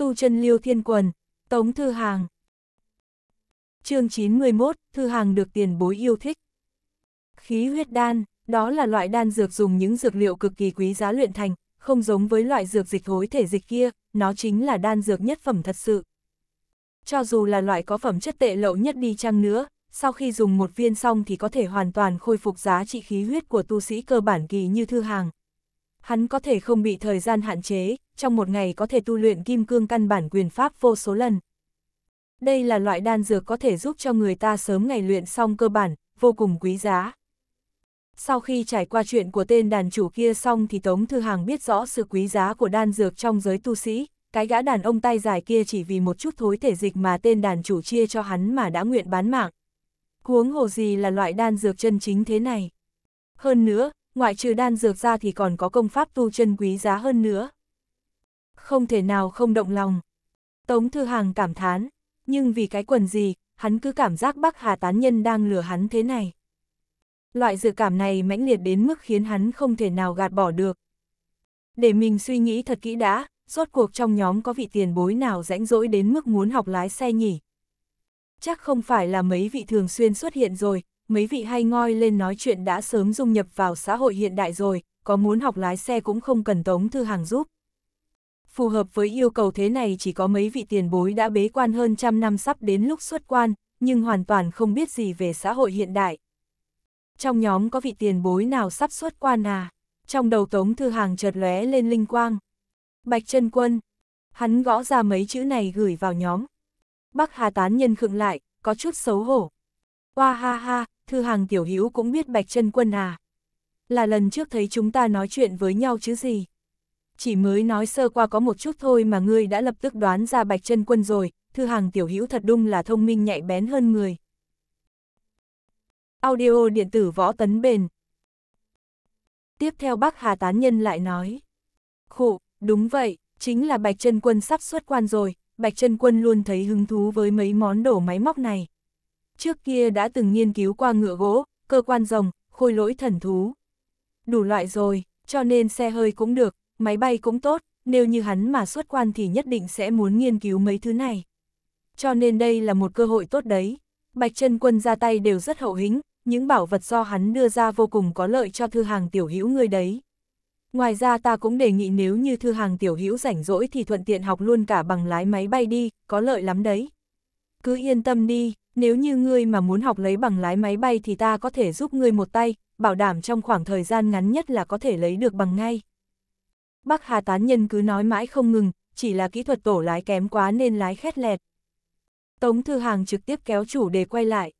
tu chân liêu thiên quần, tống thư hàng. chương 911, thư hàng được tiền bối yêu thích. Khí huyết đan, đó là loại đan dược dùng những dược liệu cực kỳ quý giá luyện thành, không giống với loại dược dịch hối thể dịch kia, nó chính là đan dược nhất phẩm thật sự. Cho dù là loại có phẩm chất tệ lậu nhất đi chăng nữa, sau khi dùng một viên xong thì có thể hoàn toàn khôi phục giá trị khí huyết của tu sĩ cơ bản kỳ như thư hàng hắn có thể không bị thời gian hạn chế, trong một ngày có thể tu luyện kim cương căn bản quyền pháp vô số lần. Đây là loại đan dược có thể giúp cho người ta sớm ngày luyện xong cơ bản, vô cùng quý giá. Sau khi trải qua chuyện của tên đàn chủ kia xong thì Tống Thư Hàng biết rõ sự quý giá của đan dược trong giới tu sĩ, cái gã đàn ông tay dài kia chỉ vì một chút thối thể dịch mà tên đàn chủ chia cho hắn mà đã nguyện bán mạng. cuống hồ gì là loại đan dược chân chính thế này. Hơn nữa, ngoại trừ đan dược ra thì còn có công pháp tu chân quý giá hơn nữa. Không thể nào không động lòng. Tống Thư Hàng cảm thán, nhưng vì cái quần gì, hắn cứ cảm giác Bắc Hà Tán Nhân đang lừa hắn thế này. Loại dự cảm này mãnh liệt đến mức khiến hắn không thể nào gạt bỏ được. Để mình suy nghĩ thật kỹ đã, rốt cuộc trong nhóm có vị tiền bối nào rãnh rỗi đến mức muốn học lái xe nhỉ? Chắc không phải là mấy vị thường xuyên xuất hiện rồi, mấy vị hay ngoi lên nói chuyện đã sớm dung nhập vào xã hội hiện đại rồi, có muốn học lái xe cũng không cần Tống Thư Hàng giúp. Phù hợp với yêu cầu thế này chỉ có mấy vị tiền bối đã bế quan hơn trăm năm sắp đến lúc xuất quan, nhưng hoàn toàn không biết gì về xã hội hiện đại. Trong nhóm có vị tiền bối nào sắp xuất quan à? Trong đầu Tống Thư Hàng chợt lóe lên linh quang. Bạch chân Quân. Hắn gõ ra mấy chữ này gửi vào nhóm. Bắc Hà Tán Nhân khựng lại, có chút xấu hổ. Hoa ha ha, thư hàng tiểu hữu cũng biết bạch chân quân à. Là lần trước thấy chúng ta nói chuyện với nhau chứ gì. Chỉ mới nói sơ qua có một chút thôi mà ngươi đã lập tức đoán ra bạch chân quân rồi, thư hàng tiểu hữu thật đúng là thông minh nhạy bén hơn người. Audio điện tử võ tấn bền. Tiếp theo bác Hà Tán Nhân lại nói. Khụ, đúng vậy, chính là Bạch chân Quân sắp xuất quan rồi, Bạch chân Quân luôn thấy hứng thú với mấy món đổ máy móc này trước kia đã từng nghiên cứu qua ngựa gỗ, cơ quan rồng, khôi lỗi thần thú. Đủ loại rồi, cho nên xe hơi cũng được, máy bay cũng tốt, nếu như hắn mà xuất quan thì nhất định sẽ muốn nghiên cứu mấy thứ này. Cho nên đây là một cơ hội tốt đấy. Bạch chân Quân ra tay đều rất hậu hĩnh, những bảo vật do hắn đưa ra vô cùng có lợi cho thư hàng tiểu hữu người đấy. Ngoài ra ta cũng đề nghị nếu như thư hàng tiểu hữu rảnh rỗi thì thuận tiện học luôn cả bằng lái máy bay đi, có lợi lắm đấy. Cứ yên tâm đi, nếu như ngươi mà muốn học lấy bằng lái máy bay thì ta có thể giúp ngươi một tay, bảo đảm trong khoảng thời gian ngắn nhất là có thể lấy được bằng ngay. Bác Hà tán nhân cứ nói mãi không ngừng, chỉ là kỹ thuật tổ lái kém quá nên lái khét lẹt. Tống Thư Hàng trực tiếp kéo chủ đề quay lại.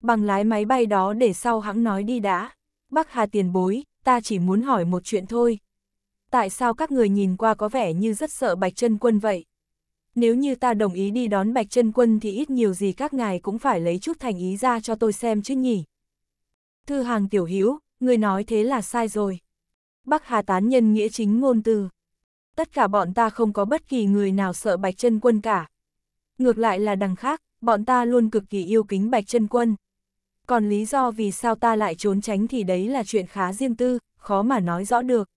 Bằng lái máy bay đó để sau hãng nói đi đã. Bác Hà tiền bối, ta chỉ muốn hỏi một chuyện thôi. Tại sao các người nhìn qua có vẻ như rất sợ Bạch chân Quân vậy? nếu như ta đồng ý đi đón Bạch chân Quân thì ít nhiều gì các ngài cũng phải lấy chút thành ý ra cho tôi xem chứ nhỉ. Thư hàng tiểu hữu người nói thế là sai rồi. Bắc Hà tán nhân nghĩa chính ngôn từ. Tất cả bọn ta không có bất kỳ người nào sợ Bạch chân Quân cả. Ngược lại là đằng khác, bọn ta luôn cực kỳ yêu kính Bạch chân Quân. Còn lý do vì sao ta lại trốn tránh thì đấy là chuyện khá riêng tư, khó mà nói rõ được.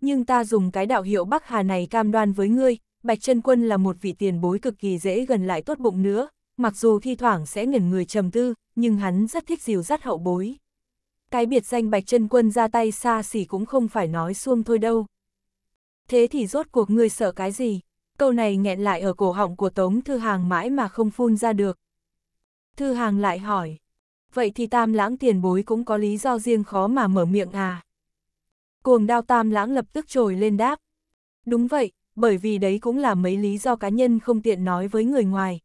Nhưng ta dùng cái đạo hiệu Bắc Hà này cam đoan với ngươi, Bạch Trân Quân là một vị tiền bối cực kỳ dễ gần lại tốt bụng nữa, mặc dù thi thoảng sẽ ngẩn người trầm tư, nhưng hắn rất thích dìu dắt hậu bối. Cái biệt danh Bạch Trân Quân ra tay xa xỉ cũng không phải nói xuông thôi đâu. Thế thì rốt cuộc ngươi sợ cái gì? Câu này nghẹn lại ở cổ họng của Tống Thư Hàng mãi mà không phun ra được. Thư Hàng lại hỏi, vậy thì tam lãng tiền bối cũng có lý do riêng khó mà mở miệng à? Cuồng đao tam lãng lập tức trồi lên đáp. Đúng vậy, bởi vì đấy cũng là mấy lý do cá nhân không tiện nói với người ngoài.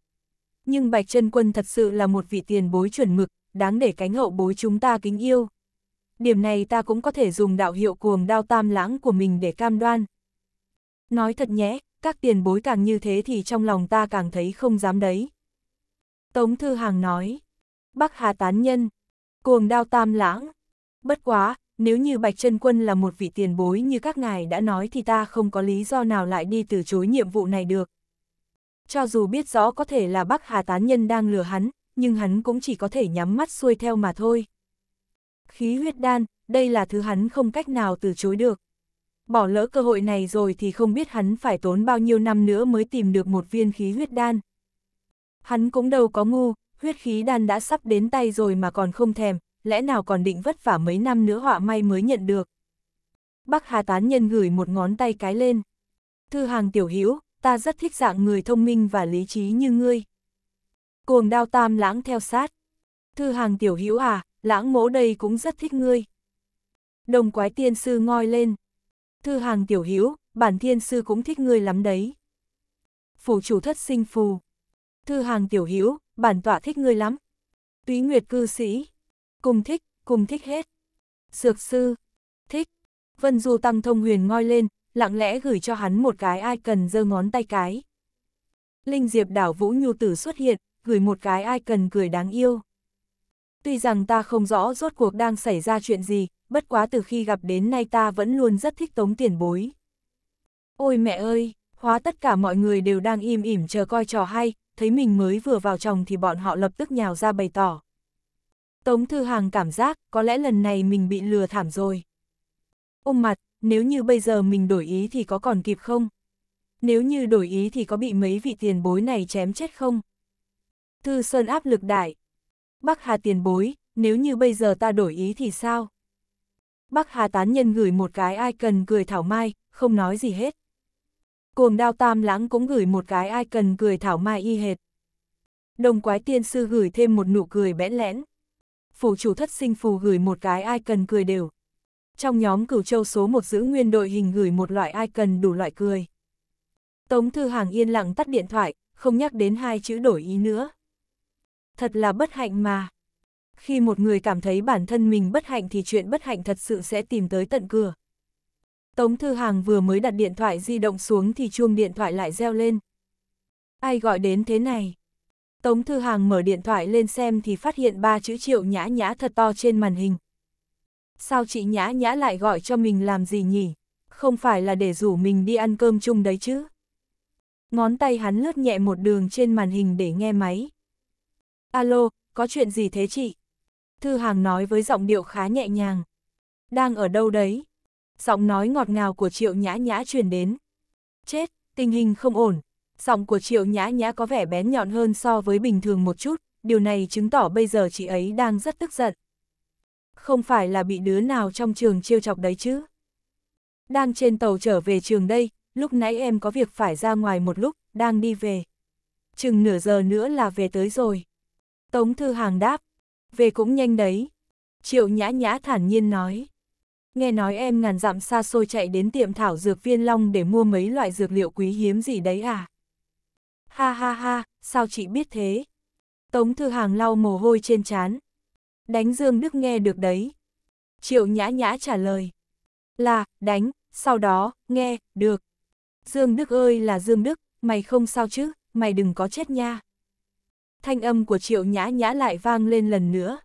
Nhưng Bạch Trân Quân thật sự là một vị tiền bối chuẩn mực, đáng để cánh hậu bối chúng ta kính yêu. Điểm này ta cũng có thể dùng đạo hiệu cuồng đao tam lãng của mình để cam đoan. Nói thật nhé, các tiền bối càng như thế thì trong lòng ta càng thấy không dám đấy. Tống Thư Hàng nói, Bắc Hà Tán Nhân, cuồng đao tam lãng. Bất quá, nếu như Bạch Trân Quân là một vị tiền bối như các ngài đã nói thì ta không có lý do nào lại đi từ chối nhiệm vụ này được. Cho dù biết rõ có thể là Bắc Hà Tán Nhân đang lừa hắn, nhưng hắn cũng chỉ có thể nhắm mắt xuôi theo mà thôi. Khí huyết đan, đây là thứ hắn không cách nào từ chối được. Bỏ lỡ cơ hội này rồi thì không biết hắn phải tốn bao nhiêu năm nữa mới tìm được một viên khí huyết đan. Hắn cũng đâu có ngu, huyết khí đan đã sắp đến tay rồi mà còn không thèm, lẽ nào còn định vất vả mấy năm nữa họa may mới nhận được. Bác Hà Tán Nhân gửi một ngón tay cái lên. Thư hàng tiểu hữu ta rất thích dạng người thông minh và lý trí như ngươi. Cuồng đao tam lãng theo sát. Thư hàng tiểu hữu à, lãng mỗ đây cũng rất thích ngươi. Đồng quái tiên sư ngoi lên. Thư hàng tiểu hữu bản thiên sư cũng thích ngươi lắm đấy. Phủ chủ thất sinh phù. Thư hàng tiểu hữu bản tọa thích ngươi lắm. Túy nguyệt cư sĩ cùng thích, cùng thích hết. sược sư, thích. Vân Du Tăng Thông Huyền ngoi lên, lặng lẽ gửi cho hắn một cái ai cần giơ ngón tay cái. Linh Diệp đảo Vũ Nhu Tử xuất hiện, gửi một cái ai cần cười đáng yêu. Tuy rằng ta không rõ rốt cuộc đang xảy ra chuyện gì, bất quá từ khi gặp đến nay ta vẫn luôn rất thích tống tiền bối. Ôi mẹ ơi, hóa tất cả mọi người đều đang im ỉm chờ coi trò hay, thấy mình mới vừa vào chồng thì bọn họ lập tức nhào ra bày tỏ. Tống Thư Hàng cảm giác có lẽ lần này mình bị lừa thảm rồi. Ôm mặt, nếu như bây giờ mình đổi ý thì có còn kịp không? Nếu như đổi ý thì có bị mấy vị tiền bối này chém chết không? Thư Sơn áp lực đại. Bắc Hà tiền bối, nếu như bây giờ ta đổi ý thì sao? Bắc Hà tán nhân gửi một cái ai cần cười thảo mai, không nói gì hết. Cuồng đao tam lãng cũng gửi một cái ai cần cười thảo mai y hệt. Đồng quái tiên sư gửi thêm một nụ cười bẽn lẽn phủ chủ thất sinh phù gửi một cái icon cười đều. Trong nhóm cửu châu số một giữ nguyên đội hình gửi một loại icon đủ loại cười. Tống Thư Hàng yên lặng tắt điện thoại, không nhắc đến hai chữ đổi ý nữa. Thật là bất hạnh mà. Khi một người cảm thấy bản thân mình bất hạnh thì chuyện bất hạnh thật sự sẽ tìm tới tận cửa. Tống Thư Hàng vừa mới đặt điện thoại di động xuống thì chuông điện thoại lại reo lên. Ai gọi đến thế này? Tống Thư Hàng mở điện thoại lên xem thì phát hiện ba chữ triệu nhã nhã thật to trên màn hình. Sao chị nhã nhã lại gọi cho mình làm gì nhỉ? Không phải là để rủ mình đi ăn cơm chung đấy chứ? Ngón tay hắn lướt nhẹ một đường trên màn hình để nghe máy. Alo, có chuyện gì thế chị? Thư Hàng nói với giọng điệu khá nhẹ nhàng. Đang ở đâu đấy? Giọng nói ngọt ngào của triệu nhã nhã truyền đến. Chết, tình hình không ổn, giọng của triệu nhã nhã có vẻ bén nhọn hơn so với bình thường một chút, điều này chứng tỏ bây giờ chị ấy đang rất tức giận. Không phải là bị đứa nào trong trường trêu chọc đấy chứ. Đang trên tàu trở về trường đây, lúc nãy em có việc phải ra ngoài một lúc, đang đi về. Chừng nửa giờ nữa là về tới rồi. Tống Thư Hàng đáp, về cũng nhanh đấy. Triệu nhã nhã thản nhiên nói. Nghe nói em ngàn dặm xa xôi chạy đến tiệm thảo dược viên long để mua mấy loại dược liệu quý hiếm gì đấy à? Ha ha ha, sao chị biết thế? Tống Thư Hàng lau mồ hôi trên trán. Đánh Dương Đức nghe được đấy. Triệu Nhã Nhã trả lời. Là, đánh, sau đó, nghe, được. Dương Đức ơi là Dương Đức, mày không sao chứ, mày đừng có chết nha. Thanh âm của Triệu Nhã Nhã lại vang lên lần nữa.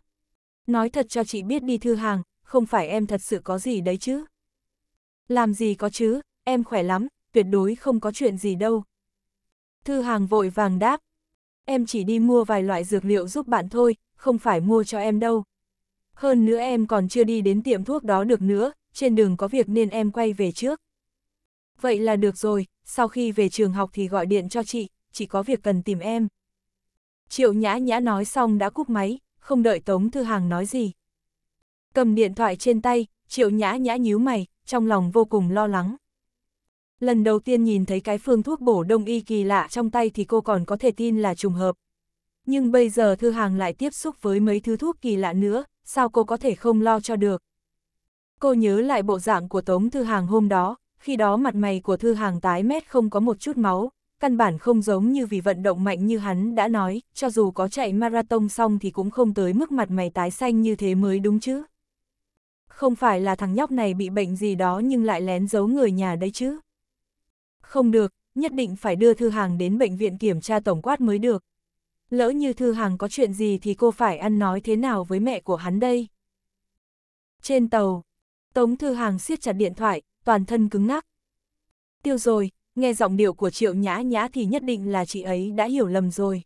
Nói thật cho chị biết đi Thư Hàng, không phải em thật sự có gì đấy chứ. Làm gì có chứ, em khỏe lắm, tuyệt đối không có chuyện gì đâu, Thư hàng vội vàng đáp. Em chỉ đi mua vài loại dược liệu giúp bạn thôi, không phải mua cho em đâu. Hơn nữa em còn chưa đi đến tiệm thuốc đó được nữa, trên đường có việc nên em quay về trước. Vậy là được rồi, sau khi về trường học thì gọi điện cho chị, chị có việc cần tìm em. Triệu nhã nhã nói xong đã cúp máy, không đợi Tống Thư Hàng nói gì. Cầm điện thoại trên tay, Triệu nhã nhã nhíu mày, trong lòng vô cùng lo lắng. Lần đầu tiên nhìn thấy cái phương thuốc bổ đông y kỳ lạ trong tay thì cô còn có thể tin là trùng hợp. Nhưng bây giờ Thư Hàng lại tiếp xúc với mấy thứ thuốc kỳ lạ nữa, sao cô có thể không lo cho được. Cô nhớ lại bộ dạng của Tống Thư Hàng hôm đó, khi đó mặt mày của Thư Hàng tái mét không có một chút máu, căn bản không giống như vì vận động mạnh như hắn đã nói, cho dù có chạy marathon xong thì cũng không tới mức mặt mày tái xanh như thế mới đúng chứ. Không phải là thằng nhóc này bị bệnh gì đó nhưng lại lén giấu người nhà đấy chứ. Không được, nhất định phải đưa Thư Hàng đến bệnh viện kiểm tra tổng quát mới được. Lỡ như Thư Hàng có chuyện gì thì cô phải ăn nói thế nào với mẹ của hắn đây? Trên tàu, Tống Thư Hàng siết chặt điện thoại, toàn thân cứng ngắc. Tiêu rồi, nghe giọng điệu của Triệu Nhã Nhã thì nhất định là chị ấy đã hiểu lầm rồi.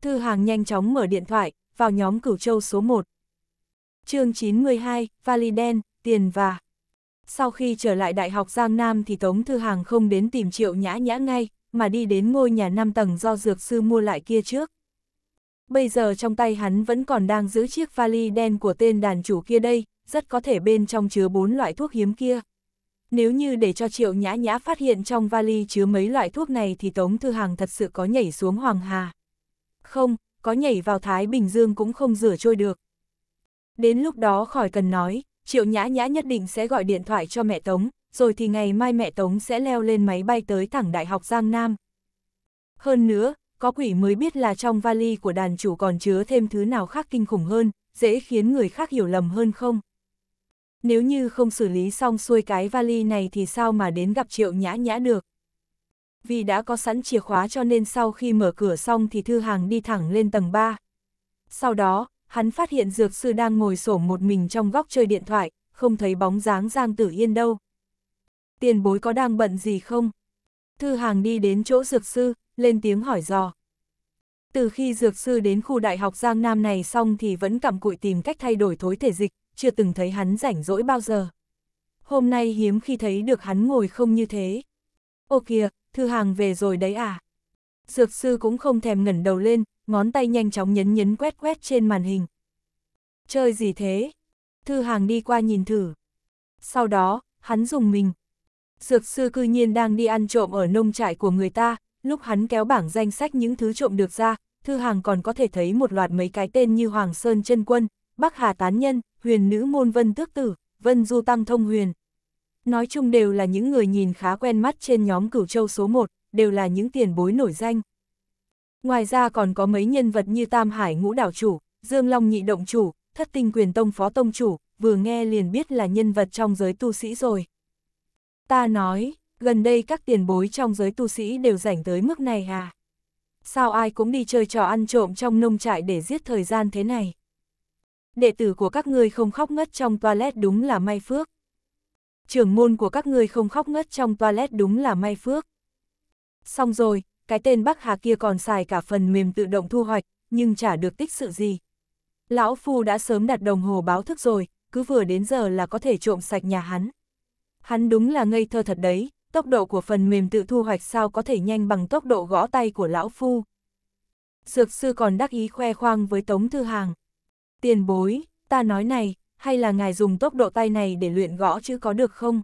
Thư Hàng nhanh chóng mở điện thoại, vào nhóm cửu châu số 1. chương 92, đen, tiền và... Sau khi trở lại Đại học Giang Nam thì Tống Thư Hàng không đến tìm Triệu Nhã Nhã ngay, mà đi đến ngôi nhà 5 tầng do dược sư mua lại kia trước. Bây giờ trong tay hắn vẫn còn đang giữ chiếc vali đen của tên đàn chủ kia đây, rất có thể bên trong chứa bốn loại thuốc hiếm kia. Nếu như để cho Triệu Nhã Nhã phát hiện trong vali chứa mấy loại thuốc này thì Tống Thư Hàng thật sự có nhảy xuống Hoàng Hà. Không, có nhảy vào Thái Bình Dương cũng không rửa trôi được. Đến lúc đó khỏi cần nói, Triệu Nhã Nhã nhất định sẽ gọi điện thoại cho mẹ Tống, rồi thì ngày mai mẹ Tống sẽ leo lên máy bay tới thẳng Đại học Giang Nam. Hơn nữa, có quỷ mới biết là trong vali của đàn chủ còn chứa thêm thứ nào khác kinh khủng hơn, dễ khiến người khác hiểu lầm hơn không? Nếu như không xử lý xong xuôi cái vali này thì sao mà đến gặp Triệu Nhã Nhã được? Vì đã có sẵn chìa khóa cho nên sau khi mở cửa xong thì Thư Hàng đi thẳng lên tầng 3. Sau đó, hắn phát hiện dược sư đang ngồi sổ một mình trong góc chơi điện thoại, không thấy bóng dáng Giang Tử Yên đâu. Tiền bối có đang bận gì không? Thư hàng đi đến chỗ dược sư, lên tiếng hỏi dò. Từ khi dược sư đến khu đại học Giang Nam này xong thì vẫn cặm cụi tìm cách thay đổi thối thể dịch, chưa từng thấy hắn rảnh rỗi bao giờ. Hôm nay hiếm khi thấy được hắn ngồi không như thế. Ô kìa, thư hàng về rồi đấy à? Dược sư cũng không thèm ngẩn đầu lên, ngón tay nhanh chóng nhấn nhấn quét quét trên màn hình. Chơi gì thế? Thư hàng đi qua nhìn thử. Sau đó, hắn dùng mình. Dược sư cư nhiên đang đi ăn trộm ở nông trại của người ta, lúc hắn kéo bảng danh sách những thứ trộm được ra, thư hàng còn có thể thấy một loạt mấy cái tên như Hoàng Sơn Chân Quân, Bắc Hà Tán Nhân, Huyền Nữ Môn Vân Tước Tử, Vân Du Tăng Thông Huyền. Nói chung đều là những người nhìn khá quen mắt trên nhóm cửu châu số 1, đều là những tiền bối nổi danh. Ngoài ra còn có mấy nhân vật như Tam Hải Ngũ Đảo Chủ, Dương Long Nhị Động Chủ, Thất Tinh Quyền Tông Phó Tông Chủ, vừa nghe liền biết là nhân vật trong giới tu sĩ rồi. Ta nói, gần đây các tiền bối trong giới tu sĩ đều rảnh tới mức này à? Sao ai cũng đi chơi trò ăn trộm trong nông trại để giết thời gian thế này? Đệ tử của các ngươi không khóc ngất trong toilet đúng là may phước. Trưởng môn của các ngươi không khóc ngất trong toilet đúng là may phước. Xong rồi, cái tên Bắc Hà kia còn xài cả phần mềm tự động thu hoạch, nhưng chả được tích sự gì. Lão Phu đã sớm đặt đồng hồ báo thức rồi, cứ vừa đến giờ là có thể trộm sạch nhà hắn. Hắn đúng là ngây thơ thật đấy, tốc độ của phần mềm tự thu hoạch sao có thể nhanh bằng tốc độ gõ tay của Lão Phu. Dược sư còn đắc ý khoe khoang với Tống Thư Hàng. Tiền bối, ta nói này, hay là ngài dùng tốc độ tay này để luyện gõ chứ có được không?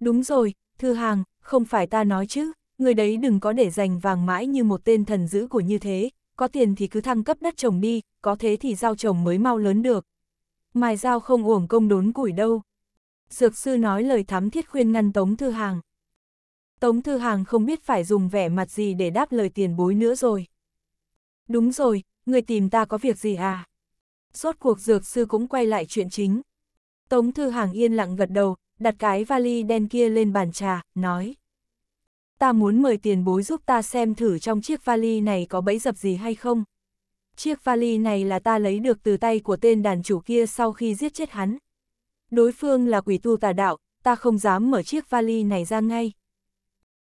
Đúng rồi, Thư Hàng, không phải ta nói chứ, người đấy đừng có để dành vàng mãi như một tên thần giữ của như thế, có tiền thì cứ thăng cấp đất trồng đi, có thế thì giao trồng mới mau lớn được. Mài dao không uổng công đốn củi đâu. Dược sư nói lời thắm thiết khuyên ngăn Tống Thư Hàng. Tống Thư Hàng không biết phải dùng vẻ mặt gì để đáp lời tiền bối nữa rồi. Đúng rồi, người tìm ta có việc gì à? Rốt cuộc dược sư cũng quay lại chuyện chính. Tống Thư Hàng yên lặng gật đầu, đặt cái vali đen kia lên bàn trà, nói ta muốn mời tiền bối giúp ta xem thử trong chiếc vali này có bẫy dập gì hay không. Chiếc vali này là ta lấy được từ tay của tên đàn chủ kia sau khi giết chết hắn. Đối phương là quỷ tu tà đạo, ta không dám mở chiếc vali này ra ngay.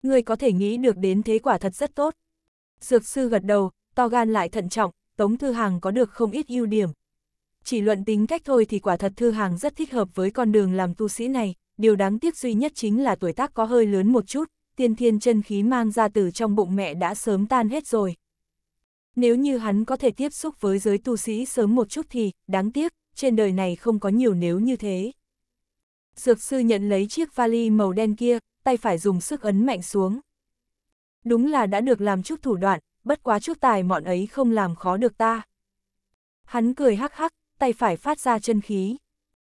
Người có thể nghĩ được đến thế quả thật rất tốt. Dược sư gật đầu, to gan lại thận trọng, Tống Thư Hàng có được không ít ưu điểm. Chỉ luận tính cách thôi thì quả thật Thư Hàng rất thích hợp với con đường làm tu sĩ này, điều đáng tiếc duy nhất chính là tuổi tác có hơi lớn một chút, tiên thiên chân khí mang ra từ trong bụng mẹ đã sớm tan hết rồi. Nếu như hắn có thể tiếp xúc với giới tu sĩ sớm một chút thì, đáng tiếc, trên đời này không có nhiều nếu như thế. Dược sư nhận lấy chiếc vali màu đen kia, tay phải dùng sức ấn mạnh xuống. Đúng là đã được làm chút thủ đoạn, bất quá chút tài mọn ấy không làm khó được ta. Hắn cười hắc hắc, tay phải phát ra chân khí.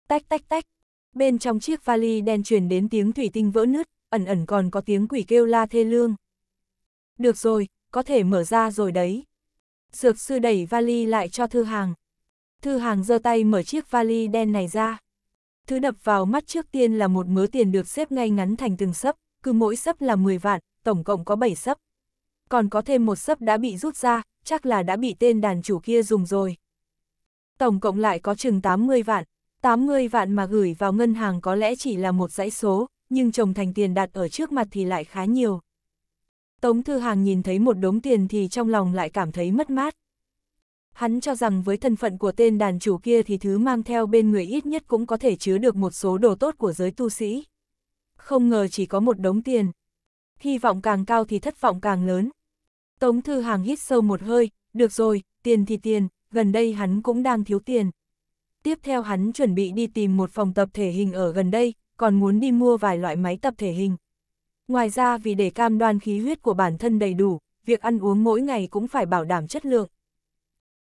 Tách tách tách, bên trong chiếc vali đen truyền đến tiếng thủy tinh vỡ nứt ẩn ẩn còn có tiếng quỷ kêu la thê lương. Được rồi, có thể mở ra rồi đấy. Dược sư đẩy vali lại cho thư hàng. Thư hàng giơ tay mở chiếc vali đen này ra. Thứ đập vào mắt trước tiên là một mớ tiền được xếp ngay ngắn thành từng sấp, cứ mỗi sấp là 10 vạn, tổng cộng có 7 sấp. Còn có thêm một sấp đã bị rút ra, chắc là đã bị tên đàn chủ kia dùng rồi. Tổng cộng lại có chừng 80 vạn, 80 vạn mà gửi vào ngân hàng có lẽ chỉ là một dãy số, nhưng chồng thành tiền đặt ở trước mặt thì lại khá nhiều. Tống Thư Hàng nhìn thấy một đống tiền thì trong lòng lại cảm thấy mất mát. Hắn cho rằng với thân phận của tên đàn chủ kia thì thứ mang theo bên người ít nhất cũng có thể chứa được một số đồ tốt của giới tu sĩ. Không ngờ chỉ có một đống tiền. Hy vọng càng cao thì thất vọng càng lớn. Tống Thư Hàng hít sâu một hơi, được rồi, tiền thì tiền, gần đây hắn cũng đang thiếu tiền. Tiếp theo hắn chuẩn bị đi tìm một phòng tập thể hình ở gần đây, còn muốn đi mua vài loại máy tập thể hình. Ngoài ra vì để cam đoan khí huyết của bản thân đầy đủ, việc ăn uống mỗi ngày cũng phải bảo đảm chất lượng.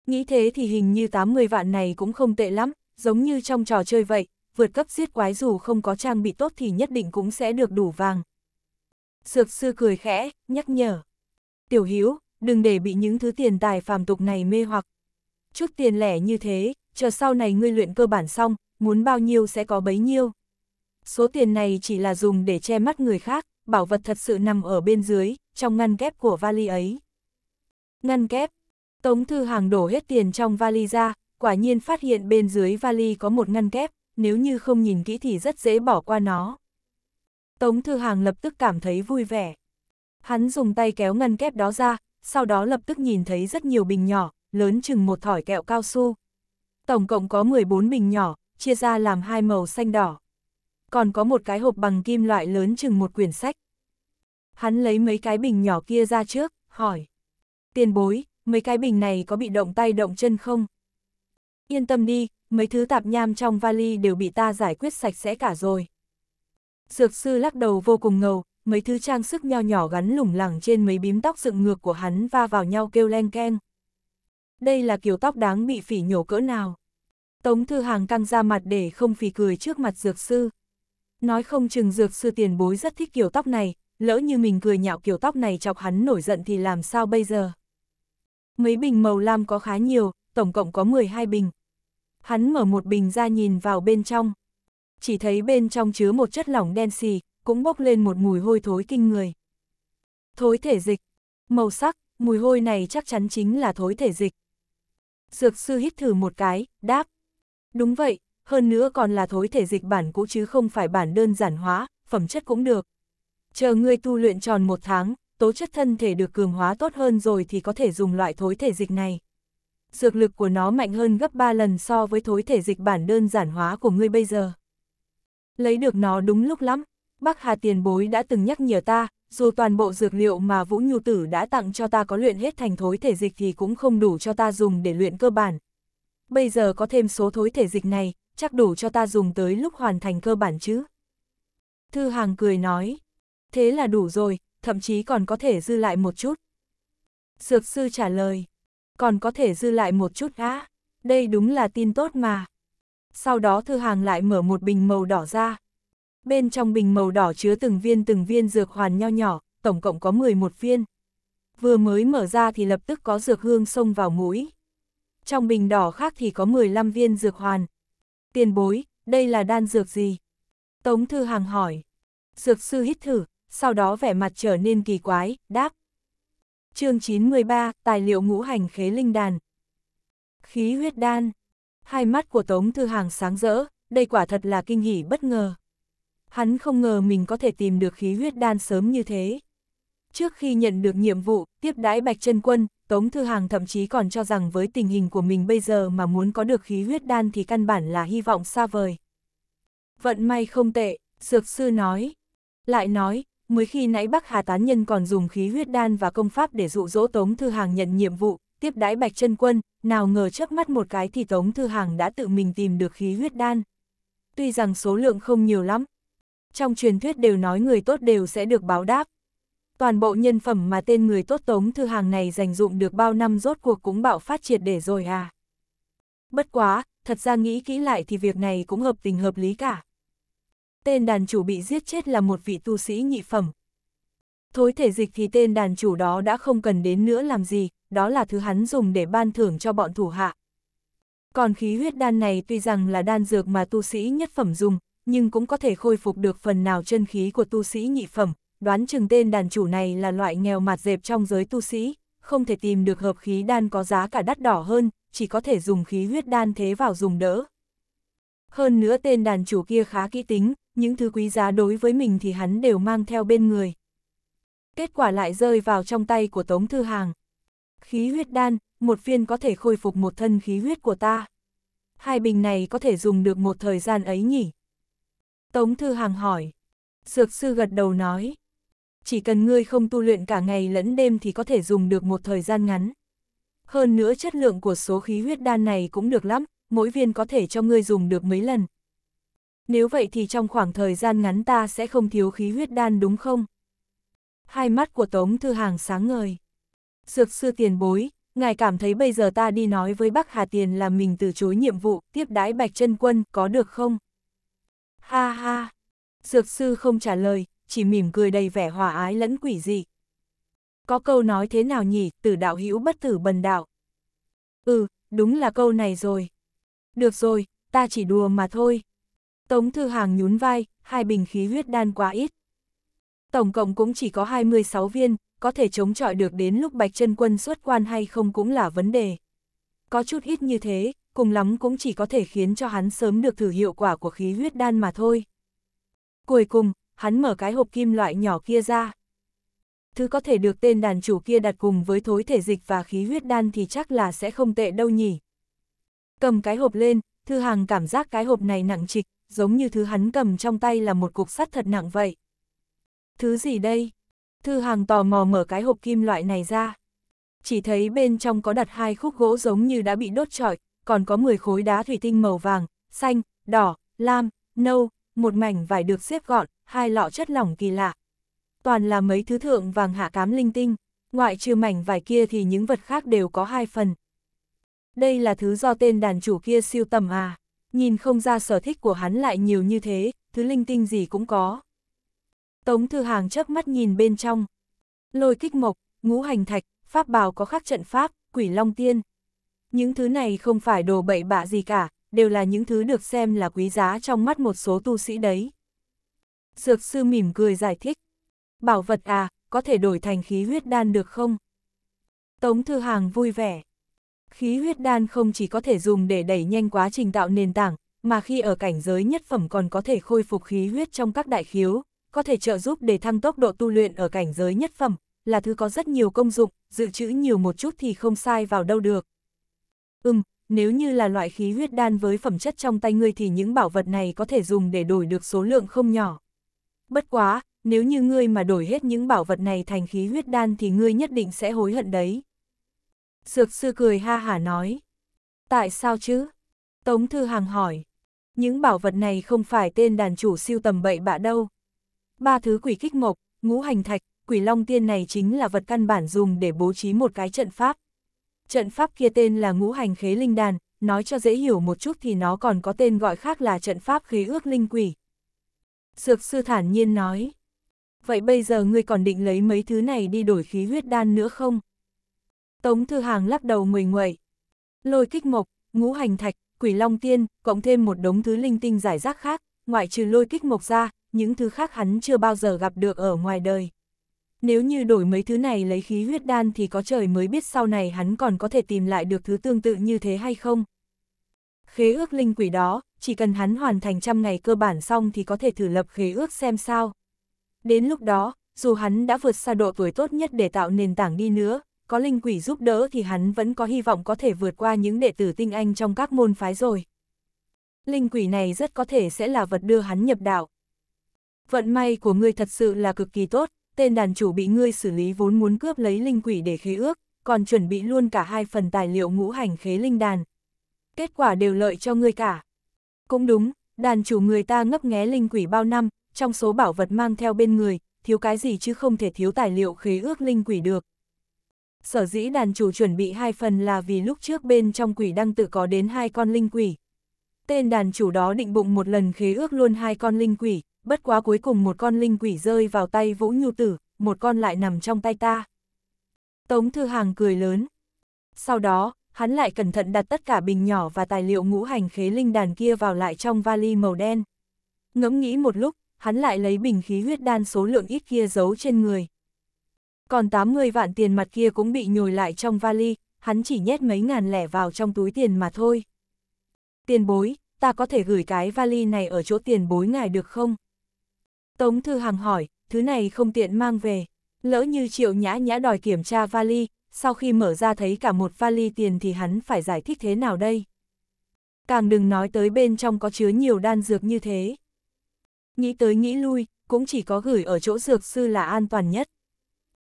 Nghĩ thế thì hình như 80 vạn này cũng không tệ lắm, giống như trong trò chơi vậy, vượt cấp giết quái dù không có trang bị tốt thì nhất định cũng sẽ được đủ vàng. Sược sư cười khẽ, nhắc nhở. Tiểu Hiếu, đừng để bị những thứ tiền tài phàm tục này mê hoặc. Chút tiền lẻ như thế, chờ sau này ngươi luyện cơ bản xong, muốn bao nhiêu sẽ có bấy nhiêu số tiền này chỉ là dùng để che mắt người khác, bảo vật thật sự nằm ở bên dưới, trong ngăn kép của vali ấy. Ngăn kép, Tống Thư Hàng đổ hết tiền trong vali ra, quả nhiên phát hiện bên dưới vali có một ngăn kép, nếu như không nhìn kỹ thì rất dễ bỏ qua nó. Tống Thư Hàng lập tức cảm thấy vui vẻ. Hắn dùng tay kéo ngăn kép đó ra, sau đó lập tức nhìn thấy rất nhiều bình nhỏ, lớn chừng một thỏi kẹo cao su. Tổng cộng có 14 bình nhỏ, chia ra làm hai màu xanh đỏ còn có một cái hộp bằng kim loại lớn chừng một quyển sách. Hắn lấy mấy cái bình nhỏ kia ra trước, hỏi. Tiền bối, mấy cái bình này có bị động tay động chân không? Yên tâm đi, mấy thứ tạp nham trong vali đều bị ta giải quyết sạch sẽ cả rồi. Dược sư lắc đầu vô cùng ngầu, mấy thứ trang sức nho nhỏ gắn lủng lẳng trên mấy bím tóc dựng ngược của hắn va vào nhau kêu len keng. Đây là kiểu tóc đáng bị phỉ nhổ cỡ nào. Tống Thư Hàng căng ra mặt để không phì cười trước mặt dược sư. Nói không chừng dược sư tiền bối rất thích kiểu tóc này, lỡ như mình cười nhạo kiểu tóc này chọc hắn nổi giận thì làm sao bây giờ? Mấy bình màu lam có khá nhiều, tổng cộng có 12 bình. Hắn mở một bình ra nhìn vào bên trong. Chỉ thấy bên trong chứa một chất lỏng đen xì, cũng bốc lên một mùi hôi thối kinh người. Thối thể dịch, màu sắc, mùi hôi này chắc chắn chính là thối thể dịch. Dược sư hít thử một cái, đáp. Đúng vậy, hơn nữa còn là thối thể dịch bản cũ chứ không phải bản đơn giản hóa, phẩm chất cũng được. Chờ ngươi tu luyện tròn một tháng, tố chất thân thể được cường hóa tốt hơn rồi thì có thể dùng loại thối thể dịch này. Dược lực của nó mạnh hơn gấp 3 lần so với thối thể dịch bản đơn giản hóa của ngươi bây giờ. Lấy được nó đúng lúc lắm, Bắc Hà tiền bối đã từng nhắc nhở ta, dù toàn bộ dược liệu mà Vũ Nhu Tử đã tặng cho ta có luyện hết thành thối thể dịch thì cũng không đủ cho ta dùng để luyện cơ bản. Bây giờ có thêm số thối thể dịch này, chắc đủ cho ta dùng tới lúc hoàn thành cơ bản chứ. Thư Hàng cười nói, thế là đủ rồi, thậm chí còn có thể dư lại một chút. Dược sư trả lời, còn có thể dư lại một chút á, đây đúng là tin tốt mà. Sau đó Thư Hàng lại mở một bình màu đỏ ra. Bên trong bình màu đỏ chứa từng viên từng viên dược hoàn nho nhỏ, tổng cộng có 11 viên. Vừa mới mở ra thì lập tức có dược hương xông vào mũi. Trong bình đỏ khác thì có 15 viên dược hoàn. Tiền bối, đây là đan dược gì? Tống Thư Hàng hỏi. Dược sư hít thử, sau đó vẻ mặt trở nên kỳ quái, đáp. chương 93, tài liệu ngũ hành khế linh đàn. Khí huyết đan. Hai mắt của Tống Thư Hàng sáng rỡ, đây quả thật là kinh hỉ bất ngờ. Hắn không ngờ mình có thể tìm được khí huyết đan sớm như thế. Trước khi nhận được nhiệm vụ, tiếp đãi Bạch chân Quân, Tống Thư Hàng thậm chí còn cho rằng với tình hình của mình bây giờ mà muốn có được khí huyết đan thì căn bản là hy vọng xa vời. Vận may không tệ, Dược Sư nói. Lại nói, mới khi nãy Bắc Hà Tán Nhân còn dùng khí huyết đan và công pháp để dụ dỗ Tống Thư Hàng nhận nhiệm vụ, tiếp đãi Bạch chân Quân, nào ngờ trước mắt một cái thì Tống Thư Hàng đã tự mình tìm được khí huyết đan. Tuy rằng số lượng không nhiều lắm, trong truyền thuyết đều nói người tốt đều sẽ được báo đáp, toàn bộ nhân phẩm mà tên người tốt tống thư hàng này dành dụng được bao năm rốt cuộc cũng bạo phát triệt để rồi à. Bất quá, thật ra nghĩ kỹ lại thì việc này cũng hợp tình hợp lý cả. Tên đàn chủ bị giết chết là một vị tu sĩ nhị phẩm. Thối thể dịch thì tên đàn chủ đó đã không cần đến nữa làm gì, đó là thứ hắn dùng để ban thưởng cho bọn thủ hạ. Còn khí huyết đan này tuy rằng là đan dược mà tu sĩ nhất phẩm dùng, nhưng cũng có thể khôi phục được phần nào chân khí của tu sĩ nhị phẩm, đoán chừng tên đàn chủ này là loại nghèo mặt dẹp trong giới tu sĩ, không thể tìm được hợp khí đan có giá cả đắt đỏ hơn, chỉ có thể dùng khí huyết đan thế vào dùng đỡ. Hơn nữa tên đàn chủ kia khá kỹ tính, những thứ quý giá đối với mình thì hắn đều mang theo bên người. Kết quả lại rơi vào trong tay của Tống Thư Hàng. Khí huyết đan, một viên có thể khôi phục một thân khí huyết của ta. Hai bình này có thể dùng được một thời gian ấy nhỉ? Tống Thư Hàng hỏi. Dược sư gật đầu nói chỉ cần ngươi không tu luyện cả ngày lẫn đêm thì có thể dùng được một thời gian ngắn. Hơn nữa chất lượng của số khí huyết đan này cũng được lắm, mỗi viên có thể cho ngươi dùng được mấy lần. Nếu vậy thì trong khoảng thời gian ngắn ta sẽ không thiếu khí huyết đan đúng không? Hai mắt của Tống Thư Hàng sáng ngời. Dược sư tiền bối, ngài cảm thấy bây giờ ta đi nói với Bắc Hà Tiền là mình từ chối nhiệm vụ tiếp đái Bạch chân Quân có được không? Ha ha, dược sư không trả lời, chỉ mỉm cười đầy vẻ hòa ái lẫn quỷ dị. Có câu nói thế nào nhỉ, tử đạo hữu bất tử bần đạo. Ừ, đúng là câu này rồi. Được rồi, ta chỉ đùa mà thôi. Tống Thư Hàng nhún vai, hai bình khí huyết đan quá ít. Tổng cộng cũng chỉ có 26 viên, có thể chống chọi được đến lúc Bạch chân Quân xuất quan hay không cũng là vấn đề. Có chút ít như thế, cùng lắm cũng chỉ có thể khiến cho hắn sớm được thử hiệu quả của khí huyết đan mà thôi. Cuối cùng, hắn mở cái hộp kim loại nhỏ kia ra. Thứ có thể được tên đàn chủ kia đặt cùng với thối thể dịch và khí huyết đan thì chắc là sẽ không tệ đâu nhỉ. Cầm cái hộp lên, Thư Hàng cảm giác cái hộp này nặng trịch, giống như thứ hắn cầm trong tay là một cục sắt thật nặng vậy. Thứ gì đây? Thư Hàng tò mò mở cái hộp kim loại này ra. Chỉ thấy bên trong có đặt hai khúc gỗ giống như đã bị đốt trọi, còn có 10 khối đá thủy tinh màu vàng, xanh, đỏ, lam, nâu, một mảnh vải được xếp gọn, hai lọ chất lỏng kỳ lạ. Toàn là mấy thứ thượng vàng hạ cám linh tinh, ngoại trừ mảnh vải kia thì những vật khác đều có hai phần. Đây là thứ do tên đàn chủ kia siêu tầm à, nhìn không ra sở thích của hắn lại nhiều như thế, thứ linh tinh gì cũng có. Tống Thư Hàng chớp mắt nhìn bên trong. Lôi kích mộc, ngũ hành thạch, pháp bào có khắc trận pháp, quỷ long tiên. Những thứ này không phải đồ bậy bạ gì cả, đều là những thứ được xem là quý giá trong mắt một số tu sĩ đấy. Dược sư mỉm cười giải thích. Bảo vật à, có thể đổi thành khí huyết đan được không? Tống Thư Hàng vui vẻ. Khí huyết đan không chỉ có thể dùng để đẩy nhanh quá trình tạo nền tảng, mà khi ở cảnh giới nhất phẩm còn có thể khôi phục khí huyết trong các đại khiếu, có thể trợ giúp để thăng tốc độ tu luyện ở cảnh giới nhất phẩm, là thứ có rất nhiều công dụng, dự trữ nhiều một chút thì không sai vào đâu được. Ừm, nếu như là loại khí huyết đan với phẩm chất trong tay ngươi thì những bảo vật này có thể dùng để đổi được số lượng không nhỏ bất quá, nếu như ngươi mà đổi hết những bảo vật này thành khí huyết đan thì ngươi nhất định sẽ hối hận đấy. sược sư cười ha hả nói. Tại sao chứ? Tống Thư Hàng hỏi. Những bảo vật này không phải tên đàn chủ siêu tầm bậy bạ đâu. Ba thứ quỷ kích mộc, ngũ hành thạch, quỷ long tiên này chính là vật căn bản dùng để bố trí một cái trận pháp. Trận pháp kia tên là ngũ hành khế linh đàn, nói cho dễ hiểu một chút thì nó còn có tên gọi khác là trận pháp khế ước linh quỷ. Dược sư thản nhiên nói. Vậy bây giờ ngươi còn định lấy mấy thứ này đi đổi khí huyết đan nữa không? Tống Thư Hàng lắc đầu mười nguậy. Lôi kích mộc, ngũ hành thạch, quỷ long tiên, cộng thêm một đống thứ linh tinh giải rác khác, ngoại trừ lôi kích mộc ra, những thứ khác hắn chưa bao giờ gặp được ở ngoài đời. Nếu như đổi mấy thứ này lấy khí huyết đan thì có trời mới biết sau này hắn còn có thể tìm lại được thứ tương tự như thế hay không. Khế ước linh quỷ đó, chỉ cần hắn hoàn thành trăm ngày cơ bản xong thì có thể thử lập khế ước xem sao. Đến lúc đó, dù hắn đã vượt xa độ tuổi tốt nhất để tạo nền tảng đi nữa, có linh quỷ giúp đỡ thì hắn vẫn có hy vọng có thể vượt qua những đệ tử tinh anh trong các môn phái rồi. Linh quỷ này rất có thể sẽ là vật đưa hắn nhập đạo. Vận may của ngươi thật sự là cực kỳ tốt, tên đàn chủ bị ngươi xử lý vốn muốn cướp lấy linh quỷ để khế ước, còn chuẩn bị luôn cả hai phần tài liệu ngũ hành khế linh đàn. Kết quả đều lợi cho ngươi cả. Cũng đúng, đàn chủ người ta ngấp nghé linh quỷ bao năm, trong số bảo vật mang theo bên người, thiếu cái gì chứ không thể thiếu tài liệu khế ước linh quỷ được. Sở dĩ đàn chủ chuẩn bị hai phần là vì lúc trước bên trong quỷ đăng tự có đến hai con linh quỷ. Tên đàn chủ đó định bụng một lần khế ước luôn hai con linh quỷ, bất quá cuối cùng một con linh quỷ rơi vào tay Vũ Nhu Tử, một con lại nằm trong tay ta. Tống Thư Hàng cười lớn. Sau đó, hắn lại cẩn thận đặt tất cả bình nhỏ và tài liệu ngũ hành khế linh đàn kia vào lại trong vali màu đen. Ngẫm nghĩ một lúc, hắn lại lấy bình khí huyết đan số lượng ít kia giấu trên người. Còn 80 vạn tiền mặt kia cũng bị nhồi lại trong vali, hắn chỉ nhét mấy ngàn lẻ vào trong túi tiền mà thôi. Tiền bối, ta có thể gửi cái vali này ở chỗ tiền bối ngài được không? Tống Thư Hàng hỏi, thứ này không tiện mang về. Lỡ như triệu nhã nhã đòi kiểm tra vali, sau khi mở ra thấy cả một vali tiền thì hắn phải giải thích thế nào đây? Càng đừng nói tới bên trong có chứa nhiều đan dược như thế. Nghĩ tới nghĩ lui, cũng chỉ có gửi ở chỗ dược sư là an toàn nhất.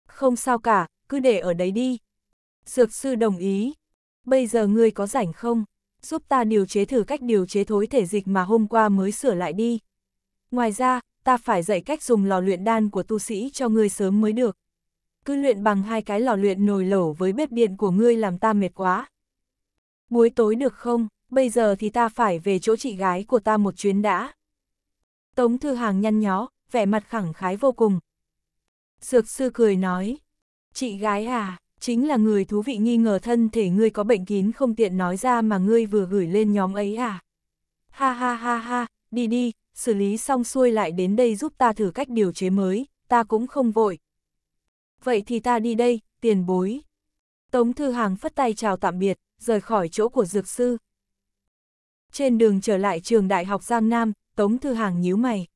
Không sao cả, cứ để ở đấy đi. Dược sư đồng ý. Bây giờ ngươi có rảnh không? Giúp ta điều chế thử cách điều chế thối thể dịch mà hôm qua mới sửa lại đi. Ngoài ra, ta phải dạy cách dùng lò luyện đan của tu sĩ cho ngươi sớm mới được cứ luyện bằng hai cái lò luyện nồi lẩu với bếp điện của ngươi làm ta mệt quá. Buổi tối được không, bây giờ thì ta phải về chỗ chị gái của ta một chuyến đã. Tống Thư Hàng nhăn nhó, vẻ mặt khẳng khái vô cùng. sược sư cười nói, chị gái à, chính là người thú vị nghi ngờ thân thể ngươi có bệnh kín không tiện nói ra mà ngươi vừa gửi lên nhóm ấy à. Ha ha ha ha, đi đi, xử lý xong xuôi lại đến đây giúp ta thử cách điều chế mới, ta cũng không vội, vậy thì ta đi đây, tiền bối. Tống Thư Hàng phất tay chào tạm biệt, rời khỏi chỗ của dược sư. Trên đường trở lại trường Đại học Giang Nam, Tống Thư Hàng nhíu mày.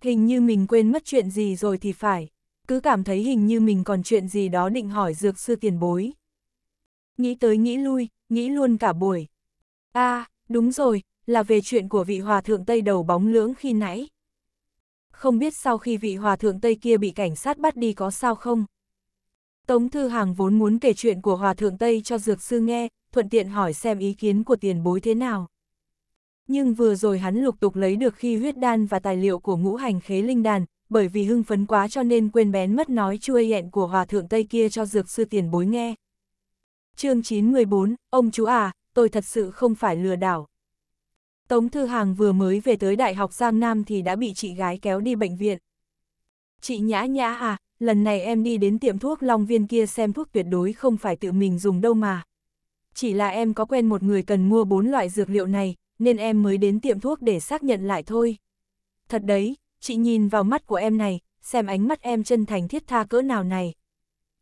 Hình như mình quên mất chuyện gì rồi thì phải, cứ cảm thấy hình như mình còn chuyện gì đó định hỏi dược sư tiền bối. Nghĩ tới nghĩ lui, nghĩ luôn cả buổi. a à, đúng rồi, là về chuyện của vị hòa thượng Tây đầu bóng lưỡng khi nãy không biết sau khi vị hòa thượng Tây kia bị cảnh sát bắt đi có sao không. Tống Thư Hàng vốn muốn kể chuyện của hòa thượng Tây cho Dược Sư nghe, thuận tiện hỏi xem ý kiến của tiền bối thế nào. Nhưng vừa rồi hắn lục tục lấy được khi huyết đan và tài liệu của ngũ hành khế linh đàn, bởi vì hưng phấn quá cho nên quên bén mất nói chua hẹn của hòa thượng Tây kia cho Dược Sư tiền bối nghe. chương 914, ông chú à, tôi thật sự không phải lừa đảo, Tống Thư Hàng vừa mới về tới Đại học Giang Nam thì đã bị chị gái kéo đi bệnh viện. Chị Nhã Nhã à, lần này em đi đến tiệm thuốc Long Viên kia xem thuốc tuyệt đối không phải tự mình dùng đâu mà. Chỉ là em có quen một người cần mua bốn loại dược liệu này, nên em mới đến tiệm thuốc để xác nhận lại thôi. Thật đấy, chị nhìn vào mắt của em này, xem ánh mắt em chân thành thiết tha cỡ nào này.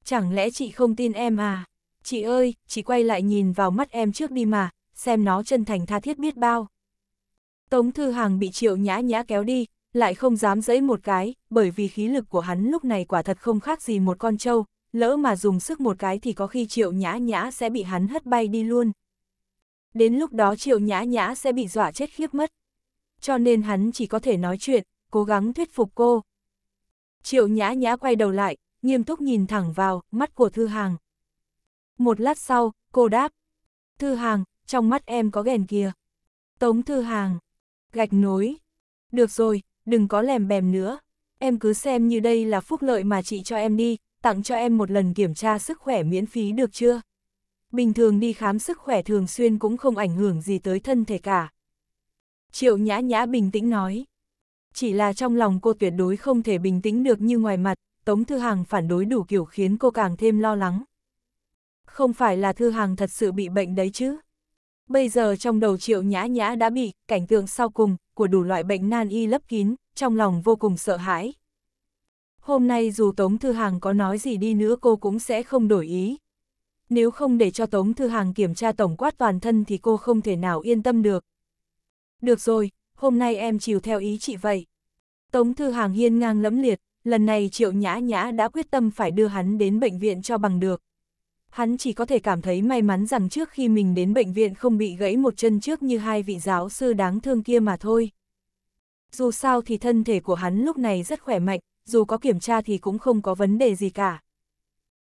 Chẳng lẽ chị không tin em à? Chị ơi, chị quay lại nhìn vào mắt em trước đi mà, xem nó chân thành tha thiết biết bao. Tống Thư Hàng bị triệu nhã nhã kéo đi, lại không dám dẫy một cái, bởi vì khí lực của hắn lúc này quả thật không khác gì một con trâu, lỡ mà dùng sức một cái thì có khi triệu nhã nhã sẽ bị hắn hất bay đi luôn. Đến lúc đó triệu nhã nhã sẽ bị dọa chết khiếp mất. Cho nên hắn chỉ có thể nói chuyện, cố gắng thuyết phục cô. Triệu nhã nhã quay đầu lại, nghiêm túc nhìn thẳng vào, mắt của Thư Hàng. Một lát sau, cô đáp. Thư Hàng, trong mắt em có ghen kìa. Tống Thư Hàng, gạch nối. Được rồi, đừng có lèm bèm nữa. Em cứ xem như đây là phúc lợi mà chị cho em đi, tặng cho em một lần kiểm tra sức khỏe miễn phí được chưa? Bình thường đi khám sức khỏe thường xuyên cũng không ảnh hưởng gì tới thân thể cả. Triệu nhã nhã bình tĩnh nói. Chỉ là trong lòng cô tuyệt đối không thể bình tĩnh được như ngoài mặt, Tống Thư Hàng phản đối đủ kiểu khiến cô càng thêm lo lắng. Không phải là Thư Hàng thật sự bị bệnh đấy chứ? Bây giờ trong đầu triệu nhã nhã đã bị cảnh tượng sau cùng của đủ loại bệnh nan y lấp kín, trong lòng vô cùng sợ hãi. Hôm nay dù Tống Thư Hàng có nói gì đi nữa cô cũng sẽ không đổi ý. Nếu không để cho Tống Thư Hàng kiểm tra tổng quát toàn thân thì cô không thể nào yên tâm được. Được rồi, hôm nay em chiều theo ý chị vậy. Tống Thư Hàng hiên ngang lẫm liệt, lần này Triệu Nhã Nhã đã quyết tâm phải đưa hắn đến bệnh viện cho bằng được hắn chỉ có thể cảm thấy may mắn rằng trước khi mình đến bệnh viện không bị gãy một chân trước như hai vị giáo sư đáng thương kia mà thôi. Dù sao thì thân thể của hắn lúc này rất khỏe mạnh, dù có kiểm tra thì cũng không có vấn đề gì cả.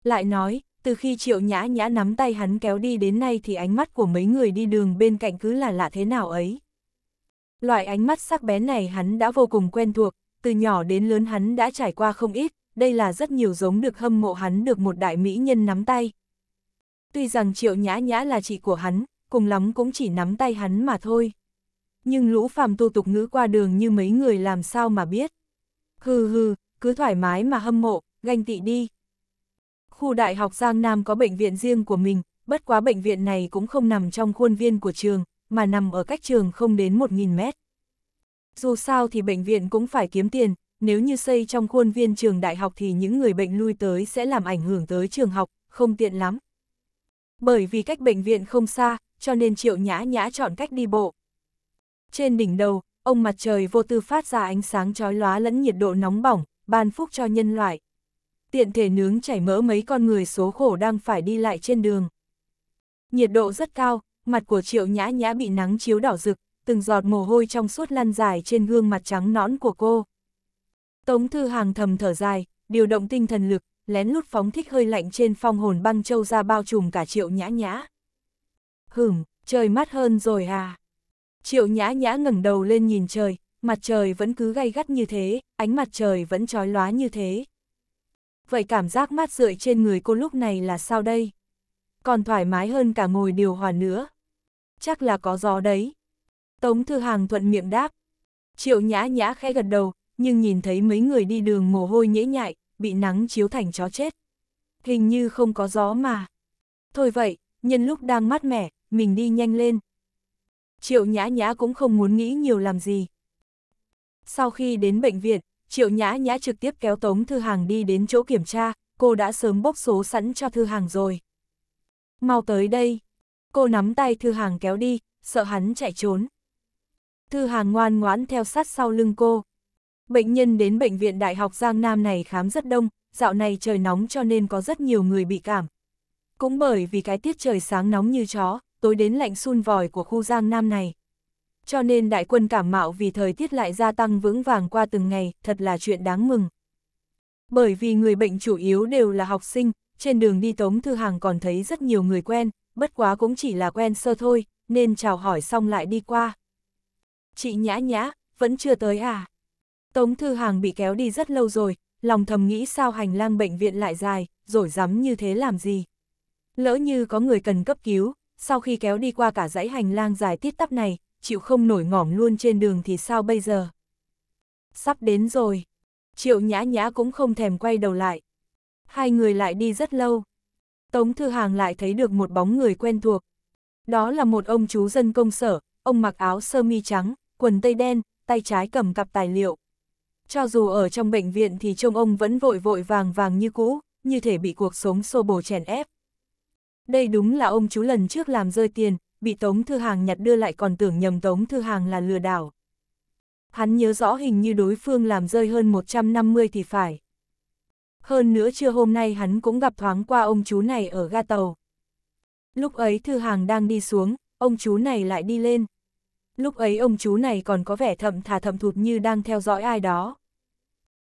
Lại nói, từ khi triệu nhã nhã nắm tay hắn kéo đi đến nay thì ánh mắt của mấy người đi đường bên cạnh cứ là lạ thế nào ấy. Loại ánh mắt sắc bén này hắn đã vô cùng quen thuộc, từ nhỏ đến lớn hắn đã trải qua không ít, đây là rất nhiều giống được hâm mộ hắn được một đại mỹ nhân nắm tay, Tuy rằng Triệu Nhã Nhã là chị của hắn, cùng lắm cũng chỉ nắm tay hắn mà thôi. Nhưng lũ phàm tu tục ngữ qua đường như mấy người làm sao mà biết. Hừ hừ, cứ thoải mái mà hâm mộ, ganh tị đi. Khu đại học Giang Nam có bệnh viện riêng của mình, bất quá bệnh viện này cũng không nằm trong khuôn viên của trường, mà nằm ở cách trường không đến 1.000 mét. Dù sao thì bệnh viện cũng phải kiếm tiền, nếu như xây trong khuôn viên trường đại học thì những người bệnh lui tới sẽ làm ảnh hưởng tới trường học, không tiện lắm. Bởi vì cách bệnh viện không xa, cho nên Triệu Nhã Nhã chọn cách đi bộ. Trên đỉnh đầu, ông mặt trời vô tư phát ra ánh sáng chói lóa lẫn nhiệt độ nóng bỏng, ban phúc cho nhân loại. Tiện thể nướng chảy mỡ mấy con người số khổ đang phải đi lại trên đường. Nhiệt độ rất cao, mặt của Triệu Nhã Nhã bị nắng chiếu đỏ rực, từng giọt mồ hôi trong suốt lăn dài trên gương mặt trắng nõn của cô. Tống Thư Hàng thầm thở dài, điều động tinh thần lực, lén lút phóng thích hơi lạnh trên phong hồn băng châu ra bao trùm cả triệu nhã nhã. Hửm, trời mát hơn rồi à. Triệu nhã nhã ngẩng đầu lên nhìn trời, mặt trời vẫn cứ gay gắt như thế, ánh mặt trời vẫn trói lóa như thế. Vậy cảm giác mát rượi trên người cô lúc này là sao đây? Còn thoải mái hơn cả ngồi điều hòa nữa. Chắc là có gió đấy. Tống Thư Hàng thuận miệng đáp. Triệu nhã nhã khẽ gật đầu, nhưng nhìn thấy mấy người đi đường mồ hôi nhễ nhại, bị nắng chiếu thành chó chết. Hình như không có gió mà. Thôi vậy, nhân lúc đang mát mẻ, mình đi nhanh lên. Triệu Nhã Nhã cũng không muốn nghĩ nhiều làm gì. Sau khi đến bệnh viện, Triệu Nhã Nhã trực tiếp kéo Tống Thư Hàng đi đến chỗ kiểm tra, cô đã sớm bốc số sẵn cho Thư Hàng rồi. Mau tới đây. Cô nắm tay Thư Hàng kéo đi, sợ hắn chạy trốn. Thư Hàng ngoan ngoãn theo sát sau lưng cô, Bệnh nhân đến bệnh viện Đại học Giang Nam này khám rất đông, dạo này trời nóng cho nên có rất nhiều người bị cảm. Cũng bởi vì cái tiết trời sáng nóng như chó, tối đến lạnh sun vòi của khu Giang Nam này. Cho nên đại quân cảm mạo vì thời tiết lại gia tăng vững vàng qua từng ngày, thật là chuyện đáng mừng. Bởi vì người bệnh chủ yếu đều là học sinh, trên đường đi Tống Thư Hàng còn thấy rất nhiều người quen, bất quá cũng chỉ là quen sơ thôi, nên chào hỏi xong lại đi qua. Chị Nhã Nhã, vẫn chưa tới à? Tống Thư Hàng bị kéo đi rất lâu rồi, lòng thầm nghĩ sao hành lang bệnh viện lại dài, rồi dám như thế làm gì. Lỡ như có người cần cấp cứu, sau khi kéo đi qua cả dãy hành lang dài tít tắp này, chịu không nổi ngỏm luôn trên đường thì sao bây giờ? Sắp đến rồi. Triệu nhã nhã cũng không thèm quay đầu lại. Hai người lại đi rất lâu. Tống Thư Hàng lại thấy được một bóng người quen thuộc. Đó là một ông chú dân công sở, ông mặc áo sơ mi trắng, quần tây đen, tay trái cầm cặp tài liệu cho dù ở trong bệnh viện thì trông ông vẫn vội vội vàng vàng như cũ, như thể bị cuộc sống xô bồ chèn ép. Đây đúng là ông chú lần trước làm rơi tiền, bị Tống Thư Hàng nhặt đưa lại còn tưởng nhầm Tống Thư Hàng là lừa đảo. Hắn nhớ rõ hình như đối phương làm rơi hơn 150 thì phải. Hơn nữa trưa hôm nay hắn cũng gặp thoáng qua ông chú này ở ga tàu. Lúc ấy Thư Hàng đang đi xuống, ông chú này lại đi lên. Lúc ấy ông chú này còn có vẻ thậm thà thầm thụt như đang theo dõi ai đó.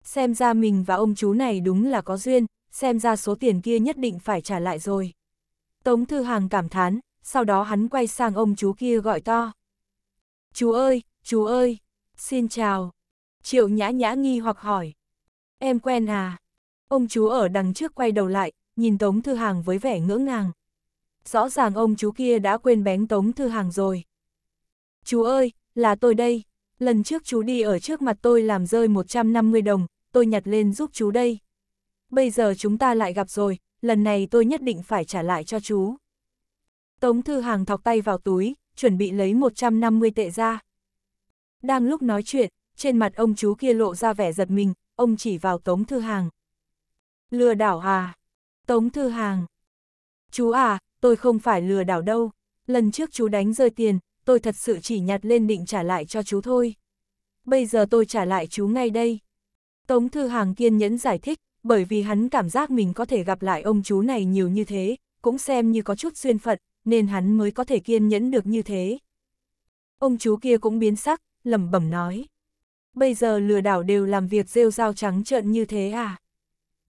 Xem ra mình và ông chú này đúng là có duyên, xem ra số tiền kia nhất định phải trả lại rồi. Tống Thư Hàng cảm thán, sau đó hắn quay sang ông chú kia gọi to. Chú ơi, chú ơi, xin chào. Triệu nhã nhã nghi hoặc hỏi. Em quen à? Ông chú ở đằng trước quay đầu lại, nhìn Tống Thư Hàng với vẻ ngỡ ngàng. Rõ ràng ông chú kia đã quên bén Tống Thư Hàng rồi. Chú ơi, là tôi đây. Lần trước chú đi ở trước mặt tôi làm rơi 150 đồng, tôi nhặt lên giúp chú đây. Bây giờ chúng ta lại gặp rồi, lần này tôi nhất định phải trả lại cho chú. Tống Thư Hàng thọc tay vào túi, chuẩn bị lấy 150 tệ ra. Đang lúc nói chuyện, trên mặt ông chú kia lộ ra vẻ giật mình, ông chỉ vào Tống Thư Hàng. Lừa đảo à? Tống Thư Hàng. Chú à, tôi không phải lừa đảo đâu. Lần trước chú đánh rơi tiền, tôi thật sự chỉ nhặt lên định trả lại cho chú thôi. Bây giờ tôi trả lại chú ngay đây. Tống Thư Hàng kiên nhẫn giải thích, bởi vì hắn cảm giác mình có thể gặp lại ông chú này nhiều như thế, cũng xem như có chút duyên phận, nên hắn mới có thể kiên nhẫn được như thế. Ông chú kia cũng biến sắc, lẩm bẩm nói. Bây giờ lừa đảo đều làm việc rêu rao trắng trợn như thế à?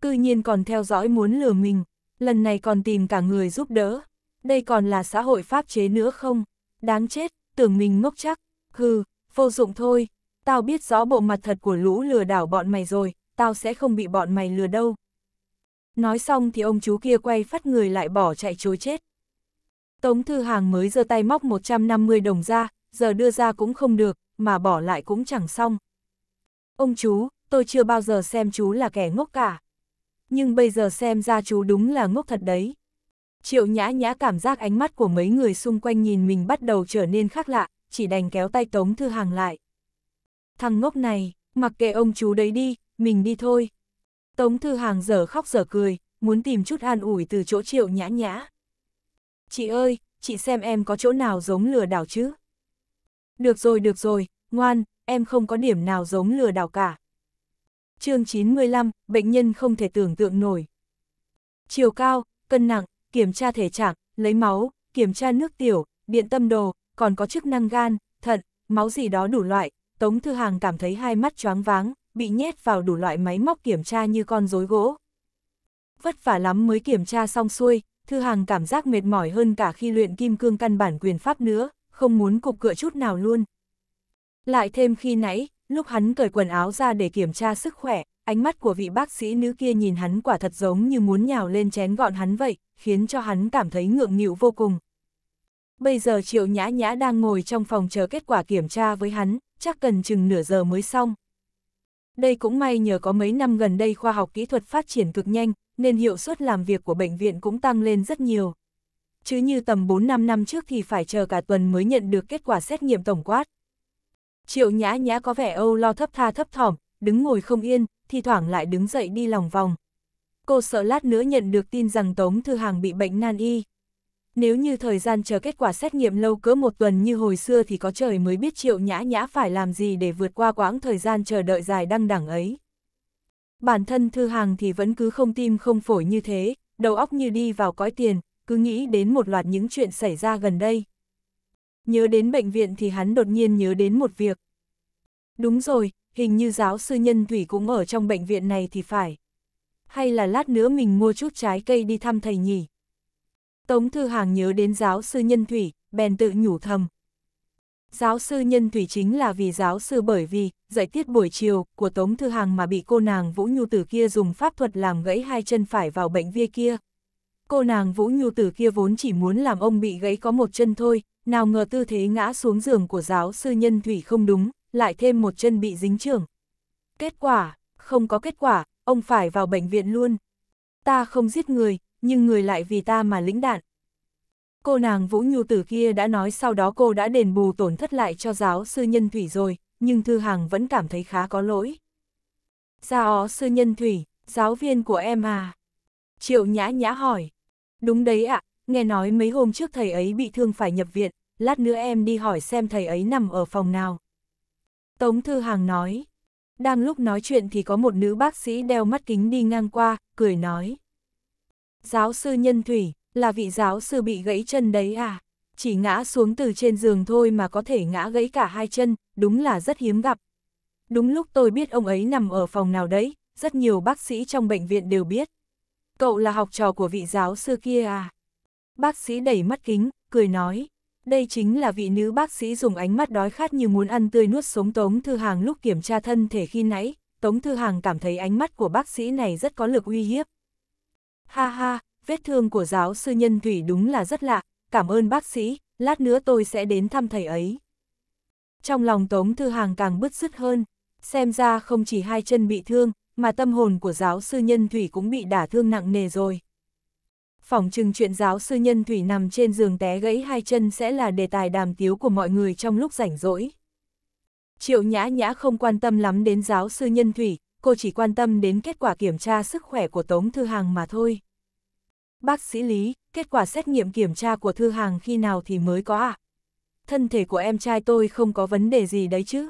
Cư nhiên còn theo dõi muốn lừa mình, lần này còn tìm cả người giúp đỡ. Đây còn là xã hội pháp chế nữa không? Đáng chết, tưởng mình ngốc chắc, hừ, vô dụng thôi, tao biết rõ bộ mặt thật của lũ lừa đảo bọn mày rồi, tao sẽ không bị bọn mày lừa đâu. Nói xong thì ông chú kia quay phát người lại bỏ chạy trối chết. Tống Thư Hàng mới giơ tay móc 150 đồng ra, giờ đưa ra cũng không được, mà bỏ lại cũng chẳng xong. Ông chú, tôi chưa bao giờ xem chú là kẻ ngốc cả. Nhưng bây giờ xem ra chú đúng là ngốc thật đấy. Triệu nhã nhã cảm giác ánh mắt của mấy người xung quanh nhìn mình bắt đầu trở nên khác lạ, chỉ đành kéo tay Tống Thư Hàng lại. Thằng ngốc này, mặc kệ ông chú đấy đi, mình đi thôi. Tống Thư Hàng giờ khóc giờ cười, muốn tìm chút an ủi từ chỗ triệu nhã nhã. Chị ơi, chị xem em có chỗ nào giống lừa đảo chứ? Được rồi, được rồi, ngoan, em không có điểm nào giống lừa đảo cả. chương 95, bệnh nhân không thể tưởng tượng nổi. Chiều cao, cân nặng, kiểm tra thể trạng, lấy máu, kiểm tra nước tiểu, điện tâm đồ, còn có chức năng gan, thận, máu gì đó đủ loại. Tống Thư Hàng cảm thấy hai mắt choáng váng, bị nhét vào đủ loại máy móc kiểm tra như con rối gỗ. Vất vả lắm mới kiểm tra xong xuôi, Thư Hàng cảm giác mệt mỏi hơn cả khi luyện kim cương căn bản quyền pháp nữa, không muốn cục cựa chút nào luôn. Lại thêm khi nãy, lúc hắn cởi quần áo ra để kiểm tra sức khỏe, ánh mắt của vị bác sĩ nữ kia nhìn hắn quả thật giống như muốn nhào lên chén gọn hắn vậy, khiến cho hắn cảm thấy ngượng nghịu vô cùng. Bây giờ Triệu Nhã Nhã đang ngồi trong phòng chờ kết quả kiểm tra với hắn, chắc cần chừng nửa giờ mới xong. Đây cũng may nhờ có mấy năm gần đây khoa học kỹ thuật phát triển cực nhanh, nên hiệu suất làm việc của bệnh viện cũng tăng lên rất nhiều. Chứ như tầm 4-5 năm trước thì phải chờ cả tuần mới nhận được kết quả xét nghiệm tổng quát. Triệu Nhã Nhã có vẻ âu lo thấp tha thấp thỏm, đứng ngồi không yên, thi thoảng lại đứng dậy đi lòng vòng. Cô sợ lát nữa nhận được tin rằng Tống Thư Hàng bị bệnh nan y. Nếu như thời gian chờ kết quả xét nghiệm lâu cỡ một tuần như hồi xưa thì có trời mới biết triệu nhã nhã phải làm gì để vượt qua quãng thời gian chờ đợi dài đăng đẳng ấy. Bản thân Thư Hàng thì vẫn cứ không tim không phổi như thế, đầu óc như đi vào cõi tiền, cứ nghĩ đến một loạt những chuyện xảy ra gần đây. Nhớ đến bệnh viện thì hắn đột nhiên nhớ đến một việc. Đúng rồi, hình như giáo sư nhân thủy cũng ở trong bệnh viện này thì phải. Hay là lát nữa mình mua chút trái cây đi thăm thầy nhỉ? Tống Thư Hàng nhớ đến giáo sư nhân thủy, bèn tự nhủ thầm. Giáo sư nhân thủy chính là vì giáo sư bởi vì, dạy tiết buổi chiều của Tống Thư Hàng mà bị cô nàng Vũ Nhu Tử kia dùng pháp thuật làm gãy hai chân phải vào bệnh viện kia. Cô nàng Vũ Nhu Tử kia vốn chỉ muốn làm ông bị gãy có một chân thôi, nào ngờ tư thế ngã xuống giường của giáo sư nhân thủy không đúng, lại thêm một chân bị dính trưởng. Kết quả, không có kết quả, ông phải vào bệnh viện luôn. Ta không giết người, nhưng người lại vì ta mà lĩnh đạn. Cô nàng Vũ Nhu Tử kia đã nói sau đó cô đã đền bù tổn thất lại cho giáo sư Nhân Thủy rồi, nhưng Thư hàng vẫn cảm thấy khá có lỗi. Gia ó sư Nhân Thủy, giáo viên của em à? Triệu Nhã Nhã hỏi. Đúng đấy ạ, nghe nói mấy hôm trước thầy ấy bị thương phải nhập viện, lát nữa em đi hỏi xem thầy ấy nằm ở phòng nào. Tống Thư Hàng nói. Đang lúc nói chuyện thì có một nữ bác sĩ đeo mắt kính đi ngang qua, cười nói. Giáo sư Nhân Thủy, là vị giáo sư bị gãy chân đấy à? Chỉ ngã xuống từ trên giường thôi mà có thể ngã gãy cả hai chân, đúng là rất hiếm gặp. Đúng lúc tôi biết ông ấy nằm ở phòng nào đấy, rất nhiều bác sĩ trong bệnh viện đều biết. Cậu là học trò của vị giáo sư kia à? Bác sĩ đẩy mắt kính, cười nói. Đây chính là vị nữ bác sĩ dùng ánh mắt đói khát như muốn ăn tươi nuốt sống Tống Thư Hàng lúc kiểm tra thân thể khi nãy, Tống Thư Hàng cảm thấy ánh mắt của bác sĩ này rất có lực uy hiếp. Ha ha, vết thương của giáo sư nhân thủy đúng là rất lạ, cảm ơn bác sĩ, lát nữa tôi sẽ đến thăm thầy ấy. Trong lòng Tống Thư Hàng càng bứt rứt hơn, xem ra không chỉ hai chân bị thương, mà tâm hồn của giáo sư nhân thủy cũng bị đả thương nặng nề rồi phỏng chừng chuyện giáo sư nhân thủy nằm trên giường té gãy hai chân sẽ là đề tài đàm tiếu của mọi người trong lúc rảnh rỗi. Triệu nhã nhã không quan tâm lắm đến giáo sư nhân thủy, cô chỉ quan tâm đến kết quả kiểm tra sức khỏe của Tống Thư Hàng mà thôi. Bác sĩ Lý, kết quả xét nghiệm kiểm tra của Thư Hàng khi nào thì mới có À? Thân thể của em trai tôi không có vấn đề gì đấy chứ.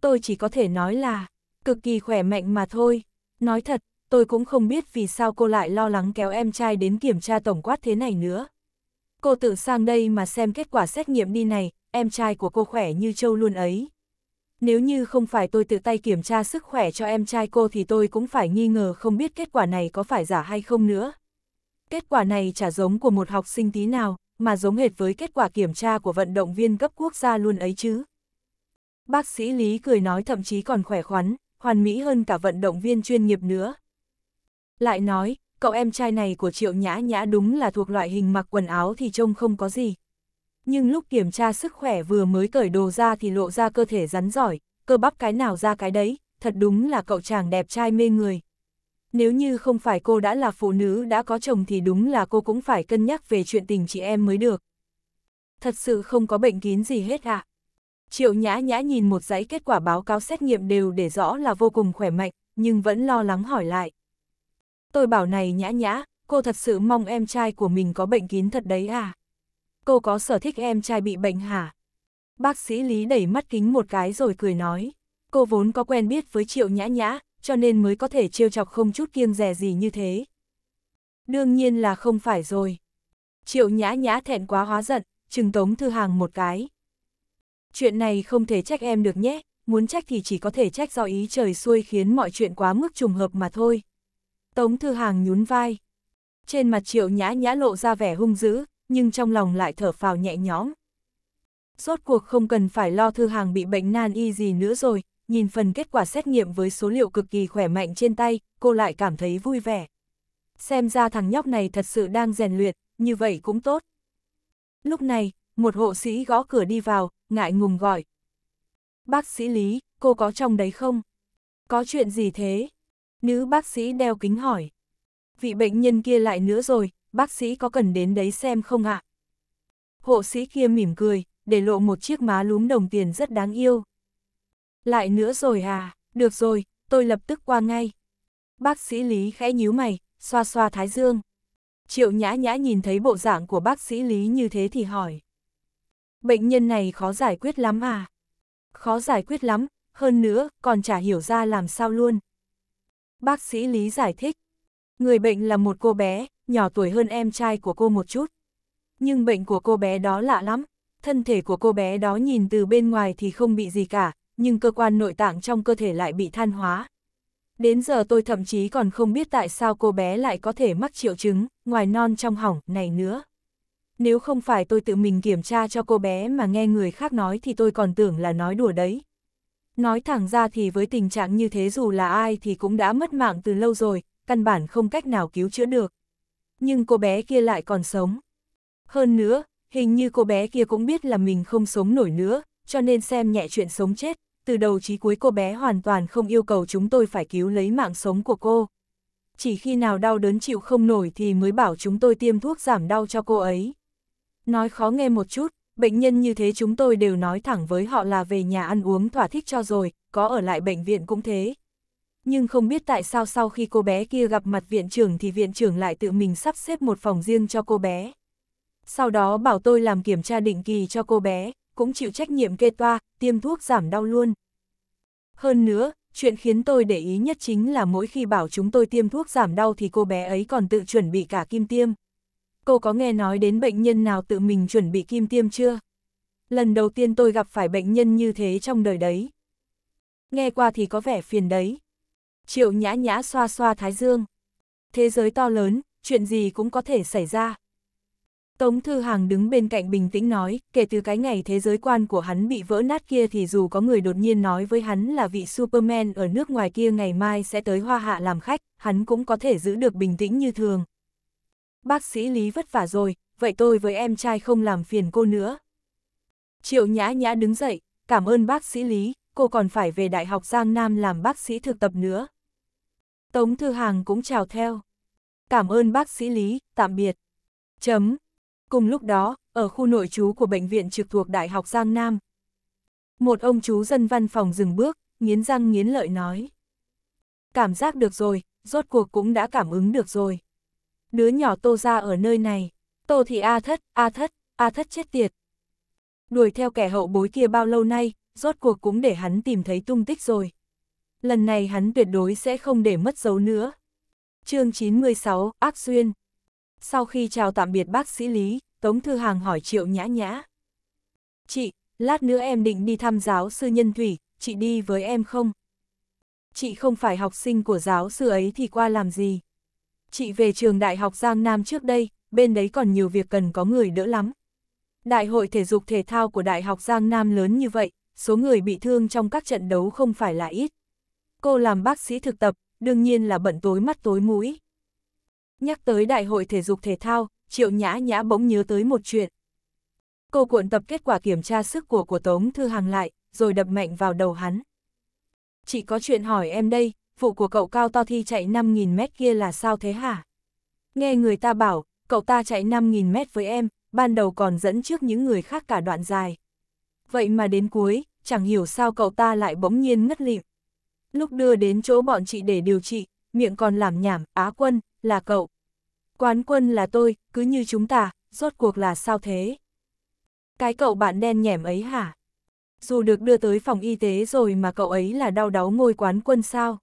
Tôi chỉ có thể nói là, cực kỳ khỏe mạnh mà thôi. Nói thật, tôi cũng không biết vì sao cô lại lo lắng kéo em trai đến kiểm tra tổng quát thế này nữa. Cô tự sang đây mà xem kết quả xét nghiệm đi này, em trai của cô khỏe như trâu luôn ấy. Nếu như không phải tôi tự tay kiểm tra sức khỏe cho em trai cô thì tôi cũng phải nghi ngờ không biết kết quả này có phải giả hay không nữa. Kết quả này chả giống của một học sinh tí nào, mà giống hệt với kết quả kiểm tra của vận động viên cấp quốc gia luôn ấy chứ. Bác sĩ Lý cười nói thậm chí còn khỏe khoắn, hoàn mỹ hơn cả vận động viên chuyên nghiệp nữa. Lại nói, cậu em trai này của Triệu Nhã Nhã đúng là thuộc loại hình mặc quần áo thì trông không có gì. Nhưng lúc kiểm tra sức khỏe vừa mới cởi đồ ra thì lộ ra cơ thể rắn giỏi, cơ bắp cái nào ra cái đấy, thật đúng là cậu chàng đẹp trai mê người. Nếu như không phải cô đã là phụ nữ đã có chồng thì đúng là cô cũng phải cân nhắc về chuyện tình chị em mới được. Thật sự không có bệnh kín gì hết ạ. À. Triệu nhã nhã nhìn một dãy kết quả báo cáo xét nghiệm đều để rõ là vô cùng khỏe mạnh, nhưng vẫn lo lắng hỏi lại. Tôi bảo này nhã nhã, cô thật sự mong em trai của mình có bệnh kín thật đấy à? Cô có sở thích em trai bị bệnh hả? Bác sĩ Lý đẩy mắt kính một cái rồi cười nói. Cô vốn có quen biết với Triệu Nhã Nhã, cho nên mới có thể trêu chọc không chút kiêng dè gì như thế. Đương nhiên là không phải rồi. Triệu Nhã Nhã thẹn quá hóa giận, trừng Tống Thư Hàng một cái. Chuyện này không thể trách em được nhé, muốn trách thì chỉ có thể trách do ý trời xuôi khiến mọi chuyện quá mức trùng hợp mà thôi. Tống Thư Hàng nhún vai. Trên mặt triệu nhã nhã lộ ra vẻ hung dữ, nhưng trong lòng lại thở phào nhẹ nhõm. Rốt cuộc không cần phải lo Thư Hàng bị bệnh nan y gì nữa rồi, nhìn phần kết quả xét nghiệm với số liệu cực kỳ khỏe mạnh trên tay, cô lại cảm thấy vui vẻ. Xem ra thằng nhóc này thật sự đang rèn luyện, như vậy cũng tốt. Lúc này, một hộ sĩ gõ cửa đi vào, ngại ngùng gọi. Bác sĩ Lý, cô có trong đấy không? Có chuyện gì thế? Nữ bác sĩ đeo kính hỏi. Vị bệnh nhân kia lại nữa rồi, bác sĩ có cần đến đấy xem không ạ? Hộ sĩ kia mỉm cười, để lộ một chiếc má lúm đồng tiền rất đáng yêu. Lại nữa rồi à, được rồi, tôi lập tức qua ngay. Bác sĩ Lý khẽ nhíu mày, xoa xoa thái dương. Triệu nhã nhã nhìn thấy bộ dạng của bác sĩ Lý như thế thì hỏi. Bệnh nhân này khó giải quyết lắm à? Khó giải quyết lắm, hơn nữa còn chả hiểu ra làm sao luôn bác sĩ Lý giải thích. Người bệnh là một cô bé, nhỏ tuổi hơn em trai của cô một chút. Nhưng bệnh của cô bé đó lạ lắm, thân thể của cô bé đó nhìn từ bên ngoài thì không bị gì cả, nhưng cơ quan nội tạng trong cơ thể lại bị than hóa. Đến giờ tôi thậm chí còn không biết tại sao cô bé lại có thể mắc triệu chứng, ngoài non trong hỏng, này nữa. Nếu không phải tôi tự mình kiểm tra cho cô bé mà nghe người khác nói thì tôi còn tưởng là nói đùa đấy. Nói thẳng ra thì với tình trạng như thế dù là ai thì cũng đã mất mạng từ lâu rồi, căn bản không cách nào cứu chữa được. Nhưng cô bé kia lại còn sống. Hơn nữa, hình như cô bé kia cũng biết là mình không sống nổi nữa, cho nên xem nhẹ chuyện sống chết, từ đầu chí cuối cô bé hoàn toàn không yêu cầu chúng tôi phải cứu lấy mạng sống của cô. Chỉ khi nào đau đớn chịu không nổi thì mới bảo chúng tôi tiêm thuốc giảm đau cho cô ấy. Nói khó nghe một chút, bệnh nhân như thế chúng tôi đều nói thẳng với họ là về nhà ăn uống thỏa thích cho rồi, có ở lại bệnh viện cũng thế. Nhưng không biết tại sao sau khi cô bé kia gặp mặt viện trưởng thì viện trưởng lại tự mình sắp xếp một phòng riêng cho cô bé. Sau đó bảo tôi làm kiểm tra định kỳ cho cô bé, cũng chịu trách nhiệm kê toa, tiêm thuốc giảm đau luôn. Hơn nữa, chuyện khiến tôi để ý nhất chính là mỗi khi bảo chúng tôi tiêm thuốc giảm đau thì cô bé ấy còn tự chuẩn bị cả kim tiêm cô có nghe nói đến bệnh nhân nào tự mình chuẩn bị kim tiêm chưa? Lần đầu tiên tôi gặp phải bệnh nhân như thế trong đời đấy. Nghe qua thì có vẻ phiền đấy. Triệu nhã nhã xoa xoa thái dương. Thế giới to lớn, chuyện gì cũng có thể xảy ra. Tống Thư Hàng đứng bên cạnh bình tĩnh nói, kể từ cái ngày thế giới quan của hắn bị vỡ nát kia thì dù có người đột nhiên nói với hắn là vị Superman ở nước ngoài kia ngày mai sẽ tới Hoa Hạ làm khách, hắn cũng có thể giữ được bình tĩnh như thường, bác sĩ Lý vất vả rồi, vậy tôi với em trai không làm phiền cô nữa. Triệu Nhã Nhã đứng dậy, cảm ơn bác sĩ Lý, cô còn phải về Đại học Giang Nam làm bác sĩ thực tập nữa. Tống Thư Hàng cũng chào theo. Cảm ơn bác sĩ Lý, tạm biệt. Chấm. Cùng lúc đó, ở khu nội trú của bệnh viện trực thuộc Đại học Giang Nam, một ông chú dân văn phòng dừng bước, nghiến răng nghiến lợi nói. Cảm giác được rồi, rốt cuộc cũng đã cảm ứng được rồi đứa nhỏ Tô ra ở nơi này, Tô thì A thất, A thất, A thất chết tiệt. Đuổi theo kẻ hậu bối kia bao lâu nay, rốt cuộc cũng để hắn tìm thấy tung tích rồi. Lần này hắn tuyệt đối sẽ không để mất dấu nữa. chương 96, Ác Xuyên Sau khi chào tạm biệt bác sĩ Lý, Tống Thư Hàng hỏi Triệu Nhã Nhã. Chị, lát nữa em định đi thăm giáo sư Nhân Thủy, chị đi với em không? Chị không phải học sinh của giáo sư ấy thì qua làm gì? chị về trường Đại học Giang Nam trước đây, bên đấy còn nhiều việc cần có người đỡ lắm. Đại hội thể dục thể thao của Đại học Giang Nam lớn như vậy, số người bị thương trong các trận đấu không phải là ít. Cô làm bác sĩ thực tập, đương nhiên là bận tối mắt tối mũi. Nhắc tới Đại hội thể dục thể thao, Triệu Nhã Nhã bỗng nhớ tới một chuyện. Cô cuộn tập kết quả kiểm tra sức của của Tống Thư Hàng lại, rồi đập mạnh vào đầu hắn. Chị có chuyện hỏi em đây, phụ của cậu cao to thi chạy 5.000 mét kia là sao thế hả? Nghe người ta bảo, cậu ta chạy 5.000 mét với em, ban đầu còn dẫn trước những người khác cả đoạn dài. Vậy mà đến cuối, chẳng hiểu sao cậu ta lại bỗng nhiên ngất lịm. Lúc đưa đến chỗ bọn chị để điều trị, miệng còn làm nhảm, á quân, là cậu. Quán quân là tôi, cứ như chúng ta, rốt cuộc là sao thế? Cái cậu bạn đen nhẻm ấy hả? Dù được đưa tới phòng y tế rồi mà cậu ấy là đau đáu ngôi quán quân sao?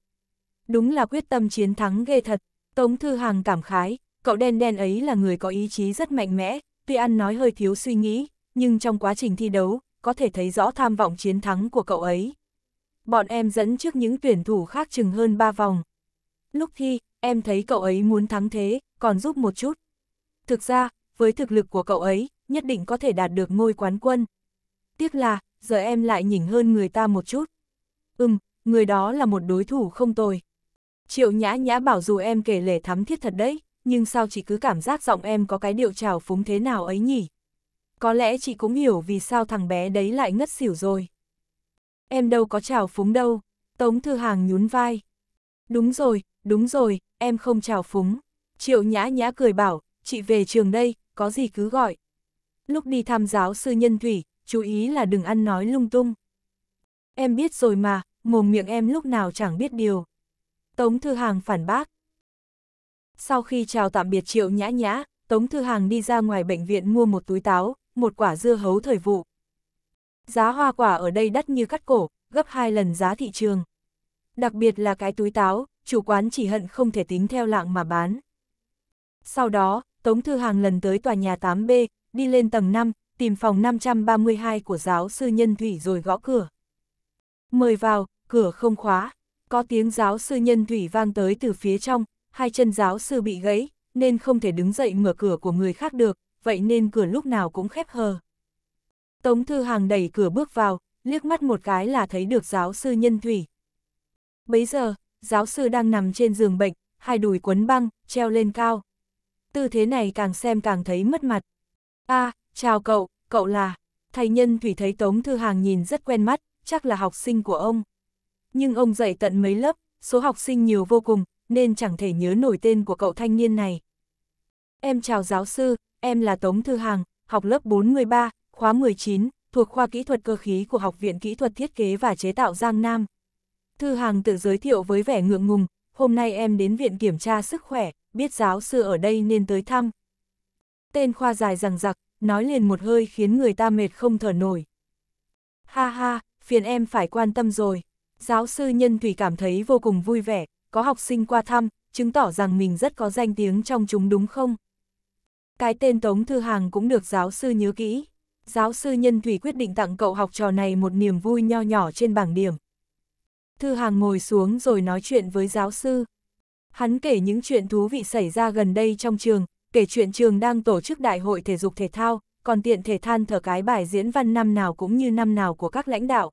đúng là quyết tâm chiến thắng ghê thật. Tống Thư Hàng cảm khái, cậu đen đen ấy là người có ý chí rất mạnh mẽ, tuy ăn nói hơi thiếu suy nghĩ, nhưng trong quá trình thi đấu, có thể thấy rõ tham vọng chiến thắng của cậu ấy. Bọn em dẫn trước những tuyển thủ khác chừng hơn 3 vòng. Lúc thi, em thấy cậu ấy muốn thắng thế, còn giúp một chút. Thực ra, với thực lực của cậu ấy, nhất định có thể đạt được ngôi quán quân. Tiếc là, giờ em lại nhỉnh hơn người ta một chút. Ừm, người đó là một đối thủ không tồi. Triệu nhã nhã bảo dù em kể lể thắm thiết thật đấy, nhưng sao chị cứ cảm giác giọng em có cái điệu trào phúng thế nào ấy nhỉ? Có lẽ chị cũng hiểu vì sao thằng bé đấy lại ngất xỉu rồi. Em đâu có trào phúng đâu, Tống Thư Hàng nhún vai. Đúng rồi, đúng rồi, em không trào phúng. Triệu nhã nhã cười bảo, chị về trường đây, có gì cứ gọi. Lúc đi thăm giáo sư nhân thủy, chú ý là đừng ăn nói lung tung. Em biết rồi mà, mồm miệng em lúc nào chẳng biết điều. Tống Thư Hàng phản bác. Sau khi chào tạm biệt Triệu Nhã Nhã, Tống Thư Hàng đi ra ngoài bệnh viện mua một túi táo, một quả dưa hấu thời vụ. Giá hoa quả ở đây đắt như cắt cổ, gấp hai lần giá thị trường. Đặc biệt là cái túi táo, chủ quán chỉ hận không thể tính theo lạng mà bán. Sau đó, Tống Thư Hàng lần tới tòa nhà 8B, đi lên tầng 5, tìm phòng 532 của giáo sư Nhân Thủy rồi gõ cửa. Mời vào, cửa không khóa. Có tiếng giáo sư nhân thủy vang tới từ phía trong, hai chân giáo sư bị gãy, nên không thể đứng dậy mở cửa của người khác được, vậy nên cửa lúc nào cũng khép hờ. Tống Thư Hàng đẩy cửa bước vào, liếc mắt một cái là thấy được giáo sư nhân thủy. Bấy giờ, giáo sư đang nằm trên giường bệnh, hai đùi quấn băng, treo lên cao. Tư thế này càng xem càng thấy mất mặt. a à, chào cậu, cậu là... Thầy nhân thủy thấy Tống Thư Hàng nhìn rất quen mắt, chắc là học sinh của ông. Nhưng ông dạy tận mấy lớp, số học sinh nhiều vô cùng, nên chẳng thể nhớ nổi tên của cậu thanh niên này. Em chào giáo sư, em là Tống Thư Hàng, học lớp 43, khóa 19, thuộc khoa kỹ thuật cơ khí của Học viện Kỹ thuật Thiết kế và Chế tạo Giang Nam. Thư Hàng tự giới thiệu với vẻ ngượng ngùng, hôm nay em đến viện kiểm tra sức khỏe, biết giáo sư ở đây nên tới thăm. Tên khoa dài rằng giặc, nói liền một hơi khiến người ta mệt không thở nổi. Ha ha, phiền em phải quan tâm rồi. Giáo sư Nhân Thủy cảm thấy vô cùng vui vẻ, có học sinh qua thăm, chứng tỏ rằng mình rất có danh tiếng trong chúng đúng không? Cái tên Tống Thư Hàng cũng được giáo sư nhớ kỹ. Giáo sư Nhân Thủy quyết định tặng cậu học trò này một niềm vui nho nhỏ trên bảng điểm. Thư Hàng ngồi xuống rồi nói chuyện với giáo sư. Hắn kể những chuyện thú vị xảy ra gần đây trong trường, kể chuyện trường đang tổ chức đại hội thể dục thể thao, còn tiện thể than thở cái bài diễn văn năm nào cũng như năm nào của các lãnh đạo,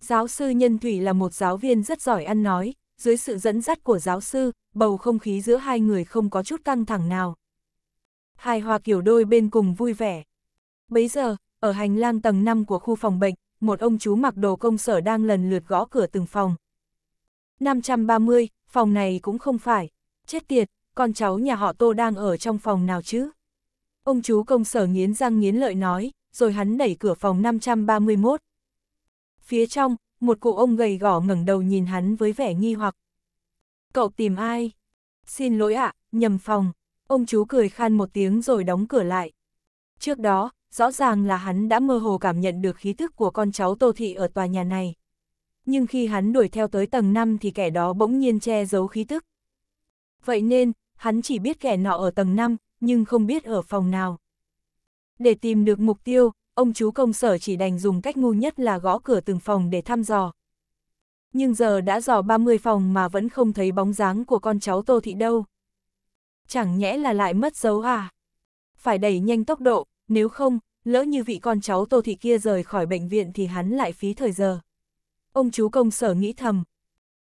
Giáo sư Nhân Thủy là một giáo viên rất giỏi ăn nói, dưới sự dẫn dắt của giáo sư, bầu không khí giữa hai người không có chút căng thẳng nào. Hai hòa kiểu đôi bên cùng vui vẻ. Bấy giờ, ở hành lang tầng 5 của khu phòng bệnh, một ông chú mặc đồ công sở đang lần lượt gõ cửa từng phòng. 530, phòng này cũng không phải. Chết tiệt, con cháu nhà họ Tô đang ở trong phòng nào chứ? Ông chú công sở nghiến răng nghiến lợi nói, rồi hắn đẩy cửa phòng 531. Phía trong, một cụ ông gầy gỏ ngẩng đầu nhìn hắn với vẻ nghi hoặc. Cậu tìm ai? Xin lỗi ạ, nhầm phòng. Ông chú cười khan một tiếng rồi đóng cửa lại. Trước đó, rõ ràng là hắn đã mơ hồ cảm nhận được khí thức của con cháu Tô Thị ở tòa nhà này. Nhưng khi hắn đuổi theo tới tầng 5 thì kẻ đó bỗng nhiên che giấu khí tức. Vậy nên, hắn chỉ biết kẻ nọ ở tầng 5, nhưng không biết ở phòng nào. Để tìm được mục tiêu, ông chú công sở chỉ đành dùng cách ngu nhất là gõ cửa từng phòng để thăm dò. Nhưng giờ đã dò 30 phòng mà vẫn không thấy bóng dáng của con cháu Tô Thị đâu. Chẳng nhẽ là lại mất dấu à? Phải đẩy nhanh tốc độ, nếu không, lỡ như vị con cháu Tô Thị kia rời khỏi bệnh viện thì hắn lại phí thời giờ. Ông chú công sở nghĩ thầm.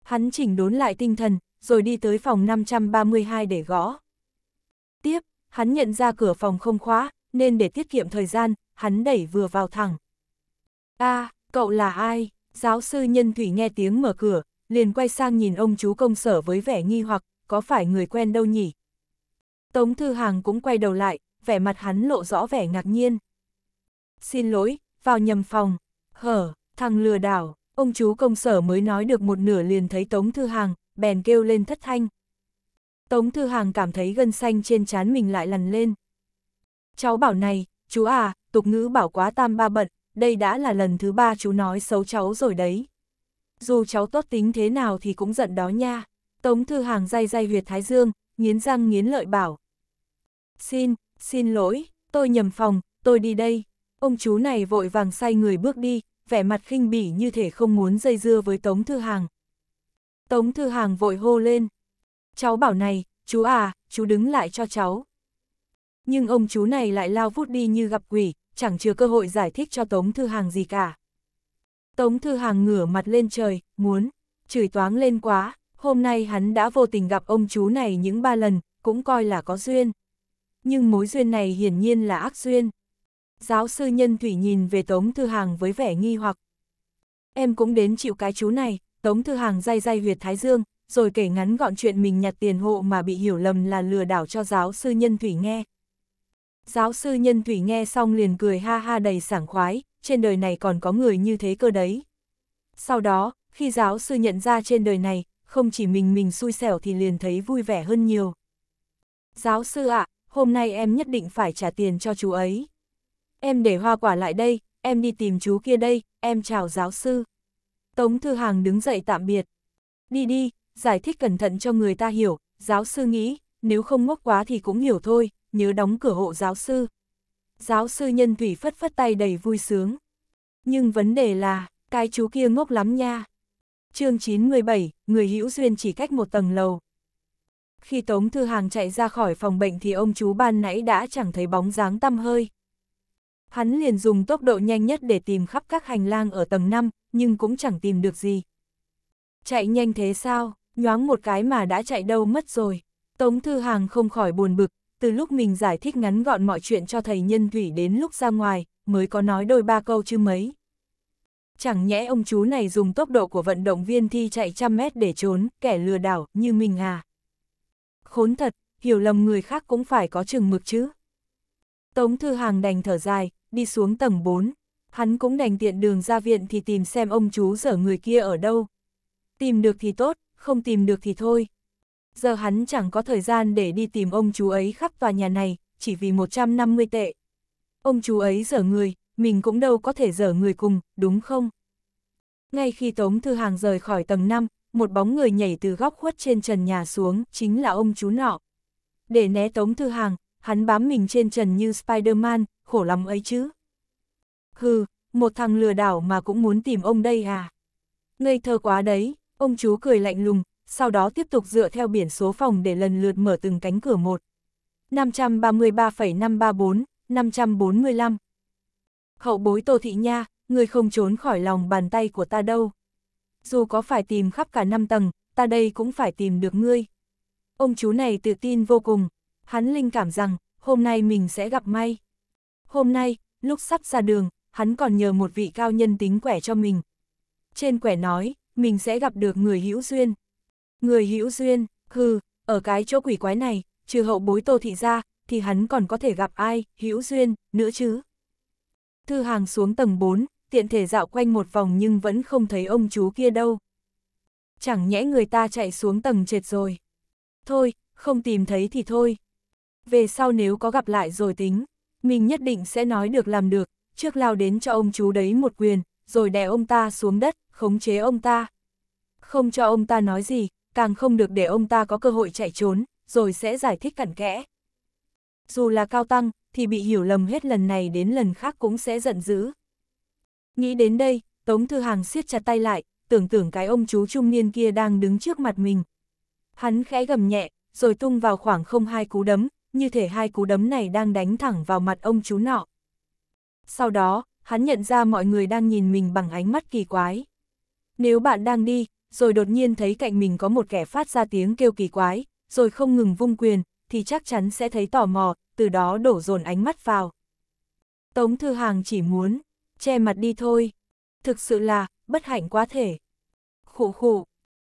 Hắn chỉnh đốn lại tinh thần, rồi đi tới phòng 532 để gõ. Tiếp, hắn nhận ra cửa phòng không khóa, nên để tiết kiệm thời gian, hắn đẩy vừa vào thẳng. a à, cậu là ai? Giáo sư nhân thủy nghe tiếng mở cửa, liền quay sang nhìn ông chú công sở với vẻ nghi hoặc, có phải người quen đâu nhỉ? Tống Thư Hàng cũng quay đầu lại, vẻ mặt hắn lộ rõ vẻ ngạc nhiên. Xin lỗi, vào nhầm phòng. Hở, thằng lừa đảo, ông chú công sở mới nói được một nửa liền thấy Tống Thư Hàng, bèn kêu lên thất thanh. Tống Thư Hàng cảm thấy gân xanh trên trán mình lại lằn lên. Cháu bảo này, chú à, tục ngữ bảo quá tam ba bận, đây đã là lần thứ ba chú nói xấu cháu rồi đấy. Dù cháu tốt tính thế nào thì cũng giận đó nha. Tống Thư Hàng day day huyệt Thái Dương, nghiến răng nghiến lợi bảo. Xin, xin lỗi, tôi nhầm phòng, tôi đi đây. Ông chú này vội vàng say người bước đi, vẻ mặt khinh bỉ như thể không muốn dây dưa với Tống Thư Hàng. Tống Thư Hàng vội hô lên. Cháu bảo này, chú à, chú đứng lại cho cháu nhưng ông chú này lại lao vút đi như gặp quỷ, chẳng chừa cơ hội giải thích cho Tống Thư Hàng gì cả. Tống Thư Hàng ngửa mặt lên trời, muốn, chửi toáng lên quá, hôm nay hắn đã vô tình gặp ông chú này những ba lần, cũng coi là có duyên. Nhưng mối duyên này hiển nhiên là ác duyên. Giáo sư nhân thủy nhìn về Tống Thư Hàng với vẻ nghi hoặc. Em cũng đến chịu cái chú này, Tống Thư Hàng day day huyệt Thái Dương, rồi kể ngắn gọn chuyện mình nhặt tiền hộ mà bị hiểu lầm là lừa đảo cho giáo sư nhân thủy nghe, Giáo sư nhân thủy nghe xong liền cười ha ha đầy sảng khoái, trên đời này còn có người như thế cơ đấy. Sau đó, khi giáo sư nhận ra trên đời này, không chỉ mình mình xui xẻo thì liền thấy vui vẻ hơn nhiều. Giáo sư ạ, à, hôm nay em nhất định phải trả tiền cho chú ấy. Em để hoa quả lại đây, em đi tìm chú kia đây, em chào giáo sư. Tống Thư Hàng đứng dậy tạm biệt. Đi đi, giải thích cẩn thận cho người ta hiểu, giáo sư nghĩ, nếu không ngốc quá thì cũng hiểu thôi, nhớ đóng cửa hộ giáo sư. Giáo sư nhân thủy phất phất tay đầy vui sướng. Nhưng vấn đề là, cái chú kia ngốc lắm nha. chương 917, người hữu duyên chỉ cách một tầng lầu. Khi Tống Thư Hàng chạy ra khỏi phòng bệnh thì ông chú ban nãy đã chẳng thấy bóng dáng tăm hơi. Hắn liền dùng tốc độ nhanh nhất để tìm khắp các hành lang ở tầng 5, nhưng cũng chẳng tìm được gì. Chạy nhanh thế sao, nhoáng một cái mà đã chạy đâu mất rồi. Tống Thư Hàng không khỏi buồn bực, từ lúc mình giải thích ngắn gọn mọi chuyện cho thầy nhân thủy đến lúc ra ngoài, mới có nói đôi ba câu chứ mấy. Chẳng nhẽ ông chú này dùng tốc độ của vận động viên thi chạy trăm mét để trốn, kẻ lừa đảo, như mình à. Khốn thật, hiểu lầm người khác cũng phải có chừng mực chứ. Tống Thư Hàng đành thở dài, đi xuống tầng 4. Hắn cũng đành tiện đường ra viện thì tìm xem ông chú dở người kia ở đâu. Tìm được thì tốt, không tìm được thì thôi giờ hắn chẳng có thời gian để đi tìm ông chú ấy khắp tòa nhà này, chỉ vì 150 tệ. Ông chú ấy dở người, mình cũng đâu có thể dở người cùng, đúng không? Ngay khi Tống Thư Hàng rời khỏi tầng 5, một bóng người nhảy từ góc khuất trên trần nhà xuống, chính là ông chú nọ. Để né Tống Thư Hàng, hắn bám mình trên trần như Spider-Man, khổ lắm ấy chứ. Hừ, một thằng lừa đảo mà cũng muốn tìm ông đây à? Ngây thơ quá đấy, ông chú cười lạnh lùng, sau đó tiếp tục dựa theo biển số phòng để lần lượt mở từng cánh cửa một. 533,534, 545. Hậu bối Tô Thị Nha, người không trốn khỏi lòng bàn tay của ta đâu. Dù có phải tìm khắp cả năm tầng, ta đây cũng phải tìm được ngươi. Ông chú này tự tin vô cùng, hắn linh cảm rằng, hôm nay mình sẽ gặp may. Hôm nay, lúc sắp ra đường, hắn còn nhờ một vị cao nhân tính quẻ cho mình. Trên quẻ nói, mình sẽ gặp được người hữu duyên. Người hữu duyên, hừ, ở cái chỗ quỷ quái này, trừ hậu bối tô thị ra, thì hắn còn có thể gặp ai, hữu duyên, nữa chứ. Thư hàng xuống tầng 4, tiện thể dạo quanh một vòng nhưng vẫn không thấy ông chú kia đâu. Chẳng nhẽ người ta chạy xuống tầng trệt rồi. Thôi, không tìm thấy thì thôi. Về sau nếu có gặp lại rồi tính, mình nhất định sẽ nói được làm được, trước lao đến cho ông chú đấy một quyền, rồi đè ông ta xuống đất, khống chế ông ta. Không cho ông ta nói gì, càng không được để ông ta có cơ hội chạy trốn, rồi sẽ giải thích cặn kẽ. Dù là cao tăng, thì bị hiểu lầm hết lần này đến lần khác cũng sẽ giận dữ. Nghĩ đến đây, Tống Thư Hàng siết chặt tay lại, tưởng tưởng cái ông chú trung niên kia đang đứng trước mặt mình. Hắn khẽ gầm nhẹ, rồi tung vào khoảng không hai cú đấm, như thể hai cú đấm này đang đánh thẳng vào mặt ông chú nọ. Sau đó, hắn nhận ra mọi người đang nhìn mình bằng ánh mắt kỳ quái. Nếu bạn đang đi, rồi đột nhiên thấy cạnh mình có một kẻ phát ra tiếng kêu kỳ quái, rồi không ngừng vung quyền, thì chắc chắn sẽ thấy tò mò, từ đó đổ dồn ánh mắt vào. Tống Thư Hàng chỉ muốn, che mặt đi thôi. Thực sự là, bất hạnh quá thể. Khụ khụ.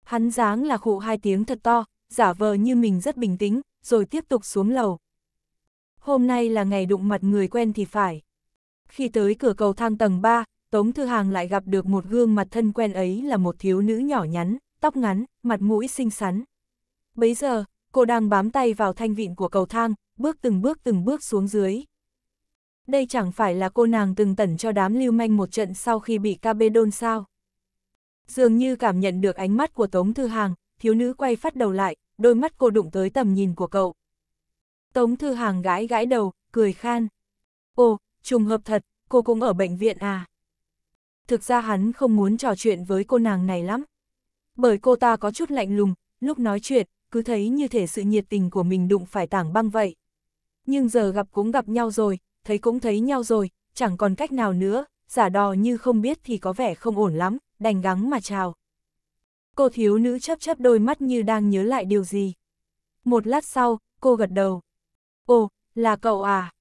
Hắn dáng là khụ hai tiếng thật to, giả vờ như mình rất bình tĩnh, rồi tiếp tục xuống lầu. Hôm nay là ngày đụng mặt người quen thì phải. Khi tới cửa cầu thang tầng 3, Tống Thư Hàng lại gặp được một gương mặt thân quen ấy là một thiếu nữ nhỏ nhắn, tóc ngắn, mặt mũi xinh xắn. Bấy giờ, cô đang bám tay vào thanh vịn của cầu thang, bước từng bước từng bước xuống dưới. Đây chẳng phải là cô nàng từng tẩn cho đám lưu manh một trận sau khi bị ca bê đôn sao. Dường như cảm nhận được ánh mắt của Tống Thư Hàng, thiếu nữ quay phát đầu lại, đôi mắt cô đụng tới tầm nhìn của cậu. Tống Thư Hàng gãi gãi đầu, cười khan. Ồ, trùng hợp thật, cô cũng ở bệnh viện à? thực ra hắn không muốn trò chuyện với cô nàng này lắm. Bởi cô ta có chút lạnh lùng, lúc nói chuyện, cứ thấy như thể sự nhiệt tình của mình đụng phải tảng băng vậy. Nhưng giờ gặp cũng gặp nhau rồi, thấy cũng thấy nhau rồi, chẳng còn cách nào nữa, giả đò như không biết thì có vẻ không ổn lắm, đành gắng mà chào. Cô thiếu nữ chấp chấp đôi mắt như đang nhớ lại điều gì. Một lát sau, cô gật đầu. Ồ, là cậu à?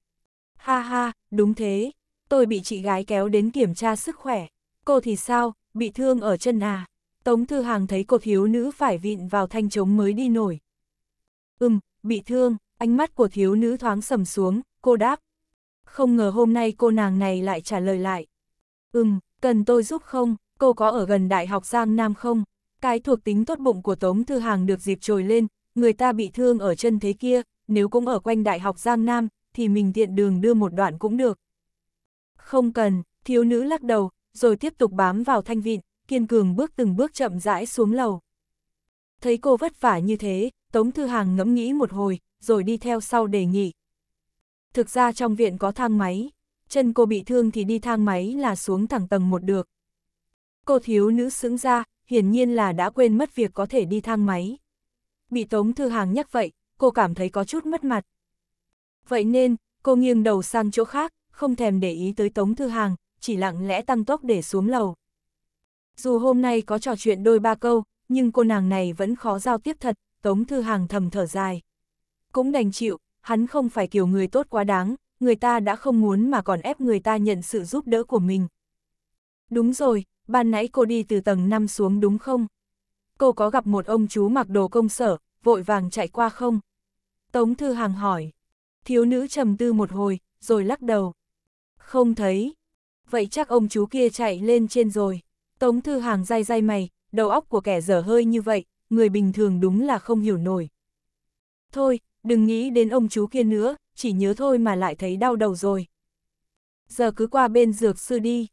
Ha ha, đúng thế, tôi bị chị gái kéo đến kiểm tra sức khỏe. Cô thì sao, bị thương ở chân à? Tống Thư Hàng thấy cô thiếu nữ phải vịn vào thanh trống mới đi nổi. Ừm, bị thương, ánh mắt của thiếu nữ thoáng sầm xuống, cô đáp. Không ngờ hôm nay cô nàng này lại trả lời lại. Ừm, cần tôi giúp không, cô có ở gần Đại học Giang Nam không? Cái thuộc tính tốt bụng của Tống Thư Hàng được dịp trồi lên, người ta bị thương ở chân thế kia, nếu cũng ở quanh Đại học Giang Nam, thì mình tiện đường đưa một đoạn cũng được. Không cần, thiếu nữ lắc đầu, rồi tiếp tục bám vào thanh vịn, kiên cường bước từng bước chậm rãi xuống lầu. Thấy cô vất vả như thế, Tống Thư Hàng ngẫm nghĩ một hồi, rồi đi theo sau đề nghị. Thực ra trong viện có thang máy, chân cô bị thương thì đi thang máy là xuống thẳng tầng một được. Cô thiếu nữ sững ra, hiển nhiên là đã quên mất việc có thể đi thang máy. Bị Tống Thư Hàng nhắc vậy, cô cảm thấy có chút mất mặt. Vậy nên, cô nghiêng đầu sang chỗ khác, không thèm để ý tới Tống Thư Hàng, chỉ lặng lẽ tăng tốc để xuống lầu. Dù hôm nay có trò chuyện đôi ba câu, nhưng cô nàng này vẫn khó giao tiếp thật, Tống Thư Hàng thầm thở dài. Cũng đành chịu, hắn không phải kiểu người tốt quá đáng, người ta đã không muốn mà còn ép người ta nhận sự giúp đỡ của mình. Đúng rồi, ban nãy cô đi từ tầng 5 xuống đúng không? Cô có gặp một ông chú mặc đồ công sở, vội vàng chạy qua không? Tống Thư Hàng hỏi. Thiếu nữ trầm tư một hồi, rồi lắc đầu. Không thấy, vậy chắc ông chú kia chạy lên trên rồi. Tống Thư Hàng dai dai mày, đầu óc của kẻ dở hơi như vậy, người bình thường đúng là không hiểu nổi. Thôi, đừng nghĩ đến ông chú kia nữa, chỉ nhớ thôi mà lại thấy đau đầu rồi. Giờ cứ qua bên dược sư đi.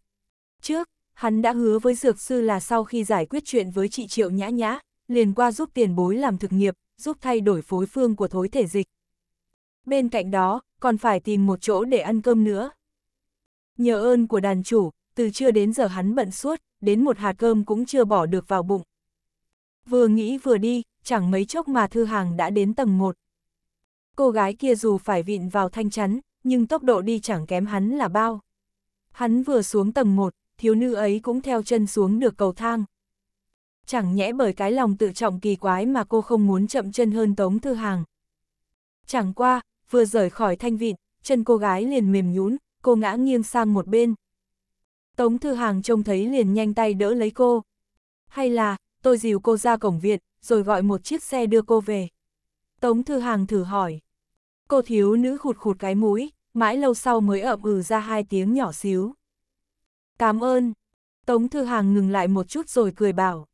Trước, hắn đã hứa với dược sư là sau khi giải quyết chuyện với chị Triệu Nhã Nhã, liền qua giúp tiền bối làm thực nghiệp, giúp thay đổi phối phương của thối thể dịch. Bên cạnh đó, còn phải tìm một chỗ để ăn cơm nữa. Nhờ ơn của đàn chủ, từ trưa đến giờ hắn bận suốt, đến một hạt cơm cũng chưa bỏ được vào bụng. Vừa nghĩ vừa đi, chẳng mấy chốc mà thư hàng đã đến tầng 1. Cô gái kia dù phải vịn vào thanh chắn, nhưng tốc độ đi chẳng kém hắn là bao. Hắn vừa xuống tầng 1, thiếu nữ ấy cũng theo chân xuống được cầu thang. Chẳng nhẽ bởi cái lòng tự trọng kỳ quái mà cô không muốn chậm chân hơn Tống Thư Hàng. Chẳng qua, vừa rời khỏi thanh vịn, chân cô gái liền mềm nhún, cô ngã nghiêng sang một bên. Tống Thư Hàng trông thấy liền nhanh tay đỡ lấy cô. Hay là, tôi dìu cô ra cổng viện, rồi gọi một chiếc xe đưa cô về. Tống Thư Hàng thử hỏi. Cô thiếu nữ khụt khụt cái mũi, mãi lâu sau mới ậm ừ ra hai tiếng nhỏ xíu. Cảm ơn. Tống Thư Hàng ngừng lại một chút rồi cười bảo.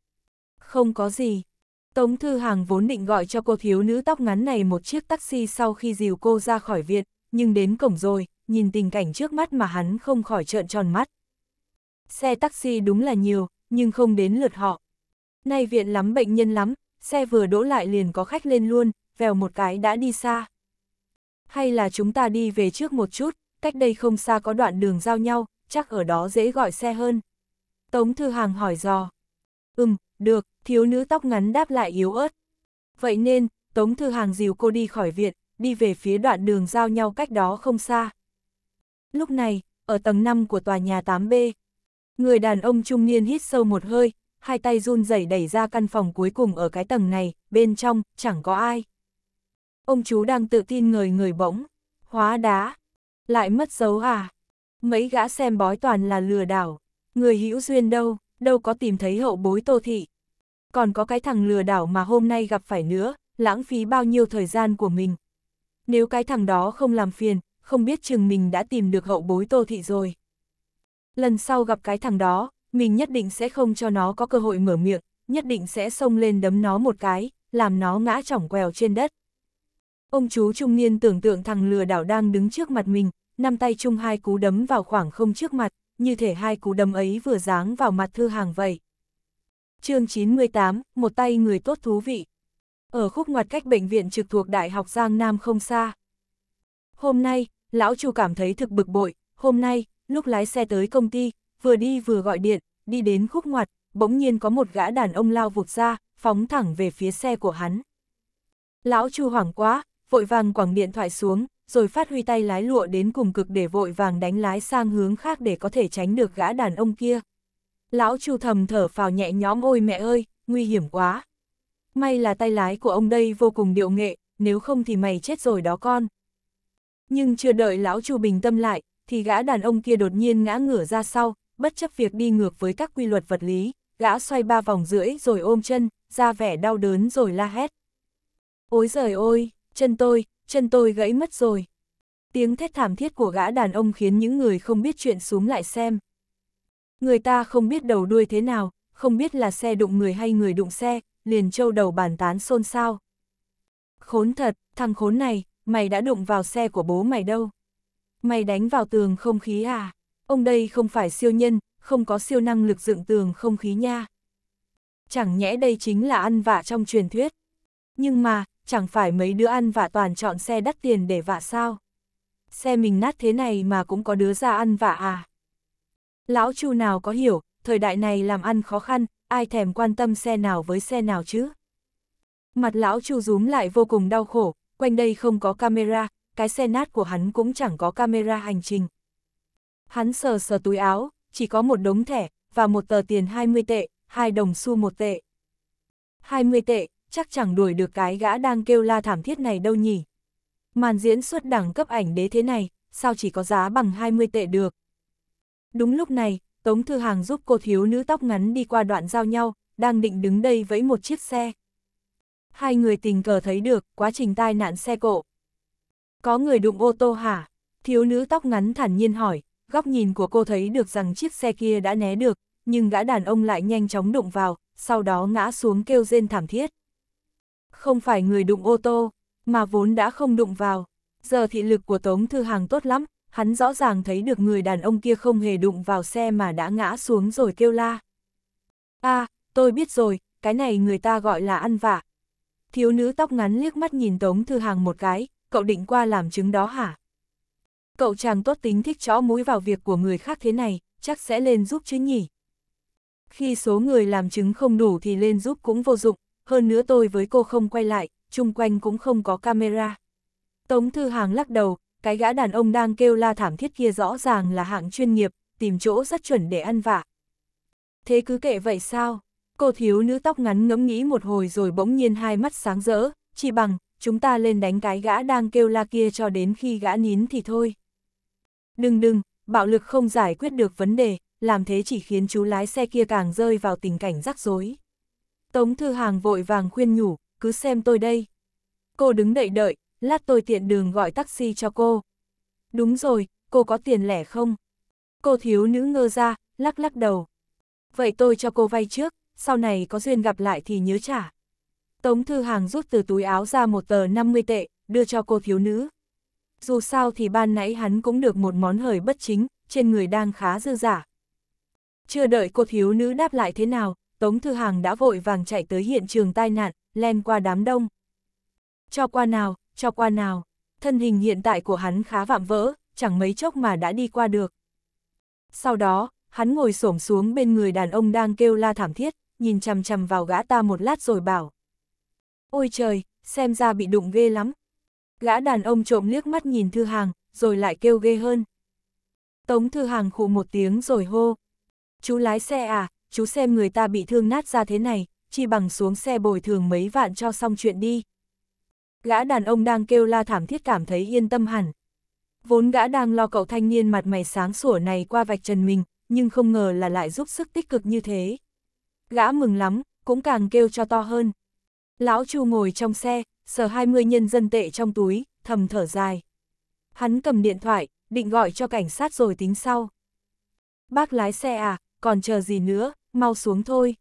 Không có gì. Tống Thư Hàng vốn định gọi cho cô thiếu nữ tóc ngắn này một chiếc taxi sau khi dìu cô ra khỏi viện, nhưng đến cổng rồi, nhìn tình cảnh trước mắt mà hắn không khỏi trợn tròn mắt. Xe taxi đúng là nhiều, nhưng không đến lượt họ. Nay viện lắm bệnh nhân lắm, xe vừa đỗ lại liền có khách lên luôn, vèo một cái đã đi xa. Hay là chúng ta đi về trước một chút, cách đây không xa có đoạn đường giao nhau, chắc ở đó dễ gọi xe hơn. Tống Thư Hàng hỏi dò. Ừm, được, thiếu nữ tóc ngắn đáp lại yếu ớt. Vậy nên, Tống Thư Hàng dìu cô đi khỏi viện, đi về phía đoạn đường giao nhau cách đó không xa. Lúc này, ở tầng 5 của tòa nhà 8B, người đàn ông trung niên hít sâu một hơi, hai tay run rẩy đẩy ra căn phòng cuối cùng ở cái tầng này, bên trong, chẳng có ai. Ông chú đang tự tin người người bỗng, hóa đá, lại mất dấu à. Mấy gã xem bói toàn là lừa đảo, người hữu duyên đâu, đâu có tìm thấy hậu bối tô thị. Còn có cái thằng lừa đảo mà hôm nay gặp phải nữa, lãng phí bao nhiêu thời gian của mình. Nếu cái thằng đó không làm phiền, không biết chừng mình đã tìm được hậu bối Tô Thị rồi. Lần sau gặp cái thằng đó, mình nhất định sẽ không cho nó có cơ hội mở miệng, nhất định sẽ xông lên đấm nó một cái, làm nó ngã chỏng quèo trên đất. Ông chú trung niên tưởng tượng thằng lừa đảo đang đứng trước mặt mình, năm tay chung hai cú đấm vào khoảng không trước mặt, như thể hai cú đấm ấy vừa giáng vào mặt thư hàng vậy. chương 98, một tay người tốt thú vị. Ở khúc ngoặt cách bệnh viện trực thuộc Đại học Giang Nam không xa, Hôm nay, lão Chu cảm thấy thực bực bội, hôm nay, lúc lái xe tới công ty, vừa đi vừa gọi điện, đi đến khúc ngoặt, bỗng nhiên có một gã đàn ông lao vụt ra, phóng thẳng về phía xe của hắn. Lão Chu hoảng quá, vội vàng quẳng điện thoại xuống, rồi phát huy tay lái lụa đến cùng cực để vội vàng đánh lái sang hướng khác để có thể tránh được gã đàn ông kia. Lão Chu thầm thở phào nhẹ nhõm ôi mẹ ơi, nguy hiểm quá. May là tay lái của ông đây vô cùng điệu nghệ, nếu không thì mày chết rồi đó con. Nhưng chưa đợi lão Chu bình tâm lại, thì gã đàn ông kia đột nhiên ngã ngửa ra sau, bất chấp việc đi ngược với các quy luật vật lý, gã xoay ba vòng rưỡi rồi ôm chân, ra vẻ đau đớn rồi la hét. Ôi giời ôi, chân tôi, chân tôi gãy mất rồi. Tiếng thét thảm thiết của gã đàn ông khiến những người không biết chuyện xuống lại xem. Người ta không biết đầu đuôi thế nào, không biết là xe đụng người hay người đụng xe, liền trâu đầu bàn tán xôn xao. Khốn thật, thằng khốn này, mày đã đụng vào xe của bố mày đâu. Mày đánh vào tường không khí à? Ông đây không phải siêu nhân, không có siêu năng lực dựng tường không khí nha. Chẳng nhẽ đây chính là ăn vạ trong truyền thuyết. Nhưng mà, chẳng phải mấy đứa ăn vạ toàn chọn xe đắt tiền để vạ sao? Xe mình nát thế này mà cũng có đứa ra ăn vạ à? Lão chu nào có hiểu, thời đại này làm ăn khó khăn, ai thèm quan tâm xe nào với xe nào chứ? Mặt lão chu rúm lại vô cùng đau khổ, quanh đây không có camera, cái xe nát của hắn cũng chẳng có camera hành trình. Hắn sờ sờ túi áo, chỉ có một đống thẻ, và một tờ tiền 20 tệ, hai đồng xu một tệ. 20 tệ, chắc chẳng đuổi được cái gã đang kêu la thảm thiết này đâu nhỉ. Màn diễn xuất đẳng cấp ảnh đế thế này, sao chỉ có giá bằng 20 tệ được. Đúng lúc này, Tống Thư Hàng giúp cô thiếu nữ tóc ngắn đi qua đoạn giao nhau, đang định đứng đây với một chiếc xe hai người tình cờ thấy được quá trình tai nạn xe cộ. Có người đụng ô tô hả? Thiếu nữ tóc ngắn thản nhiên hỏi, góc nhìn của cô thấy được rằng chiếc xe kia đã né được, nhưng gã đàn ông lại nhanh chóng đụng vào, sau đó ngã xuống kêu rên thảm thiết. Không phải người đụng ô tô, mà vốn đã không đụng vào. Giờ thị lực của Tống Thư Hàng tốt lắm, hắn rõ ràng thấy được người đàn ông kia không hề đụng vào xe mà đã ngã xuống rồi kêu la. a à, tôi biết rồi, cái này người ta gọi là ăn vạ, thiếu nữ tóc ngắn liếc mắt nhìn Tống Thư Hàng một cái, cậu định qua làm chứng đó hả? Cậu chàng tốt tính thích chó mũi vào việc của người khác thế này, chắc sẽ lên giúp chứ nhỉ? Khi số người làm chứng không đủ thì lên giúp cũng vô dụng, hơn nữa tôi với cô không quay lại, chung quanh cũng không có camera. Tống Thư Hàng lắc đầu, cái gã đàn ông đang kêu la thảm thiết kia rõ ràng là hạng chuyên nghiệp, tìm chỗ rất chuẩn để ăn vạ. Thế cứ kệ vậy sao? Cô thiếu nữ tóc ngắn ngẫm nghĩ một hồi rồi bỗng nhiên hai mắt sáng rỡ, chỉ bằng, chúng ta lên đánh cái gã đang kêu la kia cho đến khi gã nín thì thôi. Đừng đừng, bạo lực không giải quyết được vấn đề, làm thế chỉ khiến chú lái xe kia càng rơi vào tình cảnh rắc rối. Tống Thư Hàng vội vàng khuyên nhủ, cứ xem tôi đây. Cô đứng đợi đợi, lát tôi tiện đường gọi taxi cho cô. Đúng rồi, cô có tiền lẻ không? Cô thiếu nữ ngơ ra, lắc lắc đầu. Vậy tôi cho cô vay trước sau này có duyên gặp lại thì nhớ trả. Tống Thư Hàng rút từ túi áo ra một tờ 50 tệ, đưa cho cô thiếu nữ. Dù sao thì ban nãy hắn cũng được một món hời bất chính, trên người đang khá dư giả. Chưa đợi cô thiếu nữ đáp lại thế nào, Tống Thư Hàng đã vội vàng chạy tới hiện trường tai nạn, len qua đám đông. Cho qua nào, cho qua nào. Thân hình hiện tại của hắn khá vạm vỡ, chẳng mấy chốc mà đã đi qua được. Sau đó, hắn ngồi xổm xuống bên người đàn ông đang kêu la thảm thiết, nhìn chằm chằm vào gã ta một lát rồi bảo. Ôi trời, xem ra bị đụng ghê lắm. Gã đàn ông trộm liếc mắt nhìn Thư Hàng, rồi lại kêu ghê hơn. Tống Thư Hàng khụ một tiếng rồi hô. Chú lái xe à, chú xem người ta bị thương nát ra thế này, chi bằng xuống xe bồi thường mấy vạn cho xong chuyện đi. Gã đàn ông đang kêu la thảm thiết cảm thấy yên tâm hẳn. Vốn gã đang lo cậu thanh niên mặt mày sáng sủa này qua vạch trần mình, nhưng không ngờ là lại giúp sức tích cực như thế gã mừng lắm, cũng càng kêu cho to hơn. Lão Chu ngồi trong xe, sờ 20 nhân dân tệ trong túi, thầm thở dài. Hắn cầm điện thoại, định gọi cho cảnh sát rồi tính sau. Bác lái xe à, còn chờ gì nữa, mau xuống thôi.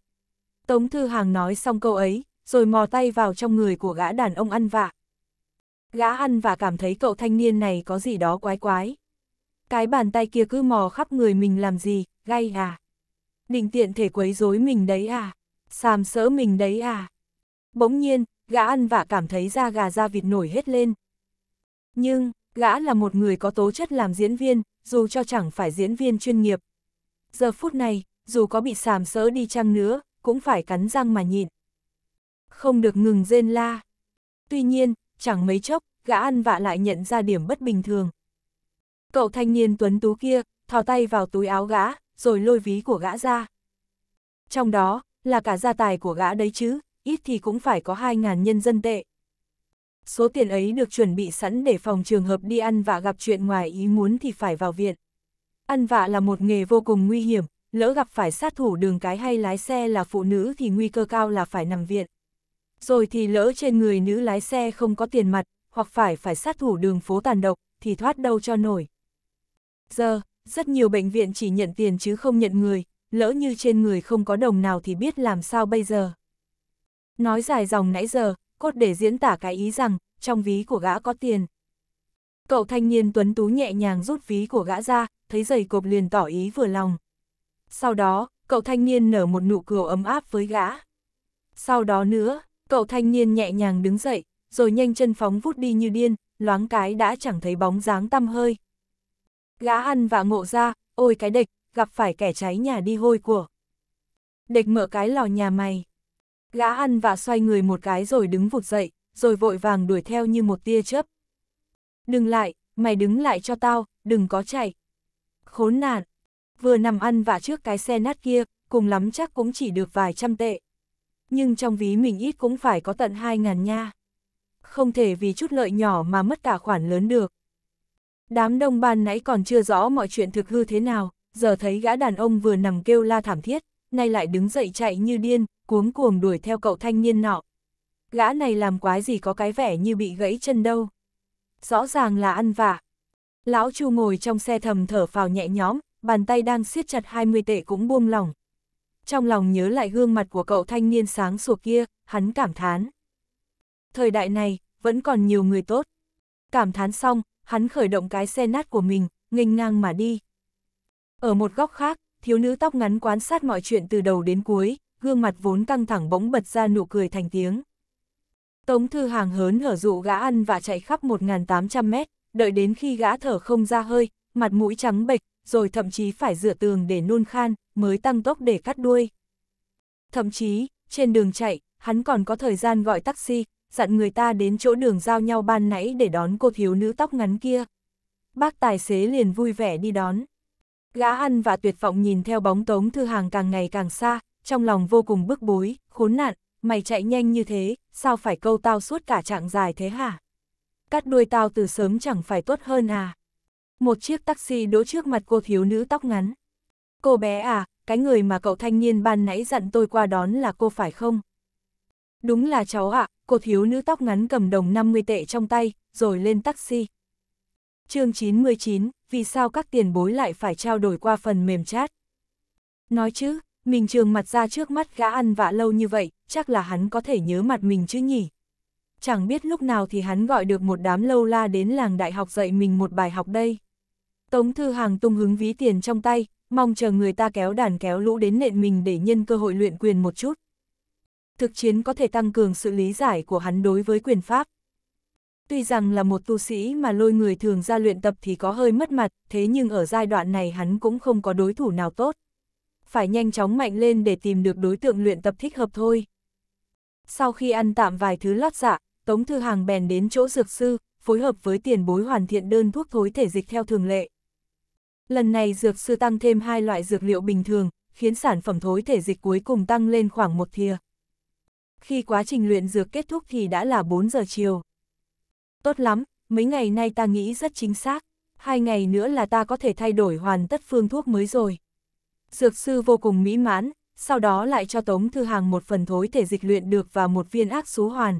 Tống Thư Hàng nói xong câu ấy, rồi mò tay vào trong người của gã đàn ông ăn vạ. Gã ăn vạ cảm thấy cậu thanh niên này có gì đó quái quái. Cái bàn tay kia cứ mò khắp người mình làm gì, gay à định tiện thể quấy rối mình đấy à? xàm sỡ mình đấy à? Bỗng nhiên, gã ăn vả cảm thấy da gà da vịt nổi hết lên. Nhưng, gã là một người có tố chất làm diễn viên, dù cho chẳng phải diễn viên chuyên nghiệp. Giờ phút này, dù có bị xàm sỡ đi chăng nữa, cũng phải cắn răng mà nhịn. Không được ngừng rên la. Tuy nhiên, chẳng mấy chốc, gã ăn vạ lại nhận ra điểm bất bình thường. Cậu thanh niên tuấn tú kia, thò tay vào túi áo gã, rồi lôi ví của gã ra. Trong đó, là cả gia tài của gã đấy chứ, ít thì cũng phải có 2.000 nhân dân tệ. Số tiền ấy được chuẩn bị sẵn để phòng trường hợp đi ăn và gặp chuyện ngoài ý muốn thì phải vào viện. Ăn vạ là một nghề vô cùng nguy hiểm, lỡ gặp phải sát thủ đường cái hay lái xe là phụ nữ thì nguy cơ cao là phải nằm viện. Rồi thì lỡ trên người nữ lái xe không có tiền mặt, hoặc phải phải sát thủ đường phố tàn độc, thì thoát đâu cho nổi. Giờ, rất nhiều bệnh viện chỉ nhận tiền chứ không nhận người, lỡ như trên người không có đồng nào thì biết làm sao bây giờ. Nói dài dòng nãy giờ, cốt để diễn tả cái ý rằng, trong ví của gã có tiền. Cậu thanh niên tuấn tú nhẹ nhàng rút ví của gã ra, thấy giày cộp liền tỏ ý vừa lòng. Sau đó, cậu thanh niên nở một nụ cười ấm áp với gã. Sau đó nữa, cậu thanh niên nhẹ nhàng đứng dậy, rồi nhanh chân phóng vút đi như điên, loáng cái đã chẳng thấy bóng dáng tăm hơi. Gã ăn vạ ngộ ra, ôi cái địch, gặp phải kẻ cháy nhà đi hôi của. Địch mở cái lò nhà mày. Gã ăn vạ xoay người một cái rồi đứng vụt dậy, rồi vội vàng đuổi theo như một tia chớp. Đừng lại, mày đứng lại cho tao, đừng có chạy. Khốn nạn, vừa nằm ăn vạ trước cái xe nát kia, cùng lắm chắc cũng chỉ được vài trăm tệ. Nhưng trong ví mình ít cũng phải có tận hai ngàn nha. Không thể vì chút lợi nhỏ mà mất cả khoản lớn được. Đám đông ban nãy còn chưa rõ mọi chuyện thực hư thế nào, giờ thấy gã đàn ông vừa nằm kêu la thảm thiết, nay lại đứng dậy chạy như điên, cuống cuồng đuổi theo cậu thanh niên nọ. Gã này làm quái gì có cái vẻ như bị gãy chân đâu. Rõ ràng là ăn vạ. Lão Chu ngồi trong xe thầm thở phào nhẹ nhõm, bàn tay đang siết chặt 20 tệ cũng buông lỏng. Trong lòng nhớ lại gương mặt của cậu thanh niên sáng sủa kia, hắn cảm thán. Thời đại này, vẫn còn nhiều người tốt. Cảm thán xong, hắn khởi động cái xe nát của mình, nghênh ngang mà đi. Ở một góc khác, thiếu nữ tóc ngắn quan sát mọi chuyện từ đầu đến cuối, gương mặt vốn căng thẳng bỗng bật ra nụ cười thành tiếng. Tống Thư Hàng hớn hở dụ gã ăn và chạy khắp 1.800 mét, đợi đến khi gã thở không ra hơi, mặt mũi trắng bệch, rồi thậm chí phải rửa tường để nôn khan, mới tăng tốc để cắt đuôi. Thậm chí, trên đường chạy, hắn còn có thời gian gọi taxi, dặn người ta đến chỗ đường giao nhau ban nãy để đón cô thiếu nữ tóc ngắn kia. Bác tài xế liền vui vẻ đi đón. Gã ăn và tuyệt vọng nhìn theo bóng tống thư hàng càng ngày càng xa, trong lòng vô cùng bức bối, khốn nạn, mày chạy nhanh như thế, sao phải câu tao suốt cả trạng dài thế hả? Cắt đuôi tao từ sớm chẳng phải tốt hơn à? Một chiếc taxi đỗ trước mặt cô thiếu nữ tóc ngắn. Cô bé à, cái người mà cậu thanh niên ban nãy dặn tôi qua đón là cô phải không? Đúng là cháu ạ, à, cô thiếu nữ tóc ngắn cầm đồng 50 tệ trong tay, rồi lên taxi. chương 99, vì sao các tiền bối lại phải trao đổi qua phần mềm chat? Nói chứ, mình trường mặt ra trước mắt gã ăn vạ lâu như vậy, chắc là hắn có thể nhớ mặt mình chứ nhỉ? Chẳng biết lúc nào thì hắn gọi được một đám lâu la đến làng đại học dạy mình một bài học đây. Tống Thư Hàng tung hứng ví tiền trong tay, mong chờ người ta kéo đàn kéo lũ đến nện mình để nhân cơ hội luyện quyền một chút thực chiến có thể tăng cường sự lý giải của hắn đối với quyền pháp. Tuy rằng là một tu sĩ mà lôi người thường ra luyện tập thì có hơi mất mặt, thế nhưng ở giai đoạn này hắn cũng không có đối thủ nào tốt. Phải nhanh chóng mạnh lên để tìm được đối tượng luyện tập thích hợp thôi. Sau khi ăn tạm vài thứ lót dạ, Tống Thư Hàng bèn đến chỗ dược sư, phối hợp với tiền bối hoàn thiện đơn thuốc thối thể dịch theo thường lệ. Lần này dược sư tăng thêm hai loại dược liệu bình thường, khiến sản phẩm thối thể dịch cuối cùng tăng lên khoảng một thìa khi quá trình luyện dược kết thúc thì đã là 4 giờ chiều. Tốt lắm, mấy ngày nay ta nghĩ rất chính xác, hai ngày nữa là ta có thể thay đổi hoàn tất phương thuốc mới rồi. Dược sư vô cùng mỹ mãn, sau đó lại cho Tống Thư Hàng một phần thối thể dịch luyện được và một viên ác xú hoàn.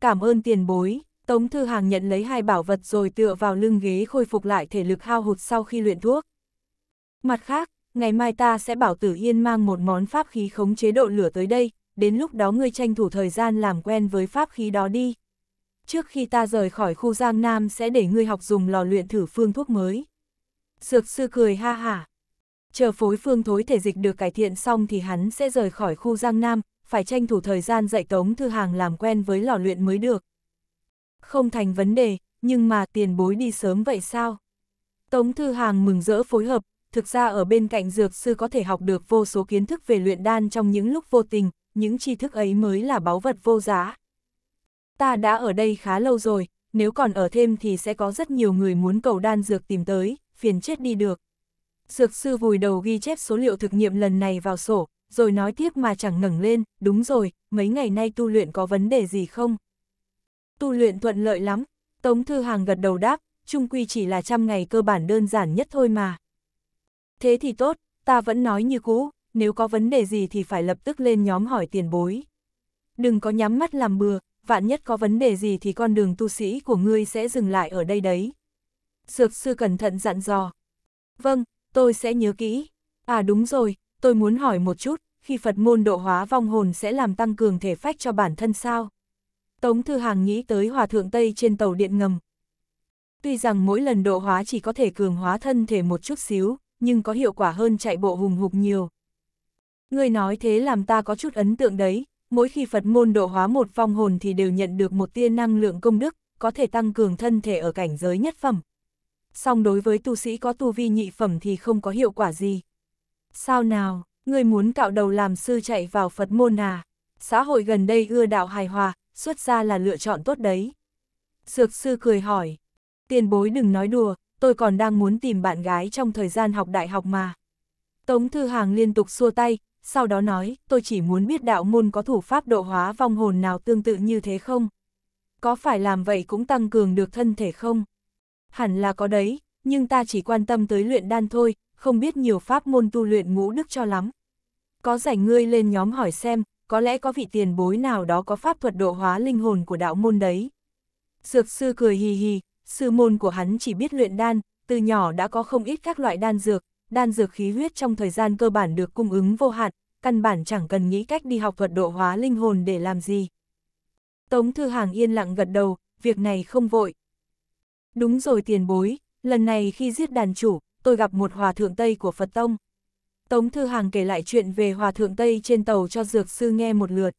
Cảm ơn tiền bối, Tống Thư Hàng nhận lấy hai bảo vật rồi tựa vào lưng ghế khôi phục lại thể lực hao hụt sau khi luyện thuốc. Mặt khác, ngày mai ta sẽ bảo Tử Yên mang một món pháp khí khống chế độ lửa tới đây, đến lúc đó ngươi tranh thủ thời gian làm quen với pháp khí đó đi. Trước khi ta rời khỏi khu Giang Nam sẽ để ngươi học dùng lò luyện thử phương thuốc mới. Dược sư cười ha hả. Chờ phối phương thối thể dịch được cải thiện xong thì hắn sẽ rời khỏi khu Giang Nam, phải tranh thủ thời gian dạy Tống Thư Hàng làm quen với lò luyện mới được. Không thành vấn đề, nhưng mà tiền bối đi sớm vậy sao? Tống Thư Hàng mừng rỡ phối hợp, thực ra ở bên cạnh dược sư có thể học được vô số kiến thức về luyện đan trong những lúc vô tình, những tri thức ấy mới là báu vật vô giá. Ta đã ở đây khá lâu rồi, nếu còn ở thêm thì sẽ có rất nhiều người muốn cầu đan dược tìm tới, phiền chết đi được. Dược sư vùi đầu ghi chép số liệu thực nghiệm lần này vào sổ, rồi nói tiếp mà chẳng ngẩng lên, đúng rồi, mấy ngày nay tu luyện có vấn đề gì không? Tu luyện thuận lợi lắm, Tống Thư Hàng gật đầu đáp, chung quy chỉ là trăm ngày cơ bản đơn giản nhất thôi mà. Thế thì tốt, ta vẫn nói như cũ, nếu có vấn đề gì thì phải lập tức lên nhóm hỏi tiền bối. Đừng có nhắm mắt làm bừa, vạn nhất có vấn đề gì thì con đường tu sĩ của ngươi sẽ dừng lại ở đây đấy. sược sư cẩn thận dặn dò. Vâng, tôi sẽ nhớ kỹ. À đúng rồi, tôi muốn hỏi một chút, khi Phật môn độ hóa vong hồn sẽ làm tăng cường thể phách cho bản thân sao? Tống Thư Hàng nghĩ tới Hòa Thượng Tây trên tàu điện ngầm. Tuy rằng mỗi lần độ hóa chỉ có thể cường hóa thân thể một chút xíu, nhưng có hiệu quả hơn chạy bộ hùng hục nhiều. Người nói thế làm ta có chút ấn tượng đấy, mỗi khi Phật môn độ hóa một vong hồn thì đều nhận được một tia năng lượng công đức, có thể tăng cường thân thể ở cảnh giới nhất phẩm. Song đối với tu sĩ có tu vi nhị phẩm thì không có hiệu quả gì. Sao nào, người muốn cạo đầu làm sư chạy vào Phật môn à? Xã hội gần đây ưa đạo hài hòa, xuất ra là lựa chọn tốt đấy. Dược sư cười hỏi, tiền bối đừng nói đùa, tôi còn đang muốn tìm bạn gái trong thời gian học đại học mà. Tống Thư Hàng liên tục xua tay, sau đó nói, tôi chỉ muốn biết đạo môn có thủ pháp độ hóa vong hồn nào tương tự như thế không? Có phải làm vậy cũng tăng cường được thân thể không? Hẳn là có đấy, nhưng ta chỉ quan tâm tới luyện đan thôi, không biết nhiều pháp môn tu luyện ngũ đức cho lắm. Có rảnh ngươi lên nhóm hỏi xem, có lẽ có vị tiền bối nào đó có pháp thuật độ hóa linh hồn của đạo môn đấy. Dược sư cười hì hì, sư môn của hắn chỉ biết luyện đan, từ nhỏ đã có không ít các loại đan dược, đan dược khí huyết trong thời gian cơ bản được cung ứng vô hạn, căn bản chẳng cần nghĩ cách đi học thuật độ hóa linh hồn để làm gì. Tống Thư Hàng yên lặng gật đầu, việc này không vội. Đúng rồi tiền bối, lần này khi giết đàn chủ, tôi gặp một hòa thượng Tây của Phật Tông. Tống Thư Hàng kể lại chuyện về hòa thượng Tây trên tàu cho dược sư nghe một lượt.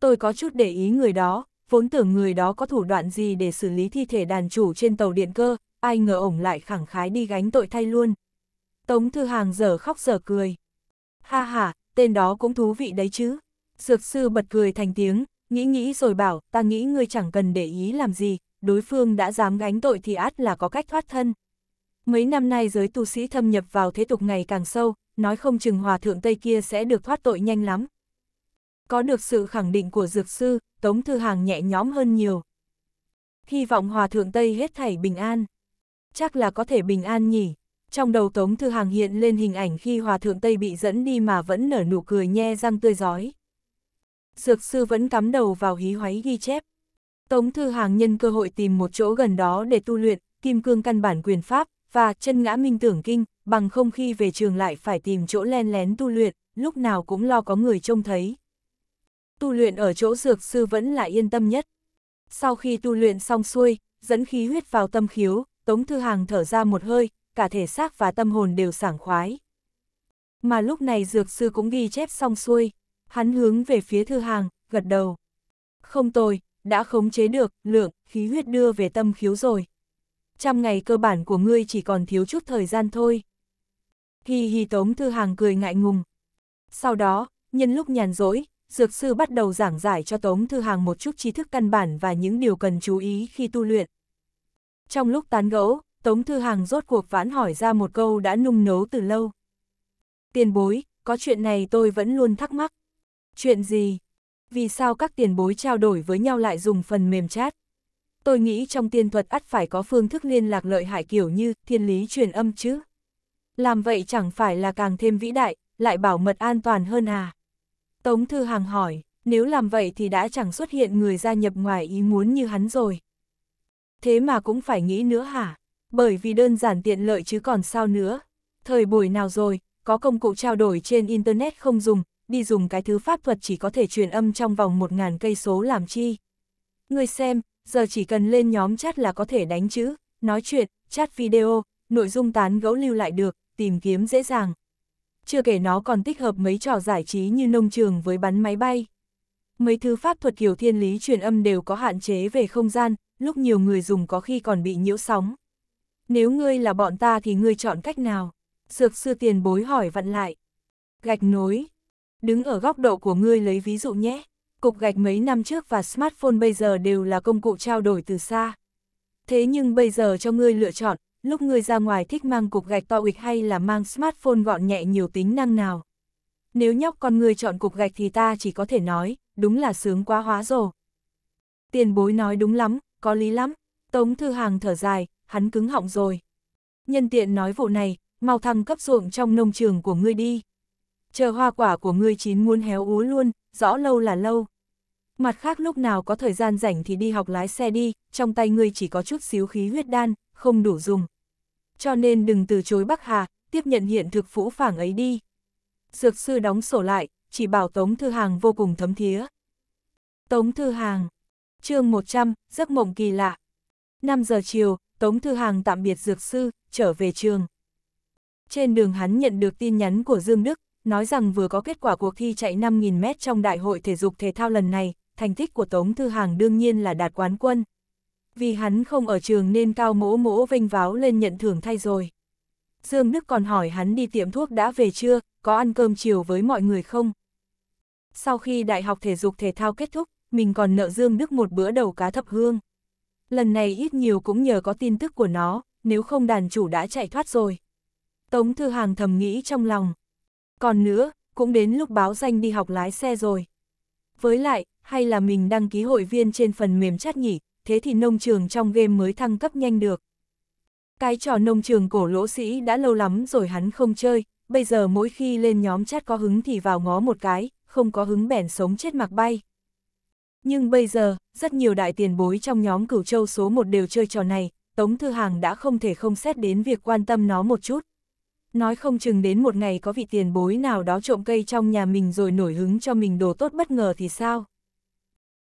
Tôi có chút để ý người đó, vốn tưởng người đó có thủ đoạn gì để xử lý thi thể đàn chủ trên tàu điện cơ, ai ngờ ổng lại khẳng khái đi gánh tội thay luôn. Tống Thư Hàng giờ khóc giờ cười. Ha ha, tên đó cũng thú vị đấy chứ. Dược sư bật cười thành tiếng, nghĩ nghĩ rồi bảo, ta nghĩ ngươi chẳng cần để ý làm gì, đối phương đã dám gánh tội thì át là có cách thoát thân. Mấy năm nay giới tu sĩ thâm nhập vào thế tục ngày càng sâu, nói không chừng hòa thượng Tây kia sẽ được thoát tội nhanh lắm. Có được sự khẳng định của dược sư, Tống Thư Hàng nhẹ nhõm hơn nhiều. Hy vọng hòa thượng Tây hết thảy bình an. Chắc là có thể bình an nhỉ. Trong đầu Tống Thư Hàng hiện lên hình ảnh khi Hòa Thượng Tây bị dẫn đi mà vẫn nở nụ cười nhe răng tươi giói. Dược sư vẫn cắm đầu vào hí hoáy ghi chép. Tống Thư Hàng nhân cơ hội tìm một chỗ gần đó để tu luyện, kim cương căn bản quyền pháp, và chân ngã minh tưởng kinh, bằng không khi về trường lại phải tìm chỗ len lén tu luyện, lúc nào cũng lo có người trông thấy. Tu luyện ở chỗ dược sư vẫn là yên tâm nhất. Sau khi tu luyện xong xuôi, dẫn khí huyết vào tâm khiếu, Tống Thư Hàng thở ra một hơi, cả thể xác và tâm hồn đều sảng khoái. Mà lúc này dược sư cũng ghi chép xong xuôi, hắn hướng về phía thư hàng, gật đầu. Không tồi, đã khống chế được, lượng, khí huyết đưa về tâm khiếu rồi. Trăm ngày cơ bản của ngươi chỉ còn thiếu chút thời gian thôi. Hi hi tống thư hàng cười ngại ngùng. Sau đó, nhân lúc nhàn rỗi, dược sư bắt đầu giảng giải cho tống thư hàng một chút tri thức căn bản và những điều cần chú ý khi tu luyện. Trong lúc tán gẫu, Tống Thư Hàng rốt cuộc vãn hỏi ra một câu đã nung nấu từ lâu. Tiền bối, có chuyện này tôi vẫn luôn thắc mắc. Chuyện gì? Vì sao các tiền bối trao đổi với nhau lại dùng phần mềm chat? Tôi nghĩ trong tiên thuật ắt phải có phương thức liên lạc lợi hại kiểu như thiên lý truyền âm chứ. Làm vậy chẳng phải là càng thêm vĩ đại, lại bảo mật an toàn hơn à? Tống Thư Hàng hỏi, nếu làm vậy thì đã chẳng xuất hiện người gia nhập ngoài ý muốn như hắn rồi. Thế mà cũng phải nghĩ nữa hả? Bởi vì đơn giản tiện lợi chứ còn sao nữa. Thời buổi nào rồi, có công cụ trao đổi trên Internet không dùng, đi dùng cái thứ pháp thuật chỉ có thể truyền âm trong vòng một ngàn cây số làm chi. Người xem, giờ chỉ cần lên nhóm chat là có thể đánh chữ, nói chuyện, chat video, nội dung tán gẫu lưu lại được, tìm kiếm dễ dàng. Chưa kể nó còn tích hợp mấy trò giải trí như nông trường với bắn máy bay. Mấy thứ pháp thuật kiểu thiên lý truyền âm đều có hạn chế về không gian, lúc nhiều người dùng có khi còn bị nhiễu sóng. Nếu ngươi là bọn ta thì ngươi chọn cách nào? Sược sư tiền bối hỏi vặn lại. Gạch nối. Đứng ở góc độ của ngươi lấy ví dụ nhé. Cục gạch mấy năm trước và smartphone bây giờ đều là công cụ trao đổi từ xa. Thế nhưng bây giờ cho ngươi lựa chọn, lúc ngươi ra ngoài thích mang cục gạch to ịch hay là mang smartphone gọn nhẹ nhiều tính năng nào. Nếu nhóc con ngươi chọn cục gạch thì ta chỉ có thể nói, đúng là sướng quá hóa rồi. Tiền bối nói đúng lắm, có lý lắm. Tống Thư Hàng thở dài, hắn cứng họng rồi. Nhân tiện nói vụ này, mau thăng cấp ruộng trong nông trường của ngươi đi. Chờ hoa quả của ngươi chín muốn héo ú luôn, rõ lâu là lâu. Mặt khác lúc nào có thời gian rảnh thì đi học lái xe đi, trong tay ngươi chỉ có chút xíu khí huyết đan, không đủ dùng. Cho nên đừng từ chối Bắc Hà, tiếp nhận hiện thực phũ phảng ấy đi. Dược sư đóng sổ lại, chỉ bảo Tống Thư Hàng vô cùng thấm thía. Tống Thư Hàng, chương 100, giấc mộng kỳ lạ. 5 giờ chiều, Tống Thư Hàng tạm biệt dược sư, trở về trường. Trên đường hắn nhận được tin nhắn của Dương Đức, nói rằng vừa có kết quả cuộc thi chạy 5.000m trong Đại hội Thể dục Thể thao lần này, thành tích của Tống Thư Hàng đương nhiên là đạt quán quân. Vì hắn không ở trường nên cao mỗ mỗ vênh váo lên nhận thưởng thay rồi. Dương Đức còn hỏi hắn đi tiệm thuốc đã về chưa, có ăn cơm chiều với mọi người không? Sau khi Đại học Thể dục Thể thao kết thúc, mình còn nợ Dương Đức một bữa đầu cá thập hương. Lần này ít nhiều cũng nhờ có tin tức của nó, nếu không đàn chủ đã chạy thoát rồi. Tống Thư Hàng thầm nghĩ trong lòng. Còn nữa, cũng đến lúc báo danh đi học lái xe rồi. Với lại, hay là mình đăng ký hội viên trên phần mềm chat nhỉ, thế thì nông trường trong game mới thăng cấp nhanh được. Cái trò nông trường cổ lỗ sĩ đã lâu lắm rồi hắn không chơi, bây giờ mỗi khi lên nhóm chat có hứng thì vào ngó một cái, không có hứng bèn sống chết mặc bay. Nhưng bây giờ, rất nhiều đại tiền bối trong nhóm cửu châu số 1 đều chơi trò này, Tống Thư Hàng đã không thể không xét đến việc quan tâm nó một chút. Nói không chừng đến một ngày có vị tiền bối nào đó trộm cây trong nhà mình rồi nổi hứng cho mình đồ tốt bất ngờ thì sao?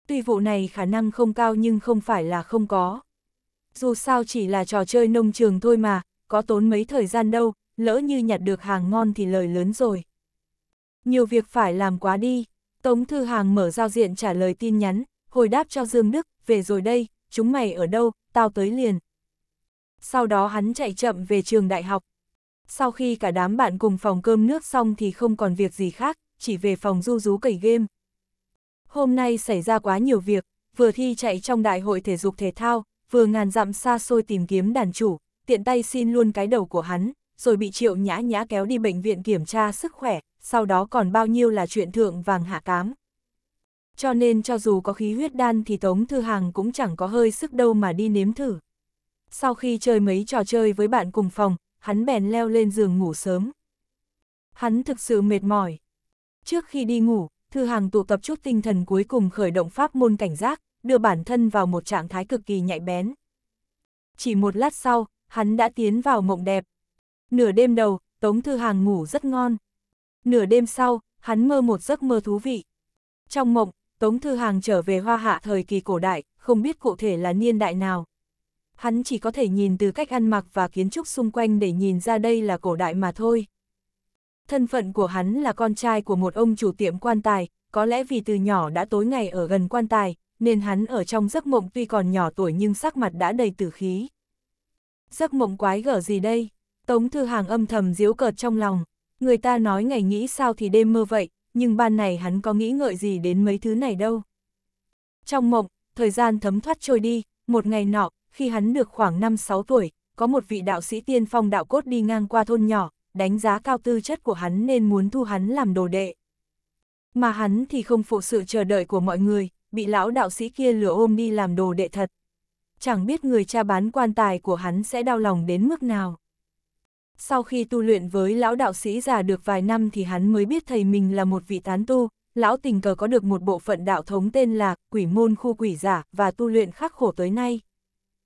Tuy vụ này khả năng không cao nhưng không phải là không có. Dù sao chỉ là trò chơi nông trường thôi mà, có tốn mấy thời gian đâu, lỡ như nhặt được hàng ngon thì lời lớn rồi. Nhiều việc phải làm quá đi. Tống Thư Hàng mở giao diện trả lời tin nhắn, hồi đáp cho Dương Đức, về rồi đây, chúng mày ở đâu, tao tới liền. Sau đó hắn chạy chậm về trường đại học. Sau khi cả đám bạn cùng phòng cơm nước xong thì không còn việc gì khác, chỉ về phòng du rú cầy game. Hôm nay xảy ra quá nhiều việc, vừa thi chạy trong đại hội thể dục thể thao, vừa ngàn dặm xa xôi tìm kiếm đàn chủ, tiện tay xin luôn cái đầu của hắn, rồi bị triệu nhã nhã kéo đi bệnh viện kiểm tra sức khỏe, sau đó còn bao nhiêu là chuyện thượng vàng hạ cám. Cho nên cho dù có khí huyết đan thì Tống Thư Hàng cũng chẳng có hơi sức đâu mà đi nếm thử. Sau khi chơi mấy trò chơi với bạn cùng phòng, hắn bèn leo lên giường ngủ sớm. Hắn thực sự mệt mỏi. Trước khi đi ngủ, Thư Hàng tụ tập chút tinh thần cuối cùng khởi động pháp môn cảnh giác, đưa bản thân vào một trạng thái cực kỳ nhạy bén. Chỉ một lát sau, hắn đã tiến vào mộng đẹp. Nửa đêm đầu, Tống Thư Hàng ngủ rất ngon. Nửa đêm sau, hắn mơ một giấc mơ thú vị. Trong mộng, Tống Thư Hàng trở về hoa hạ thời kỳ cổ đại, không biết cụ thể là niên đại nào. Hắn chỉ có thể nhìn từ cách ăn mặc và kiến trúc xung quanh để nhìn ra đây là cổ đại mà thôi. Thân phận của hắn là con trai của một ông chủ tiệm quan tài, có lẽ vì từ nhỏ đã tối ngày ở gần quan tài, nên hắn ở trong giấc mộng tuy còn nhỏ tuổi nhưng sắc mặt đã đầy tử khí. Giấc mộng quái gở gì đây? Tống Thư Hàng âm thầm diếu cợt trong lòng. Người ta nói ngày nghĩ sao thì đêm mơ vậy, nhưng ban này hắn có nghĩ ngợi gì đến mấy thứ này đâu. Trong mộng, thời gian thấm thoát trôi đi, một ngày nọ, khi hắn được khoảng 5-6 tuổi, có một vị đạo sĩ tiên phong đạo cốt đi ngang qua thôn nhỏ, đánh giá cao tư chất của hắn nên muốn thu hắn làm đồ đệ. Mà hắn thì không phụ sự chờ đợi của mọi người, bị lão đạo sĩ kia lửa ôm đi làm đồ đệ thật. Chẳng biết người cha bán quan tài của hắn sẽ đau lòng đến mức nào. Sau khi tu luyện với lão đạo sĩ già được vài năm thì hắn mới biết thầy mình là một vị tán tu, lão tình cờ có được một bộ phận đạo thống tên là quỷ môn khu quỷ giả và tu luyện khắc khổ tới nay.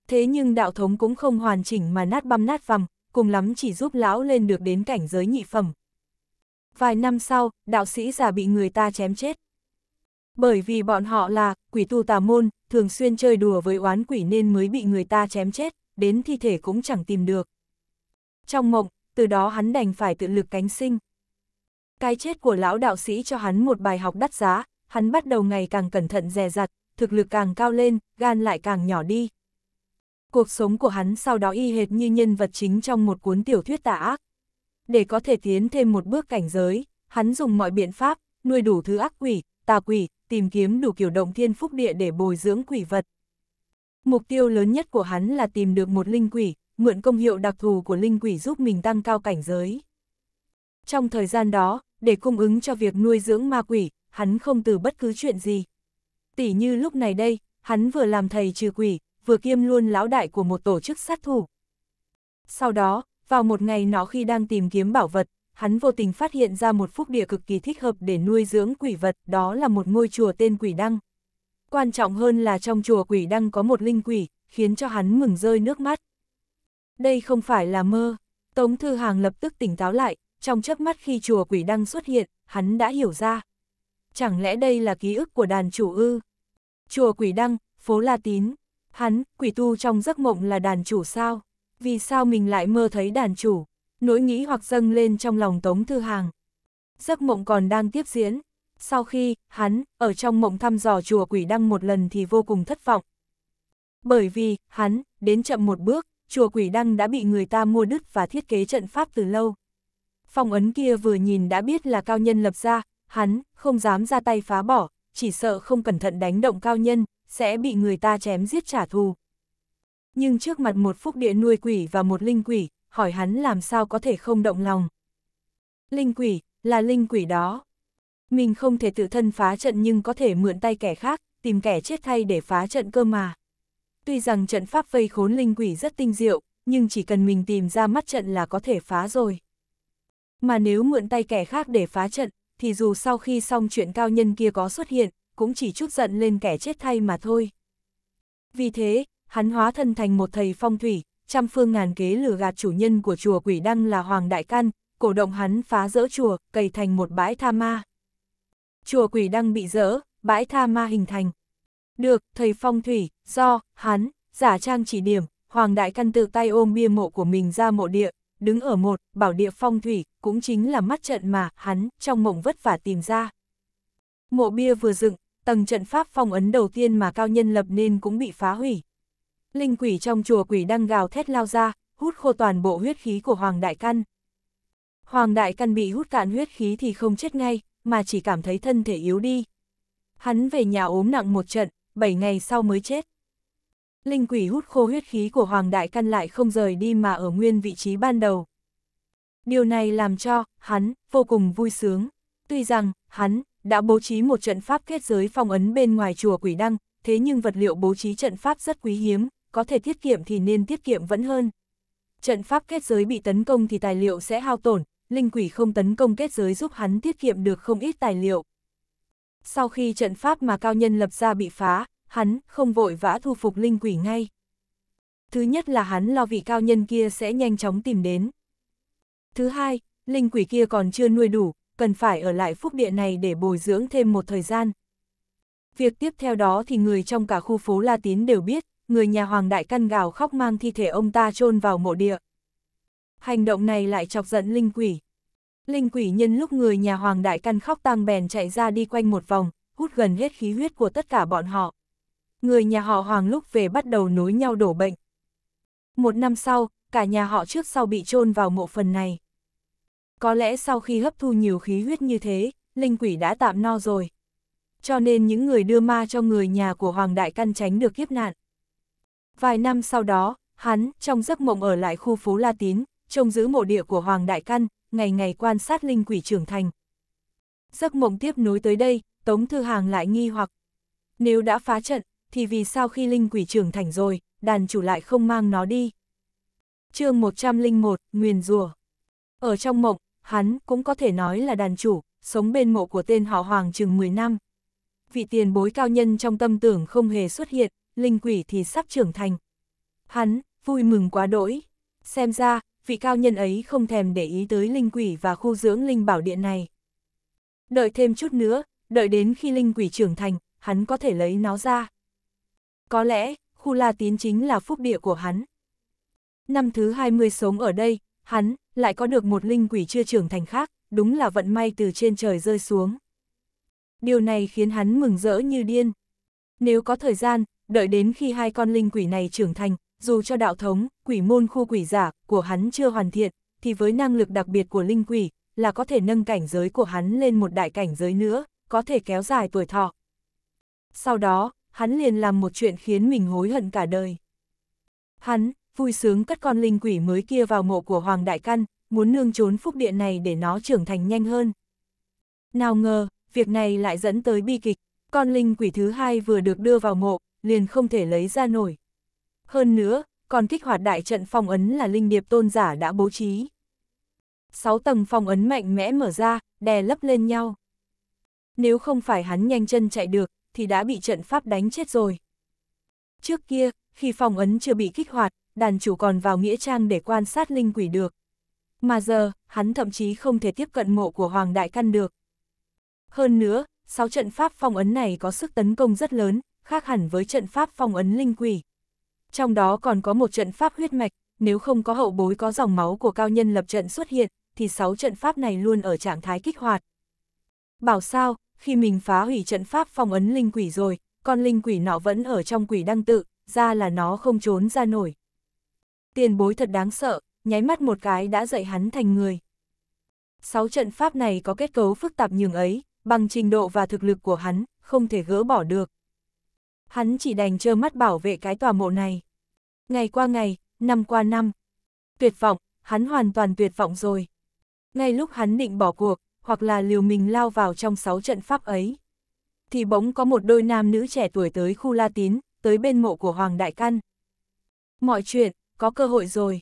Thế nhưng đạo thống cũng không hoàn chỉnh mà nát băm nát vằm, cùng lắm chỉ giúp lão lên được đến cảnh giới nhị phẩm. Vài năm sau, đạo sĩ già bị người ta chém chết. Bởi vì bọn họ là quỷ tu tà môn, thường xuyên chơi đùa với oán quỷ nên mới bị người ta chém chết, đến thi thể cũng chẳng tìm được trong mộng, từ đó hắn đành phải tự lực cánh sinh. Cái chết của lão đạo sĩ cho hắn một bài học đắt giá, hắn bắt đầu ngày càng cẩn thận dè dặt, thực lực càng cao lên, gan lại càng nhỏ đi. Cuộc sống của hắn sau đó y hệt như nhân vật chính trong một cuốn tiểu thuyết tà ác. Để có thể tiến thêm một bước cảnh giới, hắn dùng mọi biện pháp, nuôi đủ thứ ác quỷ, tà quỷ, tìm kiếm đủ kiểu động thiên phúc địa để bồi dưỡng quỷ vật. Mục tiêu lớn nhất của hắn là tìm được một linh quỷ, mượn công hiệu đặc thù của linh quỷ giúp mình tăng cao cảnh giới. Trong thời gian đó, để cung ứng cho việc nuôi dưỡng ma quỷ, hắn không từ bất cứ chuyện gì. Tỷ như lúc này đây, hắn vừa làm thầy trừ quỷ, vừa kiêm luôn lão đại của một tổ chức sát thủ. Sau đó, vào một ngày nó khi đang tìm kiếm bảo vật, hắn vô tình phát hiện ra một phúc địa cực kỳ thích hợp để nuôi dưỡng quỷ vật, đó là một ngôi chùa tên Quỷ Đăng. Quan trọng hơn là trong chùa Quỷ Đăng có một linh quỷ, khiến cho hắn mừng rơi nước mắt đây không phải là mơ. Tống Thư Hàng lập tức tỉnh táo lại, trong chớp mắt khi chùa quỷ đăng xuất hiện, hắn đã hiểu ra. Chẳng lẽ đây là ký ức của đàn chủ ư? Chùa quỷ đăng, phố La Tín. Hắn, quỷ tu trong giấc mộng là đàn chủ sao? Vì sao mình lại mơ thấy đàn chủ? Nỗi nghĩ hoặc dâng lên trong lòng Tống Thư Hàng. Giấc mộng còn đang tiếp diễn. Sau khi, hắn, ở trong mộng thăm dò chùa quỷ đăng một lần thì vô cùng thất vọng. Bởi vì, hắn, đến chậm một bước, chùa quỷ đăng đã bị người ta mua đứt và thiết kế trận pháp từ lâu. Phong ấn kia vừa nhìn đã biết là cao nhân lập ra, hắn không dám ra tay phá bỏ, chỉ sợ không cẩn thận đánh động cao nhân, sẽ bị người ta chém giết trả thù. Nhưng trước mặt một phúc địa nuôi quỷ và một linh quỷ, hỏi hắn làm sao có thể không động lòng. Linh quỷ, là linh quỷ đó. Mình không thể tự thân phá trận nhưng có thể mượn tay kẻ khác, tìm kẻ chết thay để phá trận cơ mà. Tuy rằng trận pháp vây khốn linh quỷ rất tinh diệu, nhưng chỉ cần mình tìm ra mắt trận là có thể phá rồi. Mà nếu mượn tay kẻ khác để phá trận, thì dù sau khi xong chuyện cao nhân kia có xuất hiện, cũng chỉ chút giận lên kẻ chết thay mà thôi. Vì thế, hắn hóa thân thành một thầy phong thủy, trăm phương ngàn kế lừa gạt chủ nhân của chùa quỷ đăng là Hoàng Đại can cổ động hắn phá rỡ chùa, cày thành một bãi tha ma. Chùa quỷ đăng bị rỡ, bãi tha ma hình thành. Được, thầy phong thủy, do, hắn, giả trang chỉ điểm, Hoàng Đại Căn tự tay ôm bia mộ của mình ra mộ địa, đứng ở một, bảo địa phong thủy, cũng chính là mắt trận mà, hắn, trong mộng vất vả tìm ra. Mộ bia vừa dựng, tầng trận pháp phong ấn đầu tiên mà cao nhân lập nên cũng bị phá hủy. Linh quỷ trong chùa quỷ đang gào thét lao ra, hút khô toàn bộ huyết khí của Hoàng Đại Căn. Hoàng Đại Căn bị hút cạn huyết khí thì không chết ngay, mà chỉ cảm thấy thân thể yếu đi. Hắn về nhà ốm nặng một trận, 7 ngày sau mới chết. Linh quỷ hút khô huyết khí của Hoàng Đại Căn lại không rời đi mà ở nguyên vị trí ban đầu. Điều này làm cho, hắn, vô cùng vui sướng. Tuy rằng, hắn, đã bố trí một trận pháp kết giới phong ấn bên ngoài chùa Quỷ Đăng, thế nhưng vật liệu bố trí trận pháp rất quý hiếm, có thể tiết kiệm thì nên tiết kiệm vẫn hơn. Trận pháp kết giới bị tấn công thì tài liệu sẽ hao tổn, linh quỷ không tấn công kết giới giúp hắn tiết kiệm được không ít tài liệu. Sau khi trận pháp mà cao nhân lập ra bị phá, hắn không vội vã thu phục linh quỷ ngay. Thứ nhất là hắn lo vị cao nhân kia sẽ nhanh chóng tìm đến. Thứ hai, linh quỷ kia còn chưa nuôi đủ, cần phải ở lại phúc địa này để bồi dưỡng thêm một thời gian. Việc tiếp theo đó thì người trong cả khu phố La Tín đều biết, người nhà Hoàng Đại Căn gào khóc mang thi thể ông ta chôn vào mộ địa. Hành động này lại chọc giận linh quỷ. Linh quỷ nhân lúc người nhà Hoàng Đại Căn khóc tang bèn chạy ra đi quanh một vòng, hút gần hết khí huyết của tất cả bọn họ. Người nhà họ Hoàng lúc về bắt đầu nối nhau đổ bệnh. Một năm sau, cả nhà họ trước sau bị chôn vào mộ phần này. Có lẽ sau khi hấp thu nhiều khí huyết như thế, linh quỷ đã tạm no rồi. Cho nên những người đưa ma cho người nhà của Hoàng Đại Căn tránh được kiếp nạn. Vài năm sau đó, hắn, trong giấc mộng ở lại khu phố La Tín, trông giữ mộ địa của Hoàng Đại Căn, ngày ngày quan sát linh quỷ trưởng thành. Giấc mộng tiếp nối tới đây, Tống Thư Hàng lại nghi hoặc, nếu đã phá trận, thì vì sao khi linh quỷ trưởng thành rồi, đàn chủ lại không mang nó đi? chương 101, Nguyền Rùa Ở trong mộng, hắn cũng có thể nói là đàn chủ, sống bên mộ của tên họ Hoàng chừng 10 năm. Vị tiền bối cao nhân trong tâm tưởng không hề xuất hiện, linh quỷ thì sắp trưởng thành. Hắn, vui mừng quá đỗi. Xem ra, vị cao nhân ấy không thèm để ý tới linh quỷ và khu dưỡng linh bảo điện này. Đợi thêm chút nữa, đợi đến khi linh quỷ trưởng thành, hắn có thể lấy nó ra. Có lẽ, khu la tín chính là phúc địa của hắn. Năm thứ 20 sống ở đây, hắn lại có được một linh quỷ chưa trưởng thành khác, đúng là vận may từ trên trời rơi xuống. Điều này khiến hắn mừng rỡ như điên. Nếu có thời gian, đợi đến khi hai con linh quỷ này trưởng thành, dù cho đạo thống, quỷ môn khu quỷ giả của hắn chưa hoàn thiện, thì với năng lực đặc biệt của linh quỷ, là có thể nâng cảnh giới của hắn lên một đại cảnh giới nữa, có thể kéo dài tuổi thọ. Sau đó, hắn liền làm một chuyện khiến mình hối hận cả đời. Hắn, vui sướng cất con linh quỷ mới kia vào mộ của Hoàng Đại Căn, muốn nương trốn phúc địa này để nó trưởng thành nhanh hơn. Nào ngờ, việc này lại dẫn tới bi kịch, con linh quỷ thứ hai vừa được đưa vào mộ, liền không thể lấy ra nổi, hơn nữa, còn kích hoạt đại trận phong ấn là linh điệp tôn giả đã bố trí. Sáu tầng phong ấn mạnh mẽ mở ra, đè lấp lên nhau. Nếu không phải hắn nhanh chân chạy được, thì đã bị trận pháp đánh chết rồi. Trước kia, khi phong ấn chưa bị kích hoạt, đàn chủ còn vào nghĩa trang để quan sát linh quỷ được. Mà giờ, hắn thậm chí không thể tiếp cận mộ của Hoàng Đại Căn được. Hơn nữa, sáu trận pháp phong ấn này có sức tấn công rất lớn, khác hẳn với trận pháp phong ấn linh quỷ trong đó còn có một trận pháp huyết mạch, nếu không có hậu bối có dòng máu của cao nhân lập trận xuất hiện, thì sáu trận pháp này luôn ở trạng thái kích hoạt. Bảo sao, khi mình phá hủy trận pháp phong ấn linh quỷ rồi, con linh quỷ nọ vẫn ở trong quỷ đăng tự, ra là nó không trốn ra nổi. Tiền bối thật đáng sợ, nháy mắt một cái đã dạy hắn thành người. Sáu trận pháp này có kết cấu phức tạp nhường ấy, bằng trình độ và thực lực của hắn, không thể gỡ bỏ được hắn chỉ đành trơ mắt bảo vệ cái tòa mộ này. Ngày qua ngày, năm qua năm. Tuyệt vọng, hắn hoàn toàn tuyệt vọng rồi. Ngay lúc hắn định bỏ cuộc, hoặc là liều mình lao vào trong sáu trận pháp ấy. Thì bỗng có một đôi nam nữ trẻ tuổi tới khu La Tín, tới bên mộ của Hoàng Đại Căn. Mọi chuyện, có cơ hội rồi.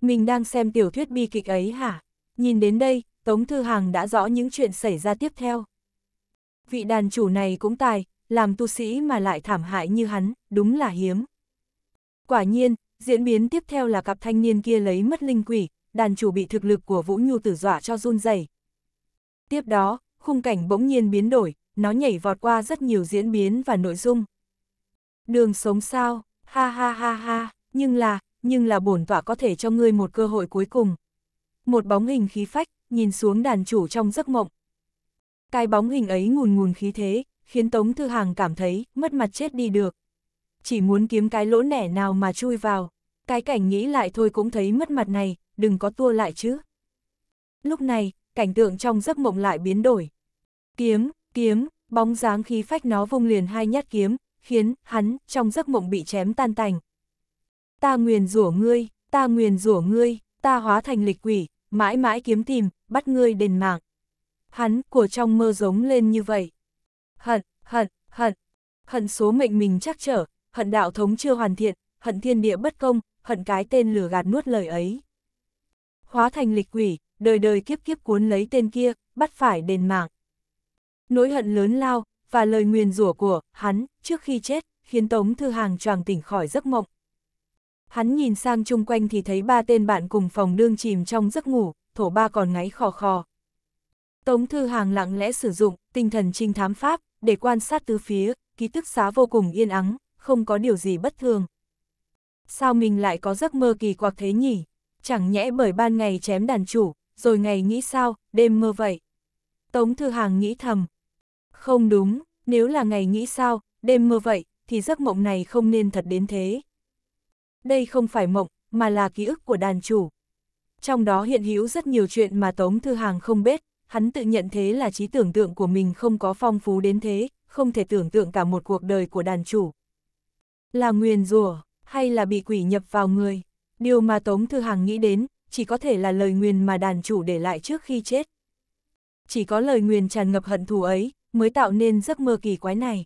Mình đang xem tiểu thuyết bi kịch ấy hả? Nhìn đến đây, Tống Thư Hàng đã rõ những chuyện xảy ra tiếp theo. Vị đàn chủ này cũng tài, làm tu sĩ mà lại thảm hại như hắn, đúng là hiếm. Quả nhiên, diễn biến tiếp theo là cặp thanh niên kia lấy mất linh quỷ, đàn chủ bị thực lực của Vũ Nhu tử dọa cho run rẩy. Tiếp đó, khung cảnh bỗng nhiên biến đổi, nó nhảy vọt qua rất nhiều diễn biến và nội dung. Đường sống sao, ha ha ha ha, nhưng là, nhưng là bổn tọa có thể cho ngươi một cơ hội cuối cùng. Một bóng hình khí phách, nhìn xuống đàn chủ trong giấc mộng. Cái bóng hình ấy ngùn ngùn khí thế, khiến Tống Thư Hàng cảm thấy mất mặt chết đi được. Chỉ muốn kiếm cái lỗ nẻ nào mà chui vào, cái cảnh nghĩ lại thôi cũng thấy mất mặt này, đừng có tua lại chứ. Lúc này, cảnh tượng trong giấc mộng lại biến đổi. Kiếm, kiếm, bóng dáng khí phách nó vung liền hai nhát kiếm, khiến hắn trong giấc mộng bị chém tan tành. Ta nguyền rủa ngươi, ta nguyền rủa ngươi, ta hóa thành lịch quỷ, mãi mãi kiếm tìm, bắt ngươi đền mạng. Hắn của trong mơ giống lên như vậy hận, hận, hận, hận số mệnh mình chắc trở, hận đạo thống chưa hoàn thiện, hận thiên địa bất công, hận cái tên lừa gạt nuốt lời ấy. Hóa thành lịch quỷ, đời đời kiếp kiếp cuốn lấy tên kia, bắt phải đền mạng. Nỗi hận lớn lao, và lời nguyền rủa của hắn trước khi chết, khiến Tống Thư Hàng choàng tỉnh khỏi giấc mộng. Hắn nhìn sang chung quanh thì thấy ba tên bạn cùng phòng đương chìm trong giấc ngủ, thổ ba còn ngáy khò khò. Tống Thư Hàng lặng lẽ sử dụng tinh thần trinh thám pháp, để quan sát tứ phía, ký túc xá vô cùng yên ắng, không có điều gì bất thường. Sao mình lại có giấc mơ kỳ quặc thế nhỉ? Chẳng nhẽ bởi ban ngày chém đàn chủ, rồi ngày nghĩ sao, đêm mơ vậy? Tống Thư Hàng nghĩ thầm. Không đúng, nếu là ngày nghĩ sao, đêm mơ vậy, thì giấc mộng này không nên thật đến thế. Đây không phải mộng, mà là ký ức của đàn chủ. Trong đó hiện hữu rất nhiều chuyện mà Tống Thư Hàng không biết, hắn tự nhận thế là trí tưởng tượng của mình không có phong phú đến thế, không thể tưởng tượng cả một cuộc đời của đàn chủ. Là nguyền rủa hay là bị quỷ nhập vào người, điều mà Tống Thư Hằng nghĩ đến, chỉ có thể là lời nguyền mà đàn chủ để lại trước khi chết. Chỉ có lời nguyền tràn ngập hận thù ấy, mới tạo nên giấc mơ kỳ quái này.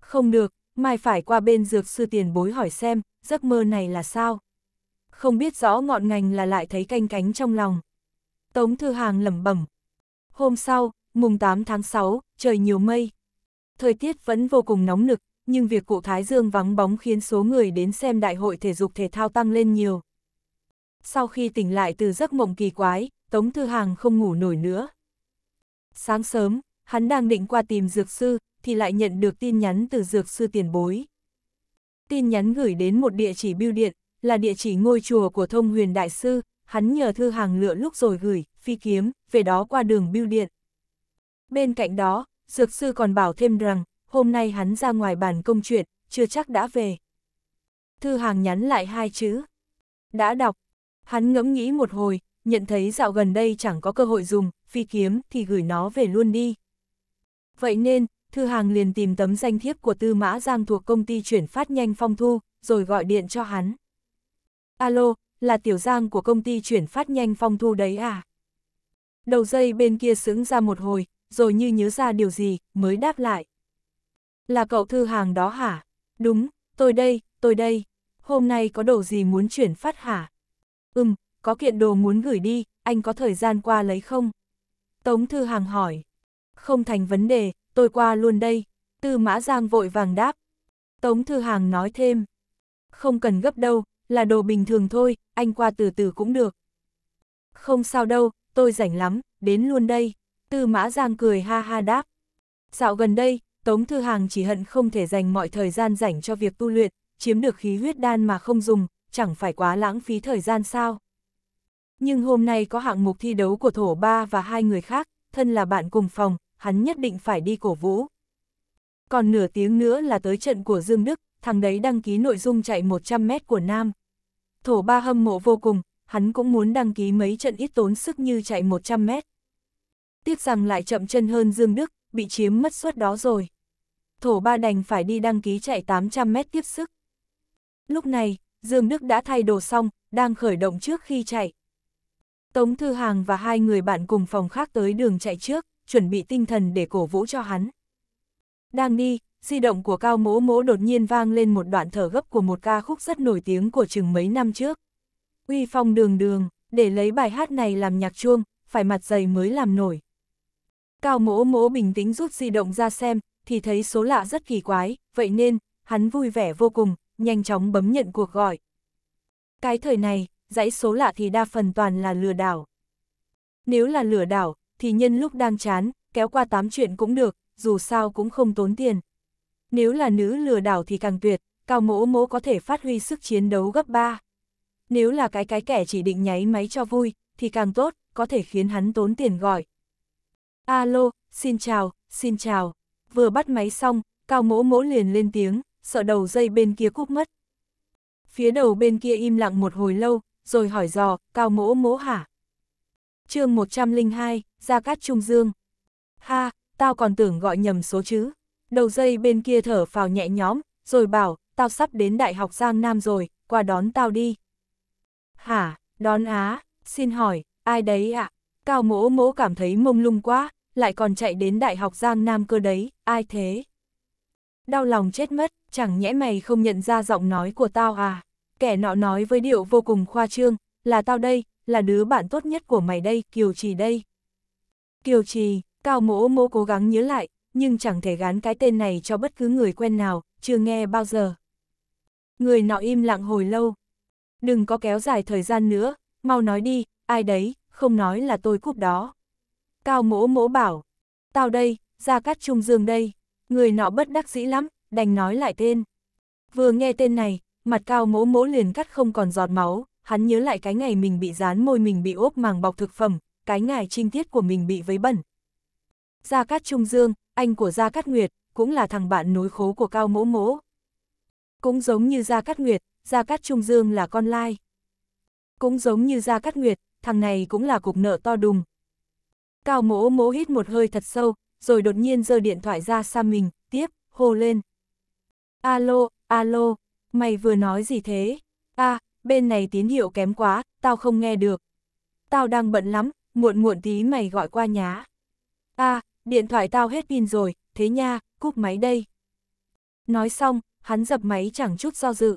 Không được, mai phải qua bên dược sư tiền bối hỏi xem, giấc mơ này là sao? Không biết rõ ngọn ngành là lại thấy canh cánh trong lòng. Tống Thư Hàng lẩm bẩm, Hôm sau, mùng 8 tháng 6, trời nhiều mây. Thời tiết vẫn vô cùng nóng nực, nhưng việc cụ Thái Dương vắng bóng khiến số người đến xem đại hội thể dục thể thao tăng lên nhiều. Sau khi tỉnh lại từ giấc mộng kỳ quái, Tống Thư Hàng không ngủ nổi nữa. Sáng sớm, hắn đang định qua tìm dược sư, thì lại nhận được tin nhắn từ dược sư tiền bối. Tin nhắn gửi đến một địa chỉ bưu điện, là địa chỉ ngôi chùa của thông huyền đại sư, hắn nhờ Thư Hàng lựa lúc rồi gửi, phi kiếm, về đó qua đường bưu điện. Bên cạnh đó, Dược sư còn bảo thêm rằng, hôm nay hắn ra ngoài bàn công chuyện, chưa chắc đã về. Thư hàng nhắn lại hai chữ. Đã đọc, hắn ngẫm nghĩ một hồi, nhận thấy dạo gần đây chẳng có cơ hội dùng, phi kiếm thì gửi nó về luôn đi. Vậy nên, Thư hàng liền tìm tấm danh thiếp của Tư Mã Giang thuộc công ty chuyển phát nhanh phong thu, rồi gọi điện cho hắn. Alo, là Tiểu Giang của công ty chuyển phát nhanh phong thu đấy à? đầu dây bên kia sững ra một hồi, rồi như nhớ ra điều gì, mới đáp lại. Là cậu thư hàng đó hả? Đúng, tôi đây, tôi đây. Hôm nay có đồ gì muốn chuyển phát hả? Ừm, có kiện đồ muốn gửi đi, anh có thời gian qua lấy không? Tống thư hàng hỏi. Không thành vấn đề, tôi qua luôn đây. Tư mã giang vội vàng đáp. Tống thư hàng nói thêm. Không cần gấp đâu, là đồ bình thường thôi, anh qua từ từ cũng được. Không sao đâu, tôi rảnh lắm, đến luôn đây. Tư mã giang cười ha ha đáp. Dạo gần đây, Tống Thư Hàng chỉ hận không thể dành mọi thời gian rảnh cho việc tu luyện, chiếm được khí huyết đan mà không dùng, chẳng phải quá lãng phí thời gian sao. Nhưng hôm nay có hạng mục thi đấu của thổ ba và hai người khác, thân là bạn cùng phòng, hắn nhất định phải đi cổ vũ. Còn nửa tiếng nữa là tới trận của Dương Đức, thằng đấy đăng ký nội dung chạy 100m của Nam. Thổ ba hâm mộ vô cùng, hắn cũng muốn đăng ký mấy trận ít tốn sức như chạy 100 mét. Tiếc rằng lại chậm chân hơn Dương Đức, bị chiếm mất suất đó rồi. Thổ ba đành phải đi đăng ký chạy 800 mét tiếp sức. Lúc này, Dương Đức đã thay đồ xong, đang khởi động trước khi chạy. Tống Thư Hàng và hai người bạn cùng phòng khác tới đường chạy trước, chuẩn bị tinh thần để cổ vũ cho hắn. Đang đi, di động của Cao Mỗ Mỗ đột nhiên vang lên một đoạn thở gấp của một ca khúc rất nổi tiếng của chừng mấy năm trước uy phong đường đường, để lấy bài hát này làm nhạc chuông, phải mặt dày mới làm nổi. Cao mỗ mỗ bình tĩnh rút di động ra xem, thì thấy số lạ rất kỳ quái, vậy nên, hắn vui vẻ vô cùng, nhanh chóng bấm nhận cuộc gọi. Cái thời này, dãy số lạ thì đa phần toàn là lừa đảo. Nếu là lừa đảo, thì nhân lúc đang chán, kéo qua tám chuyện cũng được, dù sao cũng không tốn tiền. Nếu là nữ lừa đảo thì càng tuyệt, cao mỗ mỗ có thể phát huy sức chiến đấu gấp 3. Nếu là cái cái kẻ chỉ định nháy máy cho vui, thì càng tốt, có thể khiến hắn tốn tiền gọi. Alo, xin chào, xin chào. Vừa bắt máy xong, Cao mỗ mỗ liền lên tiếng, sợ đầu dây bên kia cúp mất. Phía đầu bên kia im lặng một hồi lâu, rồi hỏi dò, Cao mỗ mỗ hả? chương 102, Gia Cát Trung Dương. Ha, tao còn tưởng gọi nhầm số chứ. Đầu dây bên kia thở phào nhẹ nhõm, rồi bảo, tao sắp đến Đại học Giang Nam rồi, qua đón tao đi. Hả, đón á, xin hỏi, ai đấy ạ? Cao mỗ mỗ cảm thấy mông lung quá, lại còn chạy đến Đại học Giang Nam cơ đấy, ai thế? Đau lòng chết mất, chẳng nhẽ mày không nhận ra giọng nói của tao à? Kẻ nọ nói với điệu vô cùng khoa trương, là tao đây, là đứa bạn tốt nhất của mày đây, Kiều Trì đây. Kiều Trì, Cao mỗ mỗ cố gắng nhớ lại, nhưng chẳng thể gán cái tên này cho bất cứ người quen nào, chưa nghe bao giờ. Người nọ im lặng hồi lâu, Đừng có kéo dài thời gian nữa, mau nói đi, ai đấy, không nói là tôi cúp đó. Cao mỗ mỗ bảo, tao đây, ra cắt trung dương đây, người nọ bất đắc dĩ lắm, đành nói lại tên. Vừa nghe tên này, mặt cao mỗ mỗ liền cắt không còn giọt máu, hắn nhớ lại cái ngày mình bị dán môi mình bị ốp màng bọc thực phẩm, cái ngày trinh tiết của mình bị vấy bẩn. Gia Cát Trung Dương, anh của Gia Cát Nguyệt, cũng là thằng bạn nối khố của Cao Mỗ Mỗ. Cũng giống như Gia Cát Nguyệt, Gia Cát Trung Dương là con lai. Cũng giống như Gia Cát Nguyệt, thằng này cũng là cục nợ to đùng. Cao mỗ mỗ hít một hơi thật sâu, rồi đột nhiên giơ điện thoại ra xa mình, tiếp, hô lên. Alo, alo, mày vừa nói gì thế? a à, bên này tín hiệu kém quá, tao không nghe được. Tao đang bận lắm, muộn muộn tí mày gọi qua nhá. a à, điện thoại tao hết pin rồi, thế nha, cúp máy đây. Nói xong, hắn dập máy chẳng chút do dự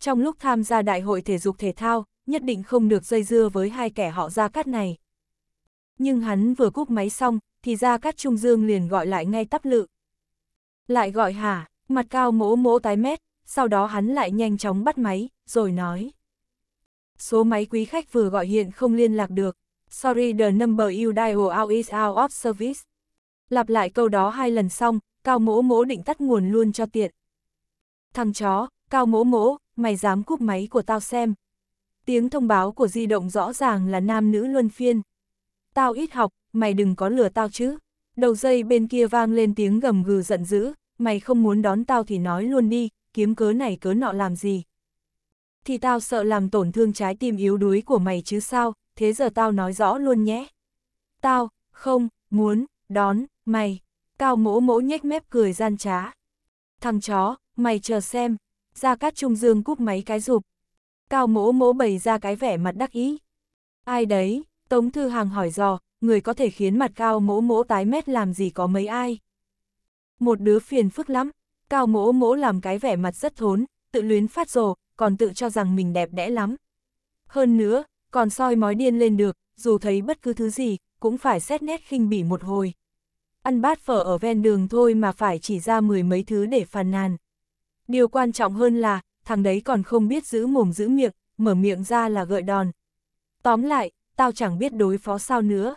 trong lúc tham gia đại hội thể dục thể thao, nhất định không được dây dưa với hai kẻ họ Gia Cát này. Nhưng hắn vừa cúp máy xong, thì Gia Cát Trung Dương liền gọi lại ngay tắp lự. Lại gọi hả, mặt cao mỗ mỗ tái mét, sau đó hắn lại nhanh chóng bắt máy, rồi nói. Số máy quý khách vừa gọi hiện không liên lạc được. Sorry the number you dial out is out of service. Lặp lại câu đó hai lần xong, cao mỗ mỗ định tắt nguồn luôn cho tiện. Thằng chó, cao mỗ mỗ, mày dám cúp máy của tao xem. Tiếng thông báo của di động rõ ràng là nam nữ luân phiên. Tao ít học, mày đừng có lừa tao chứ. Đầu dây bên kia vang lên tiếng gầm gừ giận dữ, mày không muốn đón tao thì nói luôn đi, kiếm cớ này cớ nọ làm gì. Thì tao sợ làm tổn thương trái tim yếu đuối của mày chứ sao, thế giờ tao nói rõ luôn nhé. Tao, không, muốn, đón, mày. Cao mỗ mỗ nhếch mép cười gian trá. Thằng chó, mày chờ xem, gia cát trung dương cúp máy cái rụp. Cao mỗ mỗ bày ra cái vẻ mặt đắc ý. Ai đấy, Tống Thư Hàng hỏi dò, người có thể khiến mặt cao mỗ mỗ tái mét làm gì có mấy ai. Một đứa phiền phức lắm, cao mỗ mỗ làm cái vẻ mặt rất thốn, tự luyến phát rồ, còn tự cho rằng mình đẹp đẽ lắm. Hơn nữa, còn soi mói điên lên được, dù thấy bất cứ thứ gì, cũng phải xét nét khinh bỉ một hồi. Ăn bát phở ở ven đường thôi mà phải chỉ ra mười mấy thứ để phàn nàn. Điều quan trọng hơn là, thằng đấy còn không biết giữ mồm giữ miệng, mở miệng ra là gợi đòn. Tóm lại, tao chẳng biết đối phó sao nữa.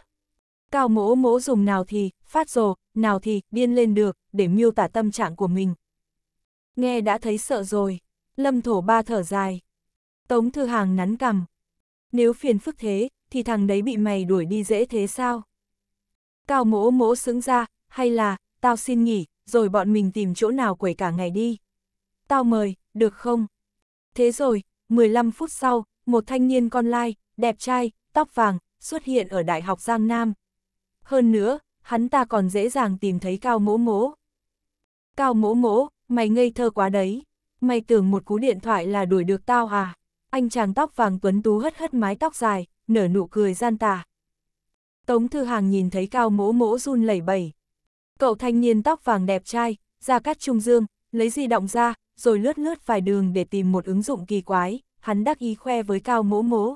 Cao mỗ mỗ dùng nào thì, phát rồ, nào thì, điên lên được, để miêu tả tâm trạng của mình. Nghe đã thấy sợ rồi, lâm thổ ba thở dài. Tống thư hàng nắn cầm. Nếu phiền phức thế, thì thằng đấy bị mày đuổi đi dễ thế sao? Cao mỗ mỗ xứng ra, hay là, tao xin nghỉ, rồi bọn mình tìm chỗ nào quẩy cả ngày đi tao mời, được không? Thế rồi, 15 phút sau, một thanh niên con lai, đẹp trai, tóc vàng, xuất hiện ở Đại học Giang Nam. Hơn nữa, hắn ta còn dễ dàng tìm thấy Cao Mỗ Mỗ. Cao Mỗ Mỗ, mày ngây thơ quá đấy. Mày tưởng một cú điện thoại là đuổi được tao à? Anh chàng tóc vàng tuấn tú hất hất mái tóc dài, nở nụ cười gian tà. Tống Thư Hàng nhìn thấy Cao Mỗ Mỗ run lẩy bẩy. Cậu thanh niên tóc vàng đẹp trai, ra cắt trung dương, lấy di động ra, rồi lướt lướt vài đường để tìm một ứng dụng kỳ quái, hắn đắc ý khoe với Cao Mỗ Mỗ.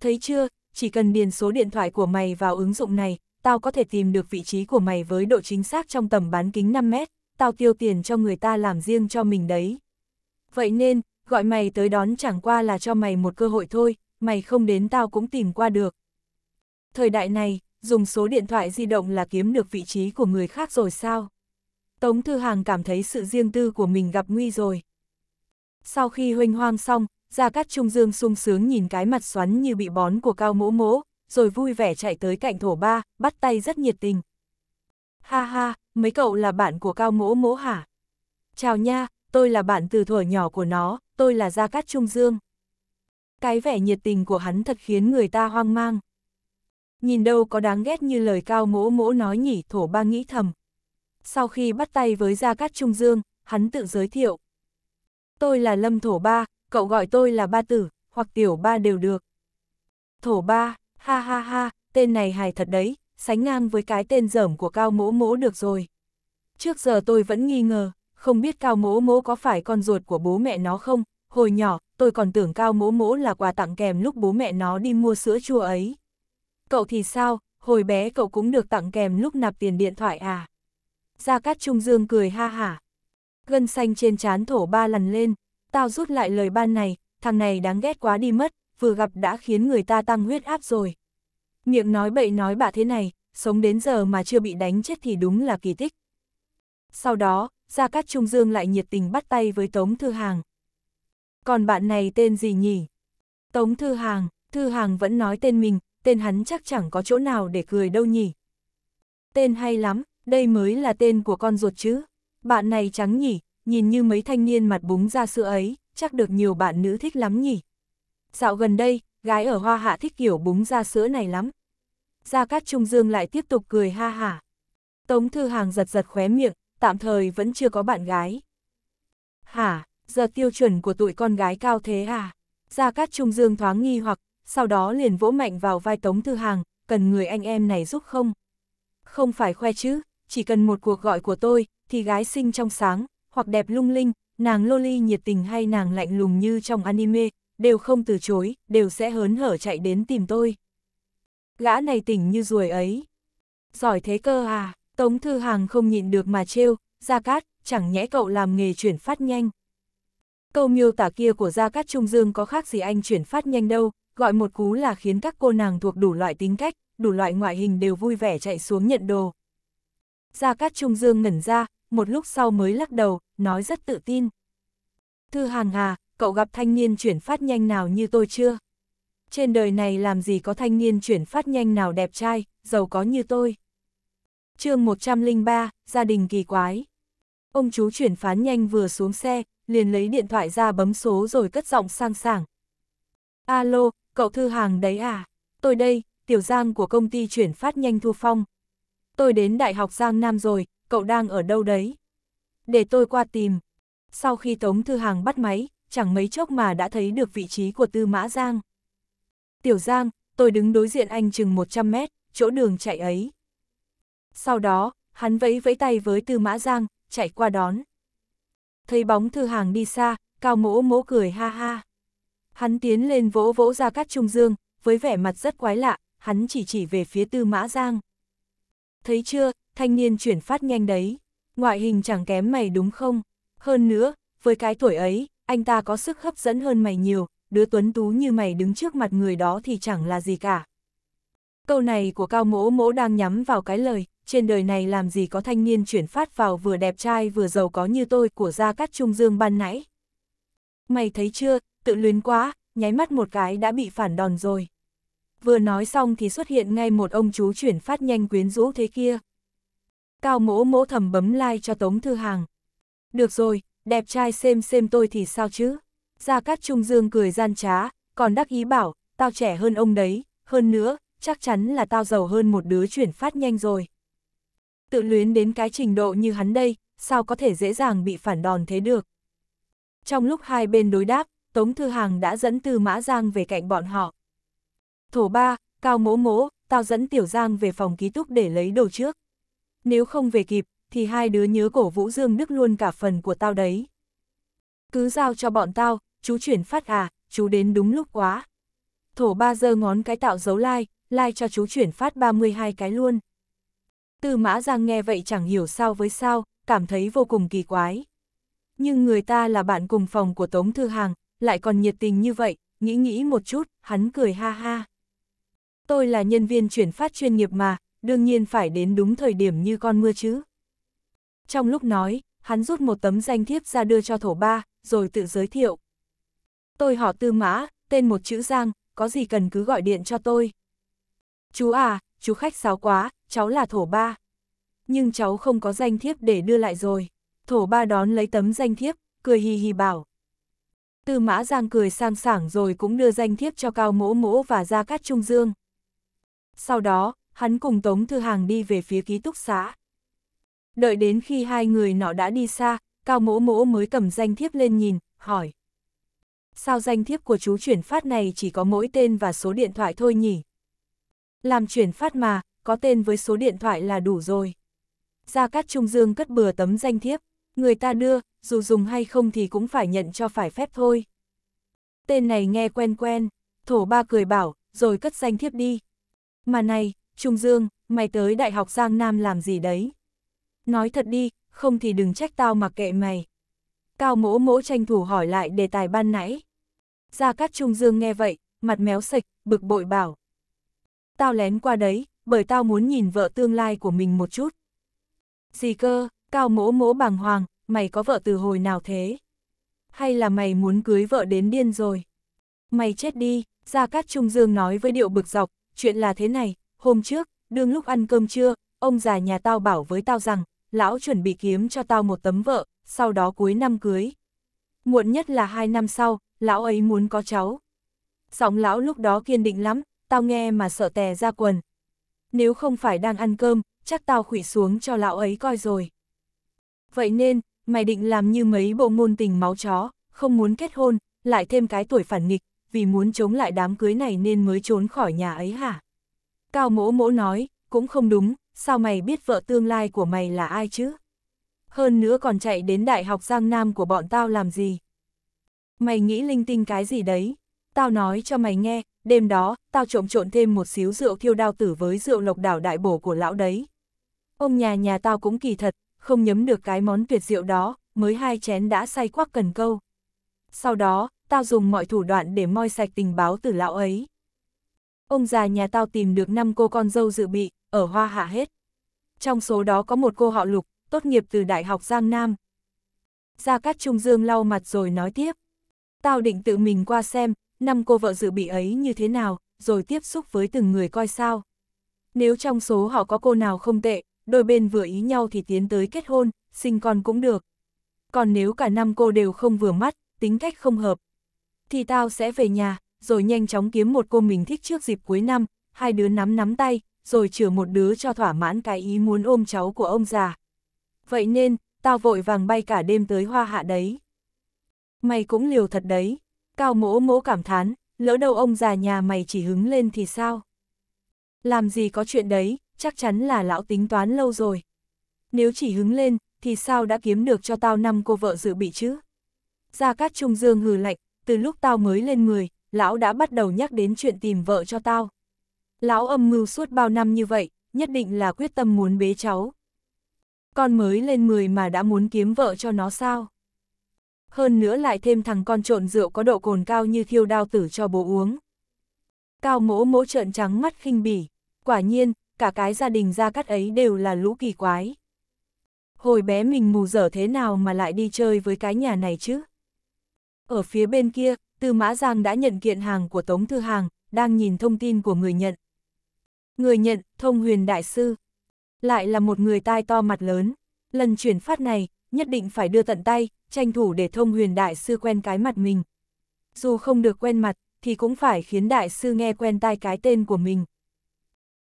Thấy chưa, chỉ cần điền số điện thoại của mày vào ứng dụng này, tao có thể tìm được vị trí của mày với độ chính xác trong tầm bán kính 5 mét, tao tiêu tiền cho người ta làm riêng cho mình đấy. Vậy nên, gọi mày tới đón chẳng qua là cho mày một cơ hội thôi, mày không đến tao cũng tìm qua được. Thời đại này, dùng số điện thoại di động là kiếm được vị trí của người khác rồi sao? Tống Thư Hàng cảm thấy sự riêng tư của mình gặp nguy rồi. Sau khi huynh hoang xong, Gia Cát Trung Dương sung sướng nhìn cái mặt xoắn như bị bón của Cao Mỗ Mỗ, rồi vui vẻ chạy tới cạnh thổ ba, bắt tay rất nhiệt tình. Ha ha, mấy cậu là bạn của Cao Mỗ Mỗ hả? Chào nha, tôi là bạn từ thuở nhỏ của nó, tôi là Gia Cát Trung Dương. Cái vẻ nhiệt tình của hắn thật khiến người ta hoang mang. Nhìn đâu có đáng ghét như lời Cao Mỗ Mỗ nói nhỉ, thổ ba nghĩ thầm, sau khi bắt tay với Gia Cát Trung Dương, hắn tự giới thiệu. Tôi là Lâm Thổ Ba, cậu gọi tôi là Ba Tử, hoặc Tiểu Ba đều được. Thổ Ba, ha ha ha, tên này hài thật đấy, sánh ngang với cái tên dởm của Cao Mỗ Mỗ được rồi. Trước giờ tôi vẫn nghi ngờ, không biết Cao Mỗ Mỗ có phải con ruột của bố mẹ nó không, hồi nhỏ, tôi còn tưởng Cao Mỗ Mỗ là quà tặng kèm lúc bố mẹ nó đi mua sữa chua ấy. Cậu thì sao, hồi bé cậu cũng được tặng kèm lúc nạp tiền điện thoại à? Gia Cát Trung Dương cười ha hả. Gân xanh trên trán thổ ba lần lên, tao rút lại lời ban này, thằng này đáng ghét quá đi mất, vừa gặp đã khiến người ta tăng huyết áp rồi. Miệng nói bậy nói bạ thế này, sống đến giờ mà chưa bị đánh chết thì đúng là kỳ tích. Sau đó, Gia Cát Trung Dương lại nhiệt tình bắt tay với Tống Thư Hàng. Còn bạn này tên gì nhỉ? Tống Thư Hàng, Thư Hàng vẫn nói tên mình, tên hắn chắc chẳng có chỗ nào để cười đâu nhỉ. Tên hay lắm, đây mới là tên của con ruột chứ. Bạn này trắng nhỉ, nhìn như mấy thanh niên mặt búng ra sữa ấy, chắc được nhiều bạn nữ thích lắm nhỉ. Dạo gần đây, gái ở Hoa Hạ thích kiểu búng ra sữa này lắm. Gia Cát Trung Dương lại tiếp tục cười ha hả. Tống Thư Hàng giật giật khóe miệng, tạm thời vẫn chưa có bạn gái. Hả, giờ tiêu chuẩn của tụi con gái cao thế à? Gia Cát Trung Dương thoáng nghi hoặc, sau đó liền vỗ mạnh vào vai Tống Thư Hàng, cần người anh em này giúp không? Không phải khoe chứ, chỉ cần một cuộc gọi của tôi, thì gái xinh trong sáng, hoặc đẹp lung linh, nàng loli nhiệt tình hay nàng lạnh lùng như trong anime, đều không từ chối, đều sẽ hớn hở chạy đến tìm tôi. Gã này tỉnh như ruồi ấy. Giỏi thế cơ à, Tống Thư Hàng không nhịn được mà trêu, Gia Cát, chẳng nhẽ cậu làm nghề chuyển phát nhanh. Câu miêu tả kia của Gia Cát Trung Dương có khác gì anh chuyển phát nhanh đâu, gọi một cú là khiến các cô nàng thuộc đủ loại tính cách, đủ loại ngoại hình đều vui vẻ chạy xuống nhận đồ. Gia Cát Trung Dương ngẩn ra, một lúc sau mới lắc đầu, nói rất tự tin. Thư hàng Hà, cậu gặp thanh niên chuyển phát nhanh nào như tôi chưa? Trên đời này làm gì có thanh niên chuyển phát nhanh nào đẹp trai, giàu có như tôi? chương 103, gia đình kỳ quái. Ông chú chuyển phán nhanh vừa xuống xe, liền lấy điện thoại ra bấm số rồi cất giọng sang sảng. Alo, cậu thư hàng đấy à? Tôi đây, tiểu giang của công ty chuyển phát nhanh Thu Phong, tôi đến Đại học Giang Nam rồi, cậu đang ở đâu đấy? Để tôi qua tìm. Sau khi Tống Thư Hàng bắt máy, chẳng mấy chốc mà đã thấy được vị trí của Tư Mã Giang. Tiểu Giang, tôi đứng đối diện anh chừng 100 mét, chỗ đường chạy ấy. Sau đó, hắn vẫy vẫy tay với Tư Mã Giang, chạy qua đón. Thấy bóng Thư Hàng đi xa, Cao Mỗ Mỗ cười ha ha. Hắn tiến lên vỗ vỗ ra cát trung dương, với vẻ mặt rất quái lạ, hắn chỉ chỉ về phía Tư Mã Giang thấy chưa, thanh niên chuyển phát nhanh đấy. Ngoại hình chẳng kém mày đúng không? Hơn nữa, với cái tuổi ấy, anh ta có sức hấp dẫn hơn mày nhiều, đứa tuấn tú như mày đứng trước mặt người đó thì chẳng là gì cả. Câu này của Cao Mỗ Mỗ đang nhắm vào cái lời, trên đời này làm gì có thanh niên chuyển phát vào vừa đẹp trai vừa giàu có như tôi của Gia Cát Trung Dương ban nãy. Mày thấy chưa, tự luyến quá, nháy mắt một cái đã bị phản đòn rồi vừa nói xong thì xuất hiện ngay một ông chú chuyển phát nhanh quyến rũ thế kia. Cao mỗ mỗ thầm bấm like cho Tống Thư Hàng. Được rồi, đẹp trai xem xem tôi thì sao chứ. Gia Cát Trung Dương cười gian trá, còn đắc ý bảo, tao trẻ hơn ông đấy, hơn nữa, chắc chắn là tao giàu hơn một đứa chuyển phát nhanh rồi. Tự luyến đến cái trình độ như hắn đây, sao có thể dễ dàng bị phản đòn thế được. Trong lúc hai bên đối đáp, Tống Thư Hàng đã dẫn Tư Mã Giang về cạnh bọn họ. Thổ ba, cao mỗ mỗ, tao dẫn Tiểu Giang về phòng ký túc để lấy đồ trước. Nếu không về kịp, thì hai đứa nhớ cổ Vũ Dương Đức luôn cả phần của tao đấy. Cứ giao cho bọn tao, chú chuyển phát à, chú đến đúng lúc quá. Thổ ba giơ ngón cái tạo dấu like, like cho chú chuyển phát 32 cái luôn. Tư mã Giang nghe vậy chẳng hiểu sao với sao, cảm thấy vô cùng kỳ quái. Nhưng người ta là bạn cùng phòng của Tống Thư Hàng, lại còn nhiệt tình như vậy, nghĩ nghĩ một chút, hắn cười ha ha. Tôi là nhân viên chuyển phát chuyên nghiệp mà, đương nhiên phải đến đúng thời điểm như con mưa chứ. Trong lúc nói, hắn rút một tấm danh thiếp ra đưa cho thổ ba, rồi tự giới thiệu. Tôi họ tư mã, tên một chữ giang, có gì cần cứ gọi điện cho tôi. Chú à, chú khách sáo quá, cháu là thổ ba. Nhưng cháu không có danh thiếp để đưa lại rồi. Thổ ba đón lấy tấm danh thiếp, cười hì hì bảo. Tư mã giang cười sang sảng rồi cũng đưa danh thiếp cho cao mỗ mỗ và gia cát trung dương. Sau đó, hắn cùng Tống Thư Hàng đi về phía ký túc xá. Đợi đến khi hai người nọ đã đi xa, Cao Mỗ Mỗ mới cầm danh thiếp lên nhìn, hỏi. Sao danh thiếp của chú chuyển phát này chỉ có mỗi tên và số điện thoại thôi nhỉ? Làm chuyển phát mà, có tên với số điện thoại là đủ rồi. Gia Cát Trung Dương cất bừa tấm danh thiếp, người ta đưa, dù dùng hay không thì cũng phải nhận cho phải phép thôi. Tên này nghe quen quen, thổ ba cười bảo, rồi cất danh thiếp đi. Mà này, Trung Dương, mày tới Đại học Giang Nam làm gì đấy? Nói thật đi, không thì đừng trách tao mặc kệ mày. Cao mỗ mỗ tranh thủ hỏi lại đề tài ban nãy. Gia Cát Trung Dương nghe vậy, mặt méo sạch, bực bội bảo. Tao lén qua đấy, bởi tao muốn nhìn vợ tương lai của mình một chút. Gì cơ, cao mỗ mỗ bàng hoàng, mày có vợ từ hồi nào thế? Hay là mày muốn cưới vợ đến điên rồi? Mày chết đi, Gia Cát Trung Dương nói với điệu bực dọc, chuyện là thế này, hôm trước, đương lúc ăn cơm trưa, ông già nhà tao bảo với tao rằng, lão chuẩn bị kiếm cho tao một tấm vợ, sau đó cuối năm cưới. Muộn nhất là hai năm sau, lão ấy muốn có cháu. Giọng lão lúc đó kiên định lắm, tao nghe mà sợ tè ra quần. Nếu không phải đang ăn cơm, chắc tao khủy xuống cho lão ấy coi rồi. Vậy nên, mày định làm như mấy bộ môn tình máu chó, không muốn kết hôn, lại thêm cái tuổi phản nghịch, vì muốn chống lại đám cưới này nên mới trốn khỏi nhà ấy hả? Cao mỗ mỗ nói, cũng không đúng, sao mày biết vợ tương lai của mày là ai chứ? Hơn nữa còn chạy đến Đại học Giang Nam của bọn tao làm gì? Mày nghĩ linh tinh cái gì đấy? Tao nói cho mày nghe, đêm đó, tao trộm trộn thêm một xíu rượu thiêu đao tử với rượu lộc đảo đại bổ của lão đấy. Ông nhà nhà tao cũng kỳ thật, không nhấm được cái món tuyệt rượu đó, mới hai chén đã say quắc cần câu. Sau đó, tao dùng mọi thủ đoạn để moi sạch tình báo từ lão ấy. Ông già nhà tao tìm được 5 cô con dâu dự bị, ở Hoa Hạ hết. Trong số đó có một cô họ Lục, tốt nghiệp từ Đại học Giang Nam. Gia Cát Trung Dương lau mặt rồi nói tiếp. Tao định tự mình qua xem, năm cô vợ dự bị ấy như thế nào, rồi tiếp xúc với từng người coi sao. Nếu trong số họ có cô nào không tệ, đôi bên vừa ý nhau thì tiến tới kết hôn, sinh con cũng được. Còn nếu cả năm cô đều không vừa mắt, tính cách không hợp, thì tao sẽ về nhà, rồi nhanh chóng kiếm một cô mình thích trước dịp cuối năm, hai đứa nắm nắm tay, rồi chừa một đứa cho thỏa mãn cái ý muốn ôm cháu của ông già. Vậy nên, tao vội vàng bay cả đêm tới hoa hạ đấy. Mày cũng liều thật đấy, cao mỗ mỗ cảm thán, lỡ đâu ông già nhà mày chỉ hứng lên thì sao? Làm gì có chuyện đấy, chắc chắn là lão tính toán lâu rồi. Nếu chỉ hứng lên, thì sao đã kiếm được cho tao năm cô vợ dự bị chứ? Gia Cát Trung Dương hừ lạnh, từ lúc tao mới lên 10, lão đã bắt đầu nhắc đến chuyện tìm vợ cho tao. Lão âm mưu suốt bao năm như vậy, nhất định là quyết tâm muốn bế cháu. Con mới lên 10 mà đã muốn kiếm vợ cho nó sao? Hơn nữa lại thêm thằng con trộn rượu có độ cồn cao như thiêu đao tử cho bố uống. Cao mỗ mỗ trợn trắng mắt khinh bỉ, quả nhiên, cả cái gia đình gia cắt ấy đều là lũ kỳ quái. Hồi bé mình mù dở thế nào mà lại đi chơi với cái nhà này chứ? Ở phía bên kia, Tư Mã Giang đã nhận kiện hàng của Tống Thư Hàng, đang nhìn thông tin của người nhận. Người nhận, thông huyền đại sư. Lại là một người tai to mặt lớn. Lần chuyển phát này, nhất định phải đưa tận tay, tranh thủ để thông huyền đại sư quen cái mặt mình. Dù không được quen mặt, thì cũng phải khiến đại sư nghe quen tai cái tên của mình.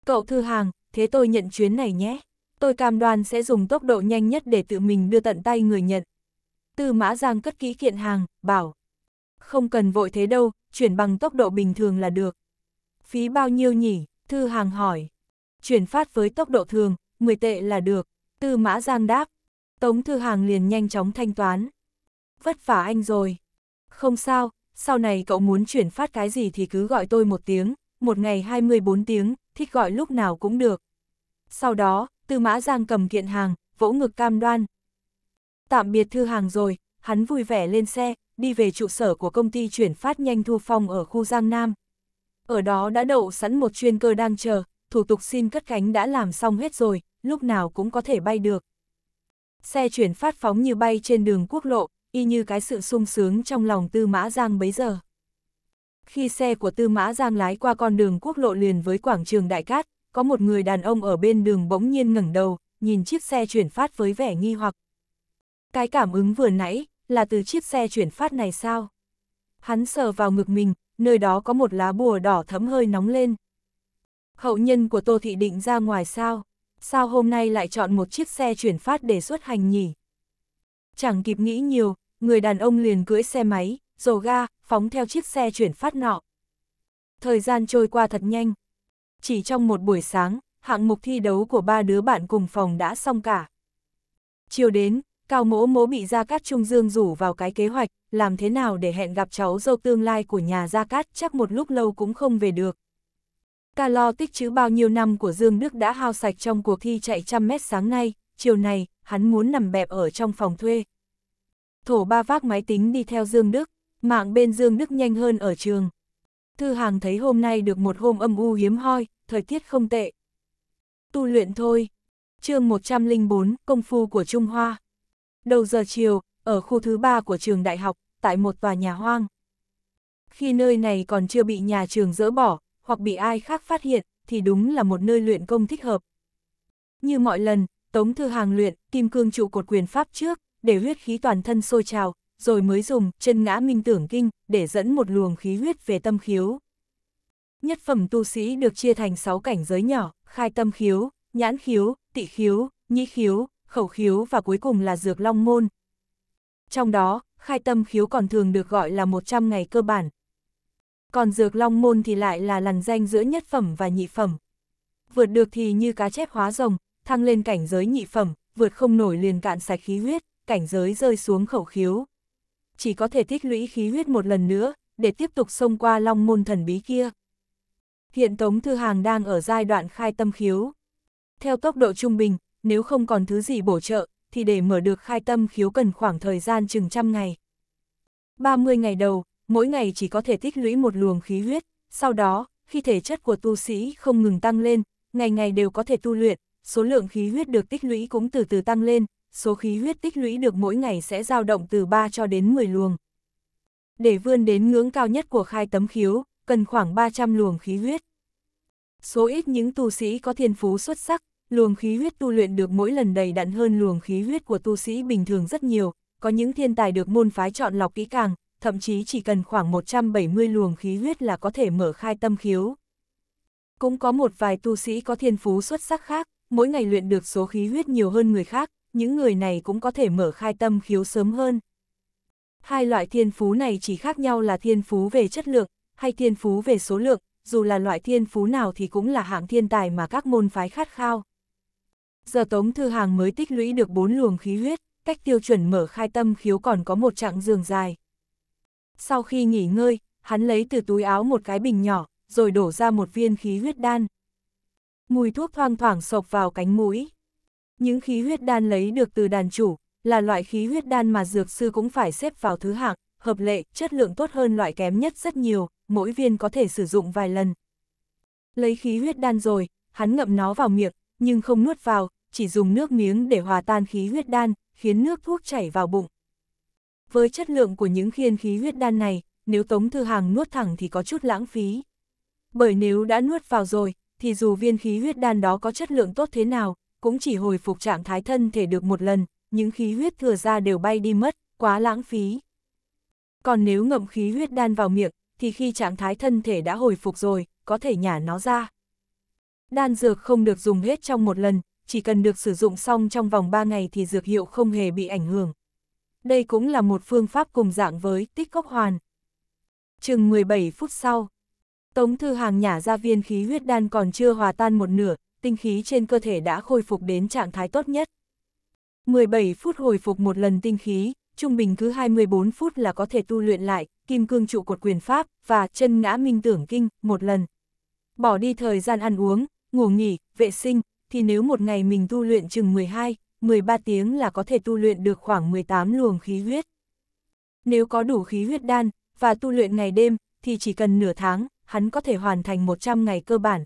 Cậu Thư Hàng, thế tôi nhận chuyến này nhé. Tôi cam đoan sẽ dùng tốc độ nhanh nhất để tự mình đưa tận tay người nhận. Tư Mã Giang cất kỹ kiện hàng, bảo. Không cần vội thế đâu, chuyển bằng tốc độ bình thường là được. Phí bao nhiêu nhỉ? Thư hàng hỏi. Chuyển phát với tốc độ thường, 10 tệ là được. Tư Mã Giang đáp. Tống Thư Hàng liền nhanh chóng thanh toán. Vất vả anh rồi. Không sao, sau này cậu muốn chuyển phát cái gì thì cứ gọi tôi một tiếng, một ngày 24 tiếng, thích gọi lúc nào cũng được. Sau đó, Tư Mã Giang cầm kiện hàng, vỗ ngực cam đoan, Tạm biệt thư hàng rồi, hắn vui vẻ lên xe, đi về trụ sở của công ty chuyển phát nhanh thu phong ở khu Giang Nam. Ở đó đã đậu sẵn một chuyên cơ đang chờ, thủ tục xin cất cánh đã làm xong hết rồi, lúc nào cũng có thể bay được. Xe chuyển phát phóng như bay trên đường quốc lộ, y như cái sự sung sướng trong lòng Tư Mã Giang bấy giờ. Khi xe của Tư Mã Giang lái qua con đường quốc lộ liền với quảng trường Đại Cát, có một người đàn ông ở bên đường bỗng nhiên ngẩng đầu, nhìn chiếc xe chuyển phát với vẻ nghi hoặc. Cái cảm ứng vừa nãy, là từ chiếc xe chuyển phát này sao? Hắn sờ vào ngực mình, nơi đó có một lá bùa đỏ thấm hơi nóng lên. Hậu nhân của Tô Thị Định ra ngoài sao? Sao hôm nay lại chọn một chiếc xe chuyển phát để xuất hành nhỉ? Chẳng kịp nghĩ nhiều, người đàn ông liền cưỡi xe máy, dồ ga, phóng theo chiếc xe chuyển phát nọ. Thời gian trôi qua thật nhanh. Chỉ trong một buổi sáng, hạng mục thi đấu của ba đứa bạn cùng phòng đã xong cả. Chiều đến, Cao mỗ mỗ bị Gia Cát Trung Dương rủ vào cái kế hoạch, làm thế nào để hẹn gặp cháu dâu tương lai của nhà Gia Cát chắc một lúc lâu cũng không về được. Calo tích trữ bao nhiêu năm của Dương Đức đã hao sạch trong cuộc thi chạy trăm mét sáng nay, chiều này, hắn muốn nằm bẹp ở trong phòng thuê. Thổ ba vác máy tính đi theo Dương Đức, mạng bên Dương Đức nhanh hơn ở trường. Thư hàng thấy hôm nay được một hôm âm u hiếm hoi, thời tiết không tệ. Tu luyện thôi. chương 104, công phu của Trung Hoa. Đầu giờ chiều, ở khu thứ ba của trường đại học, tại một tòa nhà hoang. Khi nơi này còn chưa bị nhà trường dỡ bỏ, hoặc bị ai khác phát hiện, thì đúng là một nơi luyện công thích hợp. Như mọi lần, Tống Thư Hàng luyện, kim cương trụ cột quyền pháp trước, để huyết khí toàn thân sôi trào, rồi mới dùng chân ngã minh tưởng kinh, để dẫn một luồng khí huyết về tâm khiếu. Nhất phẩm tu sĩ được chia thành 6 cảnh giới nhỏ, khai tâm khiếu, nhãn khiếu, tị khiếu, nhĩ khiếu, khẩu khiếu và cuối cùng là dược long môn. Trong đó, khai tâm khiếu còn thường được gọi là 100 ngày cơ bản. Còn dược long môn thì lại là lằn danh giữa nhất phẩm và nhị phẩm. Vượt được thì như cá chép hóa rồng, thăng lên cảnh giới nhị phẩm, vượt không nổi liền cạn sạch khí huyết, cảnh giới rơi xuống khẩu khiếu. Chỉ có thể tích lũy khí huyết một lần nữa, để tiếp tục xông qua long môn thần bí kia. Hiện Tống Thư Hàng đang ở giai đoạn khai tâm khiếu. Theo tốc độ trung bình, nếu không còn thứ gì bổ trợ, thì để mở được khai tâm khiếu cần khoảng thời gian chừng trăm ngày. 30 ngày đầu, mỗi ngày chỉ có thể tích lũy một luồng khí huyết, sau đó, khi thể chất của tu sĩ không ngừng tăng lên, ngày ngày đều có thể tu luyện, số lượng khí huyết được tích lũy cũng từ từ tăng lên, số khí huyết tích lũy được mỗi ngày sẽ dao động từ 3 cho đến 10 luồng. Để vươn đến ngưỡng cao nhất của khai tấm khiếu, cần khoảng 300 luồng khí huyết. Số ít những tu sĩ có thiên phú xuất sắc, luồng khí huyết tu luyện được mỗi lần đầy đặn hơn luồng khí huyết của tu sĩ bình thường rất nhiều, có những thiên tài được môn phái chọn lọc kỹ càng, thậm chí chỉ cần khoảng 170 luồng khí huyết là có thể mở khai tâm khiếu. Cũng có một vài tu sĩ có thiên phú xuất sắc khác, mỗi ngày luyện được số khí huyết nhiều hơn người khác, những người này cũng có thể mở khai tâm khiếu sớm hơn. Hai loại thiên phú này chỉ khác nhau là thiên phú về chất lượng, hay thiên phú về số lượng, dù là loại thiên phú nào thì cũng là hạng thiên tài mà các môn phái khát khao. Giờ Tống Thư Hàng mới tích lũy được bốn luồng khí huyết, cách tiêu chuẩn mở khai tâm khiếu còn có một chặng giường dài. Sau khi nghỉ ngơi, hắn lấy từ túi áo một cái bình nhỏ, rồi đổ ra một viên khí huyết đan. Mùi thuốc thoang thoảng sộc vào cánh mũi. Những khí huyết đan lấy được từ đàn chủ, là loại khí huyết đan mà dược sư cũng phải xếp vào thứ hạng, hợp lệ, chất lượng tốt hơn loại kém nhất rất nhiều, mỗi viên có thể sử dụng vài lần. Lấy khí huyết đan rồi, hắn ngậm nó vào miệng, nhưng không nuốt vào, chỉ dùng nước miếng để hòa tan khí huyết đan, khiến nước thuốc chảy vào bụng. Với chất lượng của những khiên khí huyết đan này, nếu Tống Thư Hàng nuốt thẳng thì có chút lãng phí. Bởi nếu đã nuốt vào rồi, thì dù viên khí huyết đan đó có chất lượng tốt thế nào, cũng chỉ hồi phục trạng thái thân thể được một lần, những khí huyết thừa ra đều bay đi mất, quá lãng phí. Còn nếu ngậm khí huyết đan vào miệng, thì khi trạng thái thân thể đã hồi phục rồi, có thể nhả nó ra. Đan dược không được dùng hết trong một lần, chỉ cần được sử dụng xong trong vòng 3 ngày thì dược hiệu không hề bị ảnh hưởng. Đây cũng là một phương pháp cùng dạng với tích cốc hoàn. Chừng 17 phút sau, Tống Thư Hàng nhả ra viên khí huyết đan còn chưa hòa tan một nửa, tinh khí trên cơ thể đã khôi phục đến trạng thái tốt nhất. 17 phút hồi phục một lần tinh khí, trung bình cứ 24 phút là có thể tu luyện lại, kim cương trụ cột quyền pháp, và chân ngã minh tưởng kinh, một lần. Bỏ đi thời gian ăn uống, ngủ nghỉ, vệ sinh, thì nếu một ngày mình tu luyện chừng 12, 13 tiếng là có thể tu luyện được khoảng 18 luồng khí huyết. Nếu có đủ khí huyết đan, và tu luyện ngày đêm, thì chỉ cần nửa tháng, hắn có thể hoàn thành 100 ngày cơ bản.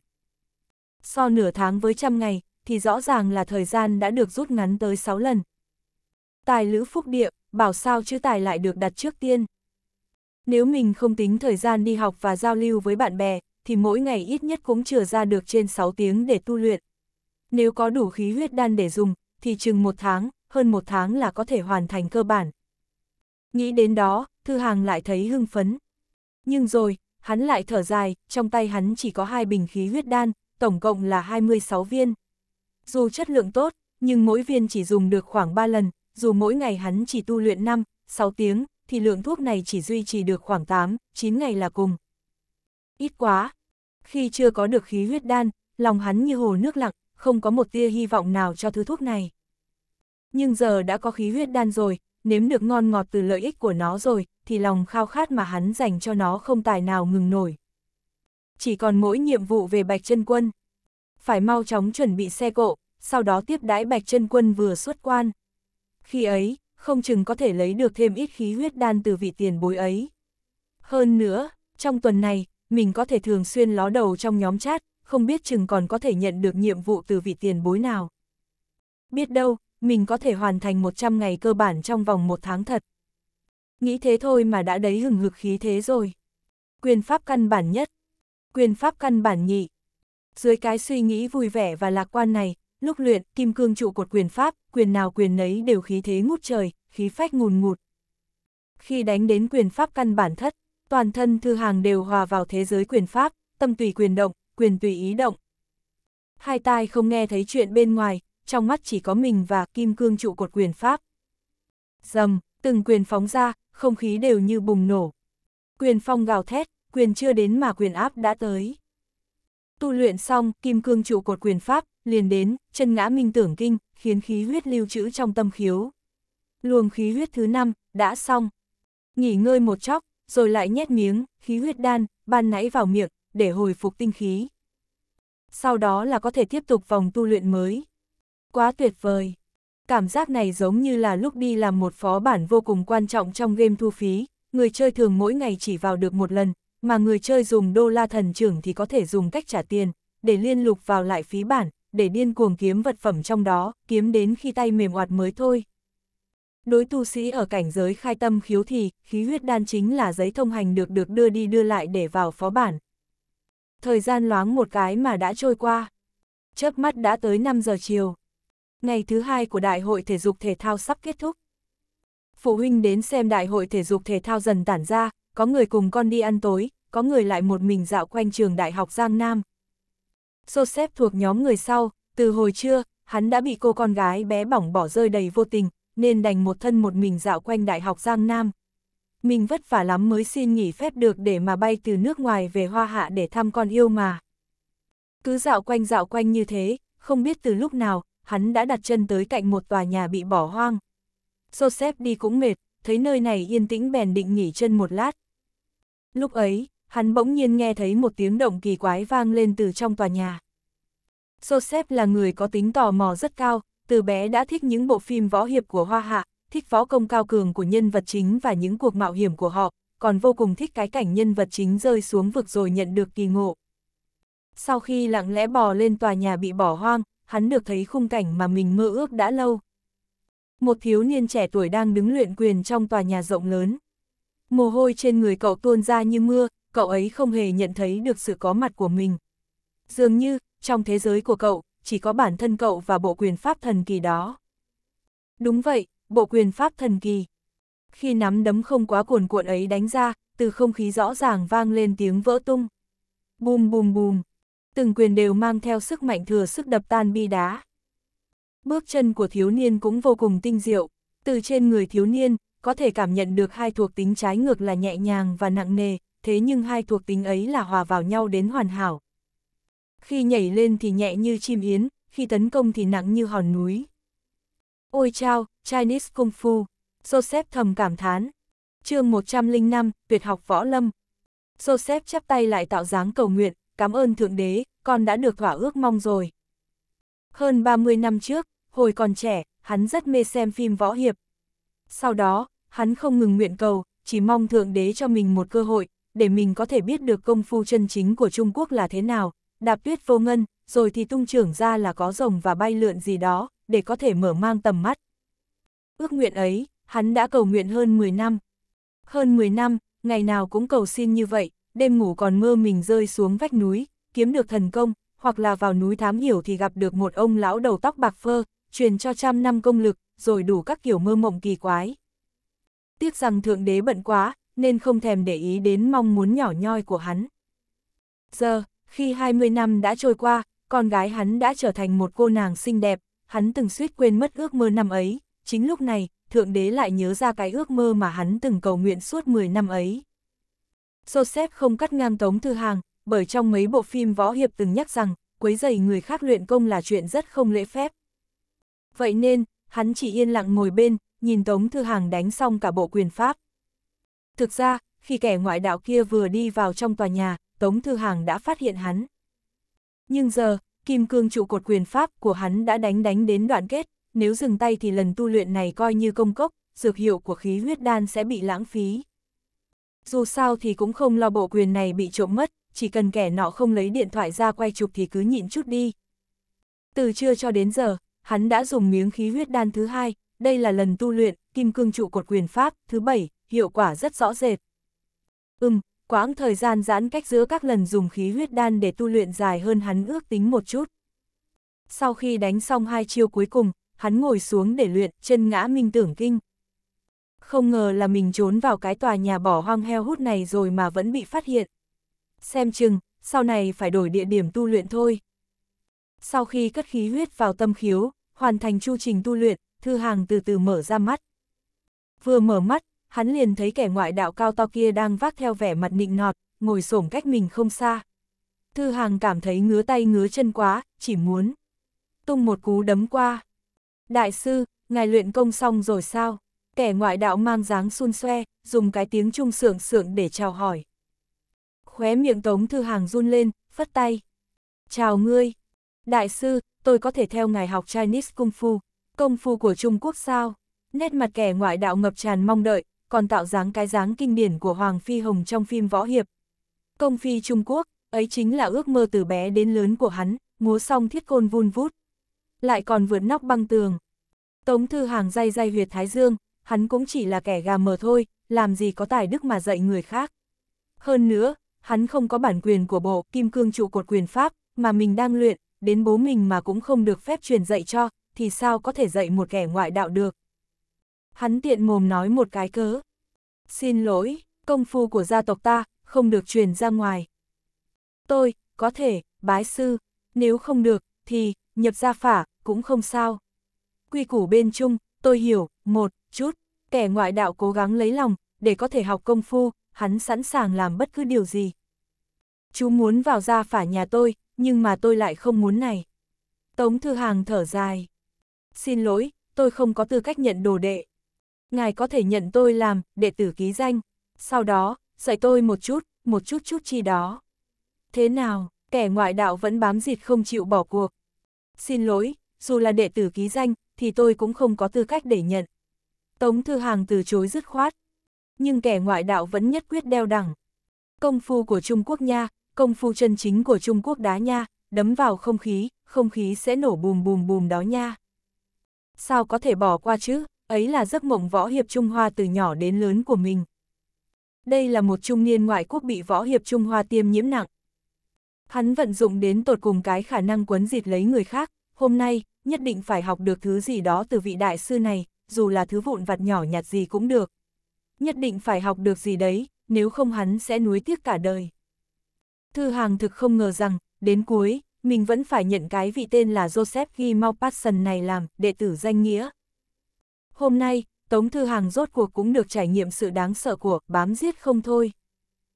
So nửa tháng với trăm ngày, thì rõ ràng là thời gian đã được rút ngắn tới 6 lần. Tài lữ phúc địa, bảo sao chứ tài lại được đặt trước tiên. Nếu mình không tính thời gian đi học và giao lưu với bạn bè, thì mỗi ngày ít nhất cũng chừa ra được trên 6 tiếng để tu luyện. Nếu có đủ khí huyết đan để dùng, thì chừng một tháng, hơn một tháng là có thể hoàn thành cơ bản. Nghĩ đến đó, Thư Hàng lại thấy hưng phấn. Nhưng rồi, hắn lại thở dài, trong tay hắn chỉ có hai bình khí huyết đan, tổng cộng là 26 viên. Dù chất lượng tốt, nhưng mỗi viên chỉ dùng được khoảng 3 lần, dù mỗi ngày hắn chỉ tu luyện 5, 6 tiếng, thì lượng thuốc này chỉ duy trì được khoảng 8, 9 ngày là cùng. Ít quá, khi chưa có được khí huyết đan, lòng hắn như hồ nước lặng, không có một tia hy vọng nào cho thứ thuốc này. Nhưng giờ đã có khí huyết đan rồi, nếm được ngon ngọt từ lợi ích của nó rồi, thì lòng khao khát mà hắn dành cho nó không tài nào ngừng nổi. Chỉ còn mỗi nhiệm vụ về Bạch chân Quân. Phải mau chóng chuẩn bị xe cộ, sau đó tiếp đãi Bạch chân Quân vừa xuất quan. Khi ấy, không chừng có thể lấy được thêm ít khí huyết đan từ vị tiền bối ấy. Hơn nữa, trong tuần này, mình có thể thường xuyên ló đầu trong nhóm chat, không biết chừng còn có thể nhận được nhiệm vụ từ vị tiền bối nào. Biết đâu, mình có thể hoàn thành 100 ngày cơ bản trong vòng một tháng thật. Nghĩ thế thôi mà đã đấy hừng hực khí thế rồi. Quyền pháp căn bản nhất. Quyền pháp căn bản nhị. Dưới cái suy nghĩ vui vẻ và lạc quan này, lúc luyện, kim cương trụ cột quyền pháp, quyền nào quyền nấy đều khí thế ngút trời, khí phách ngùn ngụt. Khi đánh đến quyền pháp căn bản thất, toàn thân thư hàng đều hòa vào thế giới quyền pháp, tâm tùy quyền động, quyền tùy ý động. Hai tai không nghe thấy chuyện bên ngoài, trong mắt chỉ có mình và kim cương trụ cột quyền pháp. Dầm, từng quyền phóng ra, không khí đều như bùng nổ. Quyền phong gào thét, quyền chưa đến mà quyền áp đã tới. Tu luyện xong, kim cương trụ cột quyền pháp, liền đến, chân ngã minh tưởng kinh, khiến khí huyết lưu trữ trong tâm khiếu. Luồng khí huyết thứ năm đã xong. Nghỉ ngơi một chốc, rồi lại nhét miếng, khí huyết đan, ban nãy vào miệng, để hồi phục tinh khí. Sau đó là có thể tiếp tục vòng tu luyện mới. Quá tuyệt vời! Cảm giác này giống như là lúc đi làm một phó bản vô cùng quan trọng trong game thu phí, người chơi thường mỗi ngày chỉ vào được một lần, mà người chơi dùng đô la thần trưởng thì có thể dùng cách trả tiền, để liên lục vào lại phí bản, để điên cuồng kiếm vật phẩm trong đó, kiếm đến khi tay mềm oạt mới thôi. Đối tu sĩ ở cảnh giới khai tâm khiếu thì, khí huyết đan chính là giấy thông hành được được đưa đi đưa lại để vào phó bản. Thời gian loáng một cái mà đã trôi qua. Chớp mắt đã tới 5 giờ chiều. Ngày thứ hai của Đại hội Thể dục Thể thao sắp kết thúc. Phụ huynh đến xem Đại hội Thể dục Thể thao dần tản ra, có người cùng con đi ăn tối, có người lại một mình dạo quanh trường Đại học Giang Nam. Joseph thuộc nhóm người sau, từ hồi trưa, hắn đã bị cô con gái bé bỏng bỏ rơi đầy vô tình, nên đành một thân một mình dạo quanh Đại học Giang Nam. Mình vất vả lắm mới xin nghỉ phép được để mà bay từ nước ngoài về Hoa Hạ để thăm con yêu mà. Cứ dạo quanh dạo quanh như thế, không biết từ lúc nào, hắn đã đặt chân tới cạnh một tòa nhà bị bỏ hoang. Joseph đi cũng mệt, thấy nơi này yên tĩnh bèn định nghỉ chân một lát. Lúc ấy, hắn bỗng nhiên nghe thấy một tiếng động kỳ quái vang lên từ trong tòa nhà. Joseph là người có tính tò mò rất cao, từ bé đã thích những bộ phim võ hiệp của Hoa Hạ, thích võ công cao cường của nhân vật chính và những cuộc mạo hiểm của họ, còn vô cùng thích cái cảnh nhân vật chính rơi xuống vực rồi nhận được kỳ ngộ. Sau khi lặng lẽ bò lên tòa nhà bị bỏ hoang, hắn được thấy khung cảnh mà mình mơ ước đã lâu. Một thiếu niên trẻ tuổi đang đứng luyện quyền trong tòa nhà rộng lớn. Mồ hôi trên người cậu tuôn ra như mưa, cậu ấy không hề nhận thấy được sự có mặt của mình. Dường như, trong thế giới của cậu, chỉ có bản thân cậu và bộ quyền pháp thần kỳ đó. Đúng vậy, bộ quyền pháp thần kỳ. Khi nắm đấm không quá cuồn cuộn ấy đánh ra, từ không khí rõ ràng vang lên tiếng vỡ tung. Bùm bùm bùm, từng quyền đều mang theo sức mạnh thừa sức đập tan bi đá. Bước chân của thiếu niên cũng vô cùng tinh diệu, từ trên người thiếu niên, có thể cảm nhận được hai thuộc tính trái ngược là nhẹ nhàng và nặng nề, thế nhưng hai thuộc tính ấy là hòa vào nhau đến hoàn hảo, khi nhảy lên thì nhẹ như chim yến, khi tấn công thì nặng như hòn núi. Ôi chao, Chinese Kung Fu, Joseph thầm cảm thán. chương 105, tuyệt học võ lâm. Joseph chắp tay lại tạo dáng cầu nguyện, cảm ơn Thượng Đế, con đã được thỏa ước mong rồi. Hơn 30 năm trước, hồi còn trẻ, hắn rất mê xem phim võ hiệp. Sau đó, hắn không ngừng nguyện cầu, chỉ mong Thượng Đế cho mình một cơ hội, để mình có thể biết được công phu chân chính của Trung Quốc là thế nào, đạp tuyết vô ngân, rồi thì tung trưởng ra là có rồng và bay lượn gì đó, để có thể mở mang tầm mắt. Ước nguyện ấy, hắn đã cầu nguyện hơn 10 năm. Hơn 10 năm, ngày nào cũng cầu xin như vậy, đêm ngủ còn mơ mình rơi xuống vách núi, kiếm được thần công, hoặc là vào núi thám hiểu thì gặp được một ông lão đầu tóc bạc phơ, truyền cho trăm năm công lực, rồi đủ các kiểu mơ mộng kỳ quái. Tiếc rằng Thượng Đế bận quá, nên không thèm để ý đến mong muốn nhỏ nhoi của hắn. Giờ, khi 20 năm đã trôi qua, con gái hắn đã trở thành một cô nàng xinh đẹp, hắn từng suýt quên mất ước mơ năm ấy, chính lúc này, Thượng Đế lại nhớ ra cái ước mơ mà hắn từng cầu nguyện suốt 10 năm ấy. Joseph không cắt ngang Tống Thư Hàng, bởi trong mấy bộ phim võ hiệp từng nhắc rằng, quấy dày người khác luyện công là chuyện rất không lễ phép. Vậy nên, hắn chỉ yên lặng ngồi bên, nhìn Tống Thư Hàng đánh xong cả bộ quyền pháp. Thực ra, khi kẻ ngoại đạo kia vừa đi vào trong tòa nhà, Tống Thư Hàng đã phát hiện hắn. Nhưng giờ, kim cương trụ cột quyền pháp của hắn đã đánh đánh đến đoạn kết, nếu dừng tay thì lần tu luyện này coi như công cốc, dược hiệu của khí huyết đan sẽ bị lãng phí. Dù sao thì cũng không lo bộ quyền này bị trộm mất, chỉ cần kẻ nọ không lấy điện thoại ra quay chụp thì cứ nhịn chút đi. Từ trưa cho đến giờ, hắn đã dùng miếng khí huyết đan thứ hai, đây là lần tu luyện, kim cương trụ cột quyền pháp, thứ bảy, hiệu quả rất rõ rệt. Ừm, quãng thời gian giãn cách giữa các lần dùng khí huyết đan để tu luyện dài hơn hắn ước tính một chút. Sau khi đánh xong hai chiêu cuối cùng, hắn ngồi xuống để luyện, chân ngã minh tưởng kinh. Không ngờ là mình trốn vào cái tòa nhà bỏ hoang heo hút này rồi mà vẫn bị phát hiện. Xem chừng, sau này phải đổi địa điểm tu luyện thôi. Sau khi cất khí huyết vào tâm khiếu, hoàn thành chu trình tu luyện, Thư Hàng từ từ mở ra mắt. Vừa mở mắt, hắn liền thấy kẻ ngoại đạo cao to kia đang vác theo vẻ mặt nịnh nọt, ngồi xổm cách mình không xa. Thư hàng cảm thấy ngứa tay ngứa chân quá, chỉ muốn tung một cú đấm qua. Đại sư, ngài luyện công xong rồi sao? Kẻ ngoại đạo mang dáng xun xoe, dùng cái tiếng trung sượng sượng để chào hỏi. Khóe miệng tống thư hàng run lên, phất tay. Chào ngươi. Đại sư, tôi có thể theo ngài học Chinese Kung Fu. Công phu của Trung Quốc sao? Nét mặt kẻ ngoại đạo ngập tràn mong đợi, còn tạo dáng cái dáng kinh điển của Hoàng Phi Hồng trong phim võ hiệp. Công phi Trung Quốc, ấy chính là ước mơ từ bé đến lớn của hắn, múa xong thiết côn vun vút. Lại còn vượt nóc băng tường. Tống Thư Hàng dây dây huyệt Thái Dương, hắn cũng chỉ là kẻ gà mờ thôi, làm gì có tài đức mà dạy người khác. Hơn nữa, hắn không có bản quyền của bộ kim cương trụ cột quyền pháp, mà mình đang luyện, đến bố mình mà cũng không được phép truyền dạy cho, thì sao có thể dạy một kẻ ngoại đạo được hắn tiện mồm nói một cái cớ. Xin lỗi, công phu của gia tộc ta, không được truyền ra ngoài. Tôi, có thể, bái sư, nếu không được, thì, nhập gia phả, cũng không sao. Quy củ bên chung, tôi hiểu, một, chút, kẻ ngoại đạo cố gắng lấy lòng, để có thể học công phu, hắn sẵn sàng làm bất cứ điều gì. Chú muốn vào gia phả nhà tôi, nhưng mà tôi lại không muốn này. Tống Thư Hàng thở dài. Xin lỗi, tôi không có tư cách nhận đồ đệ ngài có thể nhận tôi làm đệ tử ký danh, sau đó, dạy tôi một chút, một chút chút chi đó. Thế nào, kẻ ngoại đạo vẫn bám dịt không chịu bỏ cuộc. Xin lỗi, dù là đệ tử ký danh, thì tôi cũng không có tư cách để nhận. Tống Thư Hàng từ chối dứt khoát. Nhưng kẻ ngoại đạo vẫn nhất quyết đeo đẳng. Công phu của Trung Quốc nha, công phu chân chính của Trung Quốc đá nha, đấm vào không khí, không khí sẽ nổ bùm bùm bùm đó nha. Sao có thể bỏ qua chứ, ấy là giấc mộng võ hiệp Trung Hoa từ nhỏ đến lớn của mình. Đây là một trung niên ngoại quốc bị võ hiệp Trung Hoa tiêm nhiễm nặng. Hắn vận dụng đến tột cùng cái khả năng quấn dịt lấy người khác, hôm nay, nhất định phải học được thứ gì đó từ vị đại sư này, dù là thứ vụn vặt nhỏ nhặt gì cũng được. Nhất định phải học được gì đấy, nếu không hắn sẽ nuối tiếc cả đời. Thư hàng thực không ngờ rằng, đến cuối, mình vẫn phải nhận cái vị tên là Joseph Guy Maupassant này làm đệ tử danh nghĩa. Hôm nay, Tống Thư Hàng rốt cuộc cũng được trải nghiệm sự đáng sợ của bám giết không thôi.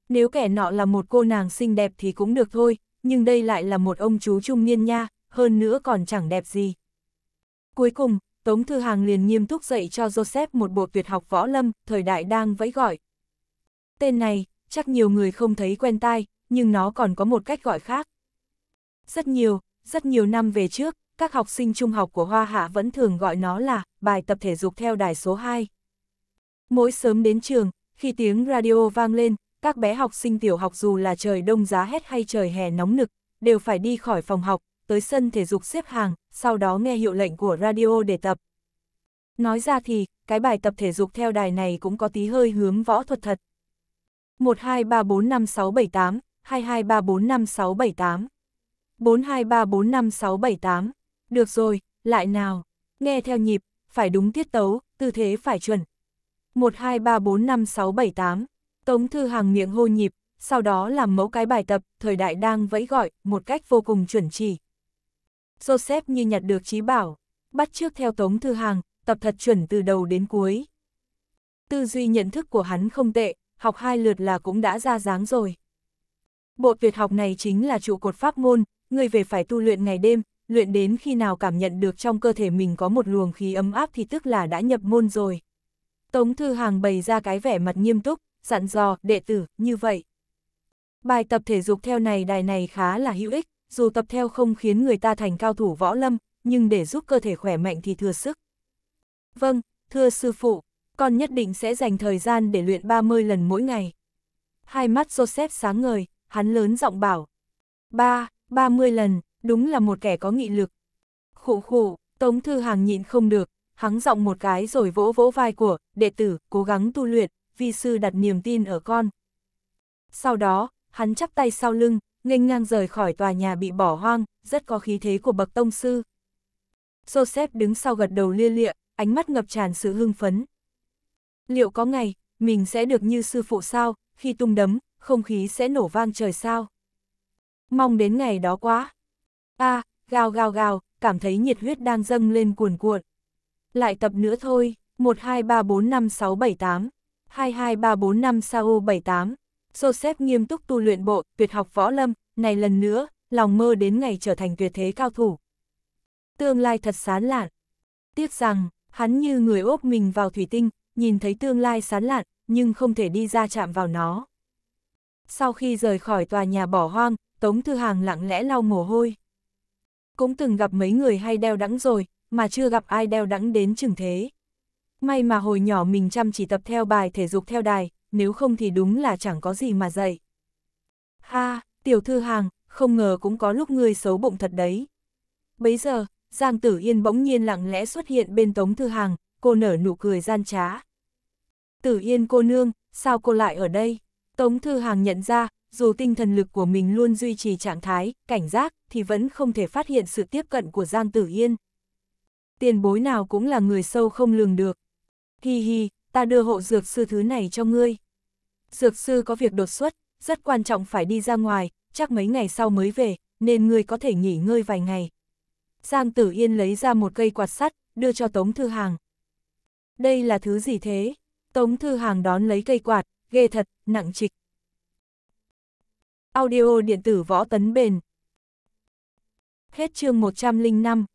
Nếu kẻ nọ là một cô nàng xinh đẹp thì cũng được thôi, nhưng đây lại là một ông chú trung niên nha, hơn nữa còn chẳng đẹp gì. Cuối cùng, Tống Thư Hàng liền nghiêm túc dạy cho Joseph một bộ tuyệt học võ lâm, thời đại đang vẫy gọi. Tên này, chắc nhiều người không thấy quen tai, nhưng nó còn có một cách gọi khác. Rất nhiều, rất nhiều năm về trước, các học sinh trung học của Hoa Hạ vẫn thường gọi nó là bài tập thể dục theo đài số 2. Mỗi sớm đến trường, khi tiếng radio vang lên, các bé học sinh tiểu học dù là trời đông giá hết hay trời hè nóng nực, đều phải đi khỏi phòng học, tới sân thể dục xếp hàng, sau đó nghe hiệu lệnh của radio để tập. Nói ra thì, cái bài tập thể dục theo đài này cũng có tí hơi hướng võ thuật thật. 1234568, 22345678, 42345678. Được rồi, lại nào. Nghe theo nhịp, phải đúng tiết tấu, tư thế phải chuẩn. 1, 2, 3, 4, 5, 6, 7, 8. Tống Thư Hàng miệng hô nhịp, sau đó làm mẫu cái bài tập, thời đại đang vẫy gọi, một cách vô cùng chuẩn chỉ. Joseph như nhặt được trí bảo, bắt trước theo Tống Thư Hàng, tập thật chuẩn từ đầu đến cuối. Tư duy nhận thức của hắn không tệ, học hai lượt là cũng đã ra dáng rồi. Bộ tuyệt học này chính là trụ cột pháp môn, người về phải tu luyện ngày đêm, luyện đến khi nào cảm nhận được trong cơ thể mình có một luồng khí ấm áp thì tức là đã nhập môn rồi. Tống Thư Hàng bày ra cái vẻ mặt nghiêm túc, dặn dò, đệ tử, như vậy. Bài tập thể dục theo này đài này khá là hữu ích, dù tập theo không khiến người ta thành cao thủ võ lâm, nhưng để giúp cơ thể khỏe mạnh thì thừa sức. Vâng, thưa sư phụ, con nhất định sẽ dành thời gian để luyện 30 lần mỗi ngày. Hai mắt Joseph sáng ngời, hắn lớn giọng bảo. Ba, 30 lần, đúng là một kẻ có nghị lực. Khụ khụ, Tống Thư Hàng nhịn không được, hắn giọng một cái rồi vỗ vỗ vai của, đệ tử, cố gắng tu luyện, vi sư đặt niềm tin ở con. Sau đó, hắn chắp tay sau lưng, nghênh ngang rời khỏi tòa nhà bị bỏ hoang, rất có khí thế của bậc tông sư. Joseph đứng sau gật đầu lia lịa, ánh mắt ngập tràn sự hưng phấn. Liệu có ngày, mình sẽ được như sư phụ sao, khi tung đấm, không khí sẽ nổ vang trời sao? Mong đến ngày đó quá a à, gào gào gào, cảm thấy nhiệt huyết đang dâng lên cuồn cuộn. Lại tập nữa thôi, 1234568, 22345sao78. Joseph nghiêm túc tu luyện bộ, tuyệt học võ lâm, này lần nữa, lòng mơ đến ngày trở thành tuyệt thế cao thủ. Tương lai thật sán lạn. Tiếc rằng, hắn như người ốp mình vào thủy tinh, nhìn thấy tương lai sán lạn, nhưng không thể đi ra chạm vào nó. Sau khi rời khỏi tòa nhà bỏ hoang, Tống Thư Hàng lặng lẽ lau mồ hôi cũng từng gặp mấy người hay đeo đắng rồi, mà chưa gặp ai đeo đắng đến chừng thế. May mà hồi nhỏ mình chăm chỉ tập theo bài thể dục theo đài, nếu không thì đúng là chẳng có gì mà dạy. Ha, tiểu thư hàng, không ngờ cũng có lúc ngươi xấu bụng thật đấy. Bấy giờ, Giang Tử Yên bỗng nhiên lặng lẽ xuất hiện bên Tống Thư Hàng, cô nở nụ cười gian trá. Tử Yên cô nương, sao cô lại ở đây? Tống Thư Hàng nhận ra, dù tinh thần lực của mình luôn duy trì trạng thái, cảnh giác, thì vẫn không thể phát hiện sự tiếp cận của Giang Tử Yên. Tiền bối nào cũng là người sâu không lường được. Hi hi, ta đưa hộ dược sư thứ này cho ngươi. Dược sư có việc đột xuất, rất quan trọng phải đi ra ngoài, chắc mấy ngày sau mới về, nên ngươi có thể nghỉ ngơi vài ngày. Giang Tử Yên lấy ra một cây quạt sắt, đưa cho Tống Thư Hàng. Đây là thứ gì thế? Tống Thư Hàng đón lấy cây quạt, ghê thật, nặng trịch. Audio điện tử võ tấn bền. Hết chương 105.